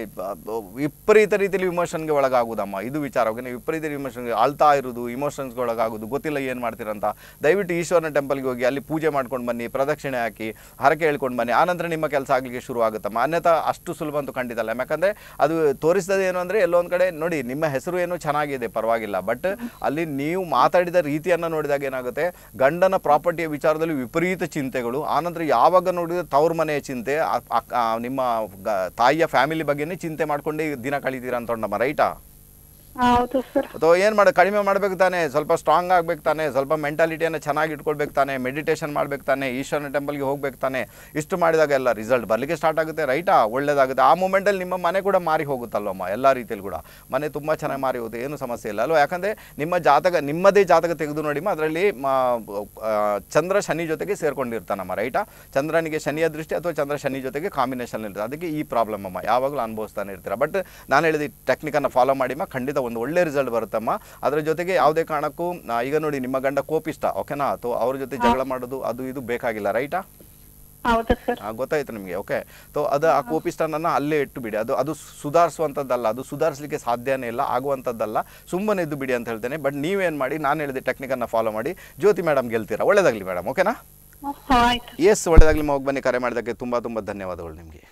Speaker 1: ವಿಪರೀತ ರೀತಿಯಲ್ಲಿ ವಿಮೋಷನ್ಗೆ ಒಳಗಾಗುದಮ್ಮ ಇದು ವಿಚಾರವಾಗಿ ವಿಪರೀತ ವಿಮೋಷನ್ಗೆ ಅಳ್ತಾ ಇರುವುದು ಇಮೋಷನ್ಸ್ಗೆ ಒಳಗಾಗುದು ಗೊತ್ತಿಲ್ಲ ಏನು ಮಾಡ್ತೀರಂತ ದಯವಿಟ್ಟು ಈಶ್ವರನ ಟೆಂಪಲ್ಗೆ ಹೋಗಿ ಅಲ್ಲಿ ಪೂಜೆ ಮಾಡ್ಕೊಂಡು ಬನ್ನಿ ಪ್ರದಕ್ಷಿಣೆ ಹಾಕಿ ಹರಕೆ ಹೇಳ್ಕೊಂಡು ಬನ್ನಿ ಆನಂತರ ನಿಮ್ಮ ಕೆಲಸ ಆಗ್ಲಿಕ್ಕೆ ಶುರು ಆಗುತ್ತಮ್ಮ ಅನ್ಯಥಾ ಅಷ್ಟು ಸುಲಭ ಅಂತೂ ಕಂಡಿದ್ದಲ್ಲ ಯಾಕಂದ್ರೆ ಅದು ತೋರಿಸ್ತದೆ ಏನು ಅಂದ್ರೆ ಎಲ್ಲೊಂದು ಕಡೆ ನೋಡಿ ನಿಮ್ಮ ಹೆಸರು ಏನು ಚೆನ್ನಾಗಿದೆ ಪರವಾಗಿಲ್ಲ ಬಟ್ ಅಲ್ಲಿ ನೀವು ಮಾತಾಡಿದ ರೀತಿಯನ್ನು ನೋಡಿದಾಗ ಏನಾಗುತ್ತೆ ಗಂಡನ ಪ್ರಾಪರ್ಟಿಯ ವಿಚಾರ ವಿಚಾರದಲ್ಲಿ ವಿಪರೀತ ಚಿಂತೆಗಳು ಆನಂತರ ಯಾವಾಗ ನೋಡಿದರೆ ತವ್ರ ಮನೆಯ ಚಿಂತೆ ನಿಮ್ಮ ತಾಯಿಯ ಫ್ಯಾಮಿಲಿ ಬಗ್ಗೆನೇ ಚಿಂತೆ ಮಾಡಿಕೊಂಡೇ ದಿನ ಕಳೀತೀರ ಅಂತ ನಮ್ಮ ರೈಟಾ
Speaker 2: ಅಥವಾ
Speaker 1: ಏನ್ ಮಾಡ ಕಡಿಮೆ ಮಾಡ್ಬೇಕು ತಾನೆ ಸ್ವಲ್ಪ ಸ್ಟ್ರಾಂಗ್ ಆಗ್ಬೇಕು ತಾನೆ ಸ್ವಲ್ಪ ಮೆಂಟಾಲಿಟಿಯನ್ನು ಚೆನ್ನಾಗಿ ಇಟ್ಕೊಳ್ಬೇಕು ತಾನೆ ಮೆಡಿಟೇಷನ್ ಮಾಡ್ಬೇಕು ತಾನೆ ಈಶ್ವರನ ಟೆಂಪಲ್ಗೆ ಹೋಗ್ಬೇಕು ತಾನೆ ಇಷ್ಟು ಮಾಡಿದಾಗ ಎಲ್ಲ ರಿಸಲ್ಟ್ ಬರ್ಲಿಕ್ಕೆ ಸ್ಟಾರ್ಟ್ ಆಗುತ್ತೆ ರೈಟಾ ಒಳ್ಳೇದಾಗುತ್ತೆ ಆ ಅಲ್ಲಿ ನಿಮ್ಮ ಮನೆ ಕೂಡ ಮಾರಿ ಹೋಗುತ್ತಲ್ವಮ್ಮ ಎಲ್ಲ ರೀತಿಯಲ್ಲಿ ಕೂಡ ಮನೆ ತುಂಬಾ ಚೆನ್ನಾಗಿ ಮಾರಿ ಹೋಗುತ್ತೆ ಏನು ಸಮಸ್ಯೆ ಇಲ್ಲ ಅಲ್ವಾ ಯಾಕಂದ್ರೆ ನಿಮ್ಮ ಜಾತಕ ನಿಮ್ಮದೇ ಜಾತಕ ತೆಗೆದು ನೋಡಿಮ್ಮ ಅದರಲ್ಲಿ ಚಂದ್ರ ಶನಿ ಜೊತೆಗೆ ಸೇರ್ಕೊಂಡಿರ್ತಾನಮ್ಮ ರೈಟಾ ಚಂದ್ರನಿಗೆ ಶನಿಯ ದೃಷ್ಟಿ ಅಥವಾ ಚಂದ್ರ ಶನಿ ಜೊತೆಗೆ ಕಾಂಬಿನೇಷನ್ ಇರ್ತದೆ ಅದಕ್ಕೆ ಈ ಪ್ರಾಬ್ಲಮ್ ಅಮ್ಮ ಯಾವಾಗಲೂ ಅನುಭವಿಸ್ತಾನೆ ಇರ್ತೀರ ಬಟ್ ನಾನು ಹೇಳಿದ ಟೆಕ್ನಿಕನ್ನು ಫಾಲೋ ಮಾಡಿಮ್ಮ ಖಂಡಿತ ಒಂದು ಒಳ್ಳೆ ರಿಸಲ್ಟ್ ಬರುತ್ತಮ್ಮ ಅದರ ಜೊತೆಗೆ ಯಾವುದೇ ಕಾರಣಕ್ಕೂ ಈಗ ನೋಡಿ ನಿಮ್ಮ ಗಂಡ ಕೋಪಿಷ್ಟ ಓಕೆನಾ ಅಥವಾ ಅವ್ರ ಜೊತೆ ಜಗಳ ಮಾಡೋದು ಅದು ಇದು ಬೇಕಾಗಿಲ್ಲ ರೈಟಾ ಗೊತ್ತಾಯ್ತು ನಿಮಗೆ ಓಕೆ ತೋ ಅದು ಆ ಕೋಪಿಸ್ಟನ್ನ ಅಲ್ಲೇ ಇಟ್ಟು ಬಿಡಿ ಅದು ಅದು ಸುಧಾರಿಸುವಂಥದ್ದಲ್ಲ ಅದು ಸುಧಾರಿಸಲಿಕ್ಕೆ ಸಾಧ್ಯನೇ ಇಲ್ಲ ಆಗುವಂಥದ್ದಲ್ಲ ಸುಮ್ಮನೆ ಇದ್ದು ಬಿಡಿ ಅಂತ ಹೇಳ್ತೇನೆ ಬಟ್ ನೀವೇನು ಮಾಡಿ ನಾನು ಹೇಳಿದೆ ಟೆಕ್ನಿಕನ್ನು ಫಾಲೋ ಮಾಡಿ ಜ್ಯೋತಿ ಮೇಡಮ್ ಗೆಲ್ತೀರಾ ಒಳ್ಳೇದಾಗಲಿ ಮೇಡಮ್ ಓಕೆನಾ ಎಸ್ ಒಳ್ಳೇದಾಗಲಿ ಮಗ್ ಬನ್ನಿ ಕರೆ ಮಾಡಿದಕ್ಕೆ ತುಂಬ ತುಂಬ ಧನ್ಯವಾದಗಳು ನಿಮಗೆ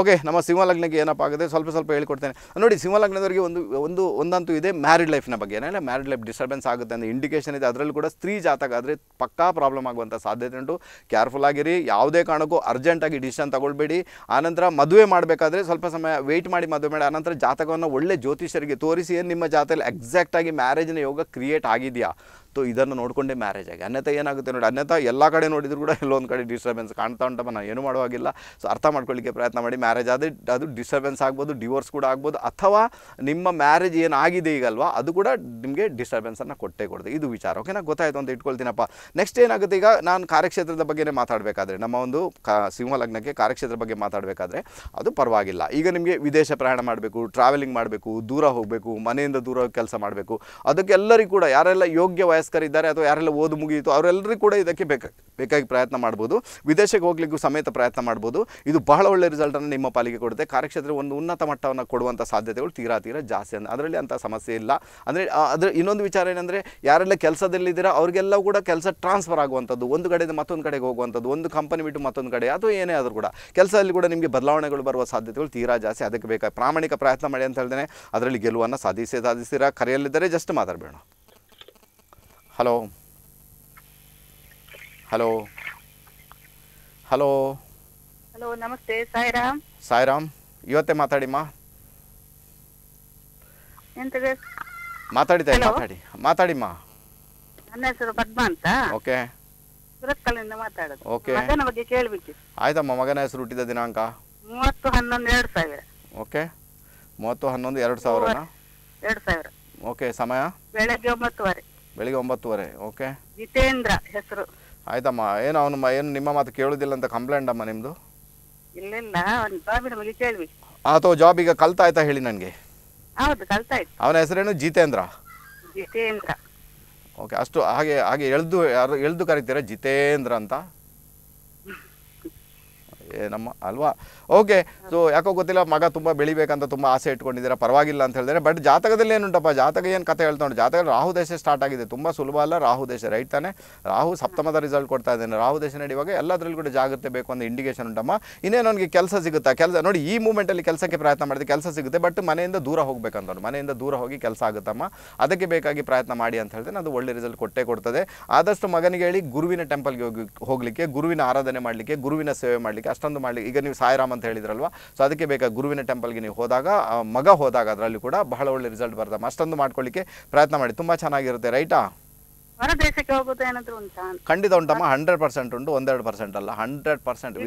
Speaker 1: ಓಕೆ ನಮ್ಮ ಸಿಂಹಲಗ್ನಕ್ಕೆ ಏನಪ್ಪ ಆಗುತ್ತೆ ಸ್ವಲ್ಪ ಸ್ವಲ್ಪ ಹೇಳ್ಕೊಡ್ತೇನೆ ನೋಡಿ ಸಿಂಹಲಗ್ನದವರಿಗೆ ಒಂದು ಒಂದು ಒಂದಂತೂ ಇದೆ ಮ್ಯಾರಿಡ್ ಲೈಫ್ನ ಬಗ್ಗೆ ಏನಿಲ್ಲ ಮ್ಯಾರಿಡ್ ಲೈಫ್ ಡಿಸ್ಟರ್ಬೆನ್ಸ್ ಆಗುತ್ತೆ ಅಂತ ಇಂಡಿಕೇಷನ್ ಇದೆ ಅದರಲ್ಲೂ ಕೂಡ ಸ್ತ್ರೀ ಜಾತಕ ಆದರೆ ಪಕ್ಕಾ ಪ್ರಾಬ್ಲಮ್ ಆಗುವಂಥ ಸಾಧ್ಯತೆ ಉಂಟು ಕೇರ್ಫುಲ್ ಆಗಿರಿ ಯಾವುದೇ ಕಾರಣಕ್ಕೂ ಅರ್ಜೆಂಟಾಗಿ ಡಿಸಿಷನ್ ತಗೊಳ್ಬೇಡಿ ಆನಂತರ ಮದುವೆ ಮಾಡಬೇಕಾದ್ರೆ ಸ್ವಲ್ಪ ಸಮಯ ವೆಯ್ಟ್ ಮಾಡಿ ಮದುವೆ ಮಾಡಿ ಆನಂತರ ಜಾತಕವನ್ನು ಒಳ್ಳೆ ಜ್ಯೋತಿಷರಿಗೆ ತೋರಿಸಿ ಏನು ನಿಮ್ಮ ಜಾತಕದಲ್ಲಿ ಎಕ್ಸಾಕ್ಟಾಗಿ ಮ್ಯಾರೇಜ್ನ ಯೋಗ ಕ್ರಿಯೇಟ್ ಆಗಿದೆಯಾ ಸೊ ಇದನ್ನು ನೋಡಿಕೊಂಡೇ ಮ್ಯಾರೇಜ್ ಆಗಿ ಅನ್ಯತ ಏನಾಗುತ್ತೆ ನೋಡಿ ಅನ್ಯತ ಎಲ್ಲ ಕಡೆ ನೋಡಿದ್ರು ಕೂಡ ಎಲ್ಲೊಂದು ಕಡೆ ಡಿಸ್ಟರ್ಬೆನ್ಸ್ ಕಾಣ್ತಾ ಉಂಟಪ್ಪ ನಾನು ಏನು ಮಾಡುವಾಗಿಲ್ಲ ಸೊ ಅರ್ಥ ಮಾಡ್ಕೊಳ್ಳಿಕ್ಕೆ ಪ್ರಯತ್ನ ಮಾಡಿ ಮ್ಯಾರೇಜ್ ಆದರೆ ಅದು ಡಿಸ್ಟರ್ಬೆನ್ಸ್ ಆಗ್ಬೋದು ಡಿವೋರ್ಸ್ ಕೂಡ ಆಗ್ಬೋದು ಅಥವಾ ನಿಮ್ಮ ಮ್ಯಾರೇಜ್ ಏನಾಗಿದೆ ಈಗಲ್ವಾ ಅದು ಕೂಡ ನಿಮಗೆ ಡಿಸ್ಟರ್ಬೆನ್ಸನ್ನು ಕೊಟ್ಟೇ ಕೊಡ್ದು ಇದು ವಿಚಾರ ಓಕೆ ನಾನು ಗೊತ್ತಾಯಿತು ಅಂತ ಇಟ್ಕೊಳ್ತೀನಪ್ಪ ನೆಕ್ಸ್ಟ್ ಏನಾಗುತ್ತೆ ಈಗ ನಾನು ಕಾರ್ಯಕ್ಷೇತ್ರದ ಬಗ್ಗೆನೇ ಮಾತಾಡಬೇಕಾದ್ರೆ ನಮ್ಮ ಒಂದು ಕಾ ಸಿಂಹ ಲಗ್ನಕ್ಕೆ ಕಾರ್ಯಕ್ಷೇತ್ರದ ಬಗ್ಗೆ ಮಾತಾಡಬೇಕಾದ್ರೆ ಅದು ಪರವಾಗಿಲ್ಲ ಈಗ ನಿಮಗೆ ವಿದೇಶ ಪ್ರಯಾಣ ಮಾಡಬೇಕು ಟ್ರಾವೆಲಿಂಗ್ ಮಾಡಬೇಕು ದೂರ ಹೋಗಬೇಕು ಮನೆಯಿಂದ ದೂರ ಕೆಲಸ ಮಾಡಬೇಕು ಅದಕ್ಕೆಲ್ಲರಿಗೂ ಕೂಡ ಯಾರೆಲ್ಲ ಯೋಗ್ಯ ವಯಸ್ಸು ಇದ್ದಾರೆ ಅಥವಾ ಯಾರೆಲ್ಲ ಓದು ಮುಗಿಯಿತು ಅವರೆಲ್ಲರೂ ಕೂಡ ಇದಕ್ಕೆ ಬೇಕಾಗಿ ಬೇಕಾಗಿ ಪ್ರಯತ್ನ ಮಾಡ್ಬೋದು ವಿದೇಶಕ್ಕೆ ಹೋಗ್ಲಿಕ್ಕೂ ಸಮೇತ ಪ್ರಯತ್ನ ಮಾಡ್ಬೋದು ಇದು ಬಹಳ ಒಳ್ಳೆಯ ರಿಸಲ್ಟನ್ನು ನಿಮ್ಮ ಪಾಲಿಗೆ ಕೊಡುತ್ತೆ ಕಾರ್ಯಕ್ಷೇತ್ರ ಒಂದು ಉನ್ನತ ಮಟ್ಟವನ್ನು ಕೊಡುವಂಥ ಸಾಧ್ಯತೆಗಳು ತೀರಾ ತೀರಾ ಜಾಸ್ತಿ ಅಂದರೆ ಅದರಲ್ಲಿ ಅಂಥ ಸಮಸ್ಯೆ ಇಲ್ಲ ಅಂದರೆ ಅದರ ಇನ್ನೊಂದು ವಿಚಾರ ಏನಂದರೆ ಯಾರೆಲ್ಲ ಕೆಲಸದಲ್ಲಿದ್ದೀರಾ ಅವರಿಗೆಲ್ಲ ಕೂಡ ಕೆಲಸ ಟ್ರಾನ್ಸ್ಫರ್ ಆಗುವಂಥದ್ದು ಒಂದು ಕಡೆಯಿಂದ ಮತ್ತೊಂದು ಕಡೆಗೆ ಹೋಗುವಂಥದ್ದು ಒಂದು ಕಂಪನಿ ಬಿಟ್ಟು ಮತ್ತೊಂದು ಕಡೆ ಅಥವಾ ಏನೇ ಆದರೂ ಕೂಡ ಕೆಲಸದಲ್ಲಿ ಕೂಡ ನಿಮಗೆ ಬದಲಾವಣೆಗಳು ಬರುವ ಸಾಧ್ಯತೆಗಳು ತೀರಾ ಜಾಸ್ತಿ ಅದಕ್ಕೆ ಬೇಕಾಗಿ ಪ್ರಾಮಾಣಿಕ ಪ್ರಯತ್ನ ಮಾಡಿ ಅಂತ ಹೇಳ್ದೇನೆ ಅದರಲ್ಲಿ ಗೆಲುವನ್ನು ಸಾಧಿಸಿ ಸಾಧಿಸ್ತೀರಾ ಕರೆಯಲ್ಲಿದ್ದರೆ ಜಸ್ಟ್ ಮಾತಾಡಬೇಡ ಹಲೋ ಹಲೋ ಹಲೋ
Speaker 2: ಹಲೋ ನಮಸ್ತೆ ಸಾಯಿರಾಮ್
Speaker 1: ಸಾಯಿರಾಮ್ ಇವತ್ತೇ ಮಾತಾಡಿಮ್ಮ ಎಂತದೆ ಮಾತಾಡಿದ್ದೆ ಮಾತಾಡಿ ಮಾತಾಡಿಮ್ಮ
Speaker 2: ನನ್ನ ಹೆಸರು ಪದ್ಮ
Speaker 1: ಅಂತ ಓಕೆ
Speaker 2: ಸುರತ್ಕಲ್ಲಿಂದ ಮಾತಾಡೋದು ಓಕೆ ಮಗನ ಬಗ್ಗೆ ಕೇಳಬೇಕಿತ್ತು
Speaker 1: ಆಯ್ತಮ್ಮ ಮಗನ ಹೆಸರು ಹುಟ್ಟಿದ ದಿನಾಂಕ
Speaker 2: ಮೂವತ್ತು ಹನ್ನೊಂದು ಎರಡು ಸಾವಿರ
Speaker 1: ಓಕೆ ಮೂವತ್ತು ಹನ್ನೊಂದು ಎರಡು ಸಾವಿರ ಎರಡು ಸಾವಿರ ಓಕೆ ಸಮಯ
Speaker 2: ಬೆಳಗ್ಗೆ ಒಂಬತ್ತುವರೆ
Speaker 1: ಬೆಳಿಗ್ಗೆ ಒಂಬತ್ತುವರೆ ಓಕೆ
Speaker 2: ಜಿತೇಂದ್ರ ಹೆಸರು
Speaker 1: ಆಯ್ತಮ್ಮ ಏನು ಅವನು ಏನು ನಿಮ್ಮ ಮಾತು ಕೇಳುದಿಲ್ಲ ಅಂತ ಕಂಪ್ಲೇಂಟ್ ಅಮ್ಮ ನಿಮ್ಮದು
Speaker 2: ಇಲ್ಲ ಇಲ್ಲ ಕೇಳ್ವಿ
Speaker 1: ಅಥವಾ ಜಾಬ್ ಈಗ ಕಲ್ತಾಯ್ತಾ ಹೇಳಿ ನನಗೆ ಹೌದು ಅವನ ಹೆಸರೇನು ಜಿತೇಂದ್ರ ಜಿತೇಂದ್ರ ಓಕೆ ಅಷ್ಟು ಹಾಗೆ ಹಾಗೆ ಎಳ್ದು ಯಾರು ಎಳ್ದು ಕರಿತೀರಾ ಜಿತೇಂದ್ರ ಅಂತ ಏನಮ್ಮ ಅಲ್ವಾ ಓಕೆ ಸೊ ಯಾಕೋ ಗೊತ್ತಿಲ್ಲ ಮಗ ತುಂಬ ಬೆಳಿಬೇಕಂತ ತುಂಬ ಆಸೆ ಇಟ್ಕೊಂಡಿದ್ದೀರಾ ಪರವಾಗಿಲ್ಲ ಅಂತ ಹೇಳಿದ್ರೆ ಬಟ್ ಜಾತಕದಲ್ಲಿ ಏನುಂಟಪ್ಪ ಜಾತಕ ಏನು ಕಥೆ ಹೇಳ್ತಾ ಉಂಟು ಜಾತಕ ರಾಹು ದೇಶ ಸ್ಟಾರ್ಟ್ ಆಗಿದೆ ತುಂಬ ಸುಲಭ ಅಲ್ಲ ರಾಹು ದೇಶ ರೈಟ್ ತಾನೆ ರಾಹು ಸಪ್ತಮದ ರಿಸಲ್ಟ್ ಕೊಡ್ತಾ ಇದ್ದೇನೆ ರಾಹು ದೇಶ ನಡೆಯುವಾಗ ಎಲ್ಲದರಲ್ಲಿ ಕೂಡ ಜಾಗ್ರತೆ ಬೇಕು ಅಂತ ಇಂಡಿಕೇಶನ್ ಉಂಟಮ್ಮ ಇನ್ನೇ ನನಗೆ ಕೆಲಸ ಸಿಗುತ್ತಾ ಕೆಲಸ ನೋಡಿ ಈ ಮೂಮೆಂಟಲ್ಲಿ ಕೆಲಸಕ್ಕೆ ಪ್ರಯತ್ನ ಮಾಡಿದ್ರೆ ಕೆಲಸ ಸಿಗುತ್ತೆ ಬಟ್ ಮನೆಯಿಂದ ದೂರ ಹೋಗಬೇಕಂತ ಮನೆಯಿಂದ ದೂರ ಹೋಗಿ ಕೆಲಸ ಆಗುತ್ತಮ್ಮ ಅದಕ್ಕೆ ಬೇಕಾಗಿ ಪ್ರಯತ್ನ ಮಾಡಿ ಅಂತ ಹೇಳಿದ್ರೆ ಅದು ಒಳ್ಳೆ ರಿಸಲ್ಟ್ ಕೊಟ್ಟೇ ಕೊಡ್ತದೆ ಆದಷ್ಟು ಮಗನಿಗೆ ಹೇಳಿ ಗುರುವಿನ ಟೆಂಪಲ್ಗೆ ಹೋಗಿ ಹೋಗಲಿಕ್ಕೆ ಗುರುವಿನ ಆರಾಧನೆ ಮಾಡಲಿಕ್ಕೆ ಗುರುವಿನ ಸೇವೆ ಮಾಡಲಿಕ್ಕೆ ಅಷ್ಟೊಂದು ಮಾಡಲಿಕ್ಕೆ ಈಗ ನೀವು ಸಾಯಿರಾಮ ಅಂತ ಹೇಳಿದ್ರಲ್ವ ಸೊ ಅದಕ್ಕೆ ಬೇಕಾ ಗುರುವಿನ ಟೆಂಪಲ್ಗೆ ನೀವು ಹೋದಾಗ ಮಗ ಹೋದಾಗ ಅದರಲ್ಲಿ ಕೂಡ ಬಹಳ ಒಳ್ಳೆ ರಿಸಲ್ಟ್ ಬರ್ತದೆ ಅಷ್ಟೊಂದು ಮಾಡ್ಕೊಳ್ಳಿಕ್ಕೆ ಪ್ರಯತ್ನ ಮಾಡಿ ತುಂಬಾ ಚೆನ್ನಾಗಿರುತ್ತೆ ರೈಟಾ ಖಂಡಿತ ಉಂಟಮ್ಮ ಹಂಡ್ರೆಡ್ ಪರ್ಸೆಂಟ್ ಉಂಟು ಒಂದೆರಡು ಪರ್ಸೆಂಟ್ ಅಲ್ಲ ಹಂಡ್ರೆಡ್ ಪರ್ಸೆಂಟ್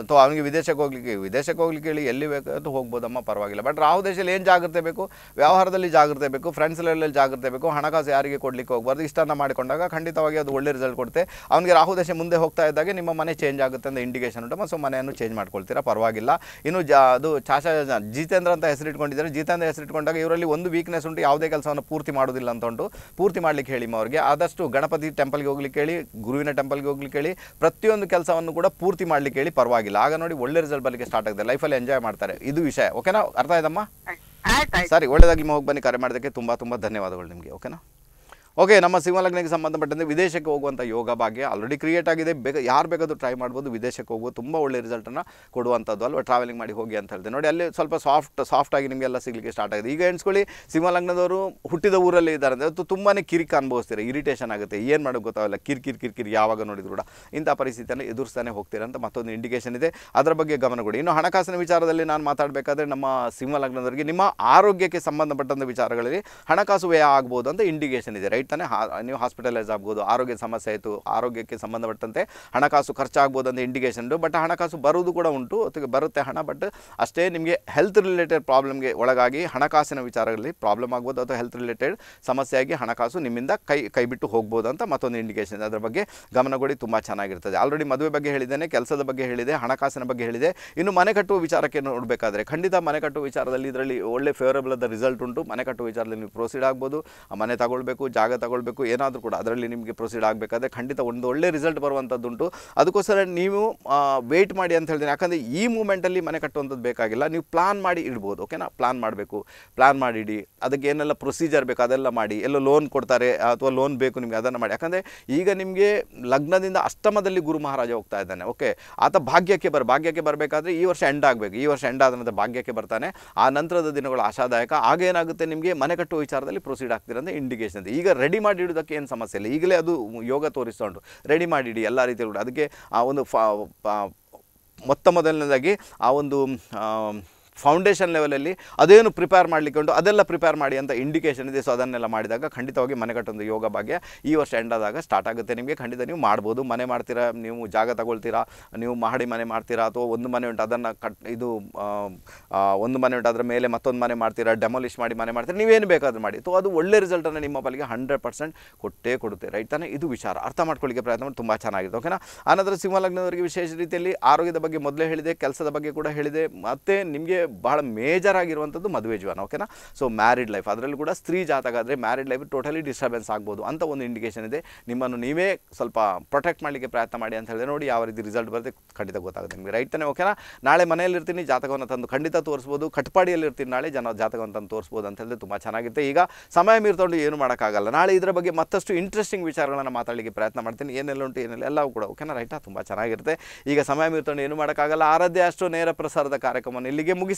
Speaker 1: ಅಥವಾ ಅವನಿಗೆ ವಿದೇಶಕ್ಕೆ ಹೋಗ್ಲಿಕ್ಕೆ ವಿದೇಶಕ್ಕೆ ಹೋಗ್ಲಿಕ್ಕೆ ಹೇಳಿ ಎಲ್ಲಿ ಬೇಕಾದ್ರೂ ಹೋಗ್ಬೋದಮ್ಮ ಪರವಾಗಿಲ್ಲ ಬಟ್ ಯಾವ ದೇಶದಲ್ಲಿ ಏನು ಜಾಗ್ರತೆ ಬೇಕು ವ್ಯವಹಾರದಲ್ಲಿ ಜಾಗ್ರತೆ ಬೇಕು ಫ್ರೆಂಡ್ಸ್ ಲೆವೆಲಲ್ಲಿ ಜಾಗ್ರತೆ ಬೇಕು ಹಣಕಾಸು ಯಾರಿಗೆ ಕೊಡಲಿಕ್ಕೆ ಹೋಗ್ಬಾರ್ದು ಇಷ್ಟನ್ನು ಮಾಡಿಕೊಂಡಾಗ ಖಂಡಿತವಾಗಿ ಅದು ಒಳ್ಳೆ ರಿಸಲ್ಟ್ ಕೊಡುತ್ತೆ ಅವನಿಗೆ ರಾಹು ದೇಶ ಮುಂದೆ ಹೋಗ್ತಾ ಇದ್ದಾಗ ನಿಮ್ಮ ಮನೆ ಚೇಂಜ್ ಆಗುತ್ತೆ ಅಂತ ಇಂಡಿಕೇಶನ್ ಉಂಟು ಸೊ ಮನೆಯನ್ನು ಚೇಂಜ್ ಮಾಡ್ಕೊಳ್ತೀರಾ ಪರವಾಗಿಲ್ಲ ಇನ್ನು ಜಾ ಅದು ಚಾಶಾ ಜಿತೇಂದ್ರ ಅಂತ ಹೆಸರಿಟ್ಕೊಂಡಿದ್ದಾರೆ ಜಿತೇಂದ್ರ ಹೆಸರಿಟ್ಕೊಂಡಾಗ ಇವರಲ್ಲಿ ಒಂದು ವೀಕ್ನೆಸ್ ಉಂಟು ಯಾವುದೇ ಕೆಲಸವನ್ನು ಪೂರ್ತಿ ಮಾಡೋದಿಲ್ಲ ಅಂತ ಉಂಟು ಪೂರ್ತಿ ಮಾಡಲಿಕ್ಕೆ ಹೇಳಿ ಅವರಿಗೆ ಆದಷ್ಟು ಗಣಪತಿ ಟೆಂಪಲ್ಗೆ ಹೋಗ್ಲಿಕ್ಕೆ ಹೇಳಿ ಗುರುವಿನ ಟೆಂಪಲ್ಗೆ ಹೋಗ್ಲಿಕ್ಕೆ ಹೇಳಿ ಪ್ರತಿಯೊಂದು ಕೆಲಸವನ್ನು ಕೂಡ ಪೂರ್ತಿ ಮಾಡಲಿಕ್ಕೆ ಹೇಳಿ ಪರವಾಗಿಲ್ಲ ಪರವಾಗಿಲ್ಲ ಆಗ ನೋಡಿ ಒಳ್ಳೆ ರಿಸಲ್ಟ್ ಬರಲಿಕ್ಕೆ ಸ್ಟಾರ್ಟ್ ಆಗಿದೆ ಲೈಫಲ್ಲಿ ಎಂಜಾಯ್ ಮಾಡ್ತಾರೆ ಇದು ವಿಷಯ ಓಕೆನಾ ಅರ್ಥ ಆಯ್ತಮ್ಮ ಸರಿ ನಿಮ್ಮ ಹೋಗಿ ಬನ್ನಿ ಕರೆ ಮಾಡೋದಕ್ಕೆ ತುಂಬ ತುಂಬ ಧನ್ಯವಾದಗಳು ನಿಮಗೆ ಓಕೆನಾ ಓಕೆ ನಮ್ಮ ಸಿಂಹಲಗ್ನಕ್ಕೆ ಸಂಬಂಧಪಟ್ಟಂತೆ ವಿದೇಶಕ್ಕೆ ಹೋಗುವಂಥ ಯೋಗ ಭಾಗ್ಯ ಆಲ್ರೆಡಿ ಕ್ರಿಯೇಟ್ ಆಗಿದೆ ಬೇಗ ಯಾರು ಬೇಕಾದರೂ ಟ್ರೈ ಮಾಡ್ಬೋದು ವಿದೇಶಕ್ಕೆ ಹೋಗುವ ತುಂಬ ಒಳ್ಳೆ ರಿಸಲ್ಟನ್ನು ಕೊಡುವಂಥದ್ದು ಅಲ್ವಾ ಟ್ರಾವೆಲಿಂಗ್ ಮಾಡಿ ಹೋಗಿ ಅಂತ ಹೇಳಿದೆ ನೋಡಿ ಅಲ್ಲಿ ಸ್ವಲ್ಪ ಸಾಫ್ಟ್ ಸಾಫ್ಟ್ ಆಗಿ ನಿಮಗೆಲ್ಲ ಸಿಗಲಿಕ್ಕೆ ಸ್ಟಾರ್ಟ್ ಆಗಿದೆ ಈಗ ಎಣಿಸ್ಕೊಳ್ಳಿ ಸಿಂಹಲಗ್ನದವರು ಹುಟ್ಟಿದ ಊರಲ್ಲಿ ಇದ್ದಾರೆ ಅಂದರೆ ಅದು ತುಂಬಾ ಕಿರಿಕ್ ಅನುಭವಿಸ್ತೀರಿ ಇರಿಟೇಷನ್ ಆಗುತ್ತೆ ಏನು ಮಾಡೋದು ಗೊತ್ತಾಗಲ್ಲ ಕಿರ್ಕಿರ್ ಕಿರ್ಕಿರ್ ಯಾವಾಗ ನೋಡಿದ್ರು ಕೂಡ ಇಂಥ ಪರಿಸ್ಥಿತಿಯನ್ನು ಎದುರಿಸ್ತಾನೆ ಹೋಗ್ತೀರ ಅಂತ ಮತ್ತೊಂದು ಇಂಡಿಕೇಷನ್ ಇದೆ ಅದರ ಬಗ್ಗೆ ಗಮನ ಕೊಡಿ ಇನ್ನು ಹಣಕಾಸಿನ ವಿಚಾರದಲ್ಲಿ ನಾನು ಮಾತಾಡಬೇಕಾದ್ರೆ ನಮ್ಮ ಸಿಂಹಲಗ್ನದವರಿಗೆ ನಿಮ್ಮ ಆರೋಗ್ಯಕ್ಕೆ ಸಂಬಂಧಪಟ್ಟಂಥ ವಿಚಾರಗಳಲ್ಲಿ ಹಣಕಾಸು ವ್ಯಯ ಆಗ್ಬೋದು ಅಂತ ಇಂಡಿಕೇಷನ್ ಇದೆ ರೈಟ್ ಸಹಿತಾನೆ ನೀವು ಹಾಸ್ಪಿಟಲೈಸ್ ಆಗ್ಬೋದು ಆರೋಗ್ಯ ಸಮಸ್ಯೆ ಆಯಿತು ಆರೋಗ್ಯಕ್ಕೆ ಸಂಬಂಧಪಟ್ಟಂತೆ ಹಣಕಾಸು ಖರ್ಚಾಗ್ಬೋದು ಅಂತ ಇಂಡಿಕೇಶನ್ ಬಟ್ ಹಣಕಾಸು ಬರುವುದು ಕೂಡ ಉಂಟು ಬರುತ್ತೆ ಹಣ ಬಟ್ ಅಷ್ಟೇ ನಿಮಗೆ ಹೆಲ್ತ್ ರಿಲೇಟೆಡ್ ಪ್ರಾಬ್ಲಮ್ಗೆ ಒಳಗಾಗಿ ಹಣಕಾಸಿನ ವಿಚಾರದಲ್ಲಿ ಪ್ರಾಬ್ಲಮ್ ಆಗ್ಬೋದು ಅಥವಾ ಹೆಲ್ತ್ ರಿಲೇಟೆಡ್ ಸಮಸ್ಯೆಯಾಗಿ ಹಣಕಾಸು ನಿಮ್ಮಿಂದ ಕೈ ಕೈ ಬಿಟ್ಟು ಹೋಗ್ಬೋದು ಅಂತ ಮತ್ತೊಂದು ಇಂಡಿಕೇಷನ್ ಅದರ ಬಗ್ಗೆ ಗಮನ ಕೊಡಿ ತುಂಬ ಚೆನ್ನಾಗಿರ್ತದೆ ಆಲ್ರೆಡಿ ಮದುವೆ ಬಗ್ಗೆ ಹೇಳಿದ್ದೇನೆ ಕೆಲಸದ ಬಗ್ಗೆ ಹೇಳಿದೆ ಹಣಕಾಸಿನ ಬಗ್ಗೆ ಹೇಳಿದೆ ಇನ್ನು ಮನೆ ಕಟ್ಟುವ ವಿಚಾರಕ್ಕೆ ನೋಡಬೇಕಾದ್ರೆ ಖಂಡಿತ ಮನೆ ಕಟ್ಟುವ ವಿಚಾರದಲ್ಲಿ ಇದರಲ್ಲಿ ಒಳ್ಳೆ ಫೇವರಬಲ್ ಆದ ರಿಸಲ್ಟ್ ಉಂಟು ಮನೆ ಕಟ್ಟುವ ವಿಚಾರದಲ್ಲಿ ನೀವು ಪ್ರೊಸೀಡ್ ಆಗ್ಬೋದು ಮನೆ ತಗೊಳ್ಬೇಕು ಜಾಗ ತಗೊಳ್ಬೇಕು ಏನಾದರೂ ಕೂಡ ಅದರಲ್ಲಿ ನಿಮಗೆ ಪ್ರೊಸೀಡ್ ಆಗಬೇಕಾದ್ರೆ ಖಂಡಿತ ಒಂದು ಒಳ್ಳೆ ರಿಸಲ್ಟ್ ಬರುವಂಥದ್ದುಂಟು ಅದಕ್ಕೋಸ್ಕರ ನೀವು ವೆಯ್ಟ್ ಮಾಡಿ ಅಂತ ಹೇಳ್ತೀನಿ ಯಾಕಂದರೆ ಈ ಮೂಮೆಂಟಲ್ಲಿ ಮನೆ ಕಟ್ಟುವಂಥದ್ದು ಬೇಕಾಗಿಲ್ಲ ನೀವು ಪ್ಲಾನ್ ಮಾಡಿ ಇಡ್ಬೋದು ಓಕೆನಾ ಪ್ಲಾನ್ ಮಾಡಬೇಕು ಪ್ಲಾನ್ ಮಾಡಿಡಿ ಅದಕ್ಕೆ ಏನೆಲ್ಲ ಪ್ರೊಸೀಜರ್ ಬೇಕು ಅದೆಲ್ಲ ಮಾಡಿ ಎಲ್ಲೋ ಲೋನ್ ಕೊಡ್ತಾರೆ ಅಥವಾ ಲೋನ್ ಬೇಕು ನಿಮಗೆ ಅದನ್ನು ಮಾಡಿ ಯಾಕಂದರೆ ಈಗ ನಿಮಗೆ ಲಗ್ನದಿಂದ ಅಷ್ಟಮದಲ್ಲಿ ಗುರು ಮಹಾರಾಜ ಹೋಗ್ತಾ ಇದ್ದಾನೆ ಓಕೆ ಆತ ಭಾಗ್ಯಕ್ಕೆ ಬರ ಭಾಗ್ಯಕ್ಕೆ ಬರಬೇಕಾದ್ರೆ ಈ ವರ್ಷ ಎಂಡ್ ಆಗಬೇಕು ಈ ವರ್ಷ ಎಂಡ್ ಆದ್ರೆ ಭಾಗ್ಯಕ್ಕೆ ಬರ್ತಾನೆ ಆ ನಂತರದ ದಿನಗಳು ಆಶಾದಾಯಕ ಆಗೇನಾಗುತ್ತೆ ನಿಮಗೆ ಮನೆ ಕಟ್ಟುವ ವಿಚಾರದಲ್ಲಿ ಪ್ರೊಸೀಡ್ ಆಗ್ತಿರೋದು ಇಂಡಿಕೇಶನ್ ಈಗ ರೆಡಿ ಮಾಡಿ ಇಡೋದಕ್ಕೆ ಏನು ಸಮಸ್ಯೆ ಇಲ್ಲ ಈಗಲೇ ಅದು ಯೋಗ ತೋರಿಸ್ತಾ ರೆಡಿ ಮಾಡಿಡಿ ಎಲ್ಲ ರೀತಿಯಲ್ಲಿ ಅದಕ್ಕೆ ಆ ಒಂದು ಫ ಮೊತ್ತ ಮೊದಲನೇದಾಗಿ ಆ ಒಂದು ಫೌಂಡೇಶನ್ ಲೆವೆಲಲ್ಲಿ ಅದೇನು ಪ್ರಿಪೇರ್ ಮಾಡಲಿಕ್ಕೆ ಉಂಟು ಅದೆಲ್ಲ ಪ್ರಿಪೇರ್ ಮಾಡಿ ಅಂತ ಇಂಡಿಕೇಷನ್ ಇದೆ ಸೊ ಅದನ್ನೆಲ್ಲ ಮಾಡಿದಾಗ ಖಂಡಿತವಾಗಿ ಮನೆ ಕಟ್ಟೊಂದು ಯೋಗ ಭಾಗ್ಯ ಈ ವರ್ಷ ಎಂಡ್ ಆದಾಗ ಸ್ಟಾರ್ಟ್ ಆಗುತ್ತೆ ನಿಮಗೆ ಖಂಡಿತ ನೀವು ಮಾಡ್ಬೋದು ಮನೆ ಮಾಡ್ತೀರಾ ನೀವು ಜಾಗ ತಗೊಳ್ತೀರಾ ನೀವು ಮಹಡಿ ಮನೆ ಮಾಡ್ತೀರಾ ಅಥವಾ ಒಂದು ಮನೆ ಉಂಟು ಅದನ್ನು ಕಟ್ ಇದು ಒಂದು ಮನೆ ಉಂಟು ಅದರ ಮೇಲೆ ಮತ್ತೊಂದು ಮನೆ ಮಾಡ್ತೀರಾ ಡೆಮೊಲಿಷ್ ಮಾಡಿ ಮನೆ ಮಾಡ್ತೀರಾ ನೀವೇನು ಬೇಕಾದರೂ ಮಾಡಿ ಸೊ ಅದು ಒಳ್ಳೆ ರಿಸಲ್ಟನ್ನು ನಿಮ್ಮ ಬಲಿಗೆ ಹಂಡ್ರೆಡ್ ಪರ್ಸೆಂಟ್ ಕೊಟ್ಟೇ ಕೊಡುತ್ತೆ ರೈಟ್ ತಾನೇ ಇದು ವಿಚಾರ ಅರ್ಥ ಮಾಡ್ಕೊಳ್ಳಿಕ್ಕೆ ಪ್ರಯತ್ನ ಮಾಡಿ ತುಂಬ ಚೆನ್ನಾಗಿದೆ ಓಕೆನಾ ಆನಂತರ ಸಿಂಹಲಗ್ನದವರಿಗೆ ವಿಶೇಷ ರೀತಿಯಲ್ಲಿ ಆರೋಗ್ಯದ ಬಗ್ಗೆ ಮೊದಲೇ ಹೇಳಿದೆ ಕೆಲಸದ ಬಗ್ಗೆ ಕೂಡ ಹೇಳಿದೆ ಮತ್ತು ನಿಮಗೆ ಬಹಳ ಮೇಜರ್ ಆಗಿರುವಂಥದ್ದು ಮದುವೆ ಜೀವನ ಓಕೆನಾ ಸೊ ಮ್ಯಾರಿಡ್ ಲೈಫ್ ಅದರಲ್ಲಿ ಕೂಡ ಸ್ತ್ರೀ ಜಾತಕ ಆದರೆ ಮ್ಯಾರಿಡ್ ಲೈಫ್ ಟೋಟಲಿ ಡಿಸ್ಟರ್ಬೆನ್ಸ್ ಆಗ್ಬೋದು ಅಂತ ಒಂದು ಇಂಡಿಕೇಶನ್ ಇದೆ ನಿಮ್ಮನ್ನು ನೀವೇ ಸ್ವಲ್ಪ ಪ್ರೊಟೆಕ್ಟ್ ಮಾಡಲಿಕ್ಕೆ ಪ್ರಯತ್ನ ಮಾಡಿ ಅಂತ ಹೇಳಿದ್ರೆ ನೋಡಿ ಯಾವ ರೀತಿ ರಿಸಲ್ಟ್ ಬರುತ್ತೆ ಖಂಡಿತ ಗೊತ್ತಾಗುತ್ತೆ ನಿಮಗೆ ರೈಟ್ ತಾನೆ ಓಕೆನಾ ನಾಳೆ ಮನೆಯಲ್ಲಿರ್ತೀನಿ ಜಾತಕವನ್ನು ತಂದು ಖಂಡಿತ ತೋರಿಸ್ಬೋದು ಇರ್ತೀನಿ ನಾಳೆ ಜನ ಜಾತಕವನ್ನು ತಂದು ತೋರಿಸ್ಬೋದು ಅಂತ ಹೇಳಿದ್ರೆ ತುಂಬ ಚೆನ್ನಾಗಿರುತ್ತೆ ಈಗ ಸಮಯ ಮೀರ್ತೊಂಡು ಏನು ಮಾಡೋಕ್ಕಾಗಲ್ಲ ನಾಳೆ ಇದರ ಬಗ್ಗೆ ಮತ್ತಷ್ಟು ಇಂಟ್ರೆಸ್ಟಿಂಗ್ ವಿಚಾರಗಳನ್ನು ಮಾತಾಡಲಿಕ್ಕೆ ಪ್ರಯತ್ನ ಮಾಡ್ತೀನಿ ಏನೆಲ್ಲ ಉಂಟು ಏನೆಲ್ಲ ಎಲ್ಲವೂ ಕೂಡ ಓಕೆನಾ ರೈಟಾ ತುಂಬ ಚೆನ್ನಾಗಿರುತ್ತೆ ಈಗ ಸಮಯ ಮೀರ್ತೊಂಡು ಏನು ಮಾಡೋಕ್ಕಾಗಲ್ಲ ಆರಾಧ್ಯ ಅಷ್ಟು ನೇರ ಪ್ರಸಾರದ ಕಾರ್ಯಕ್ರಮವನ್ನು ಇಲ್ಲಿಗೆ ಮುಗಿಸಿ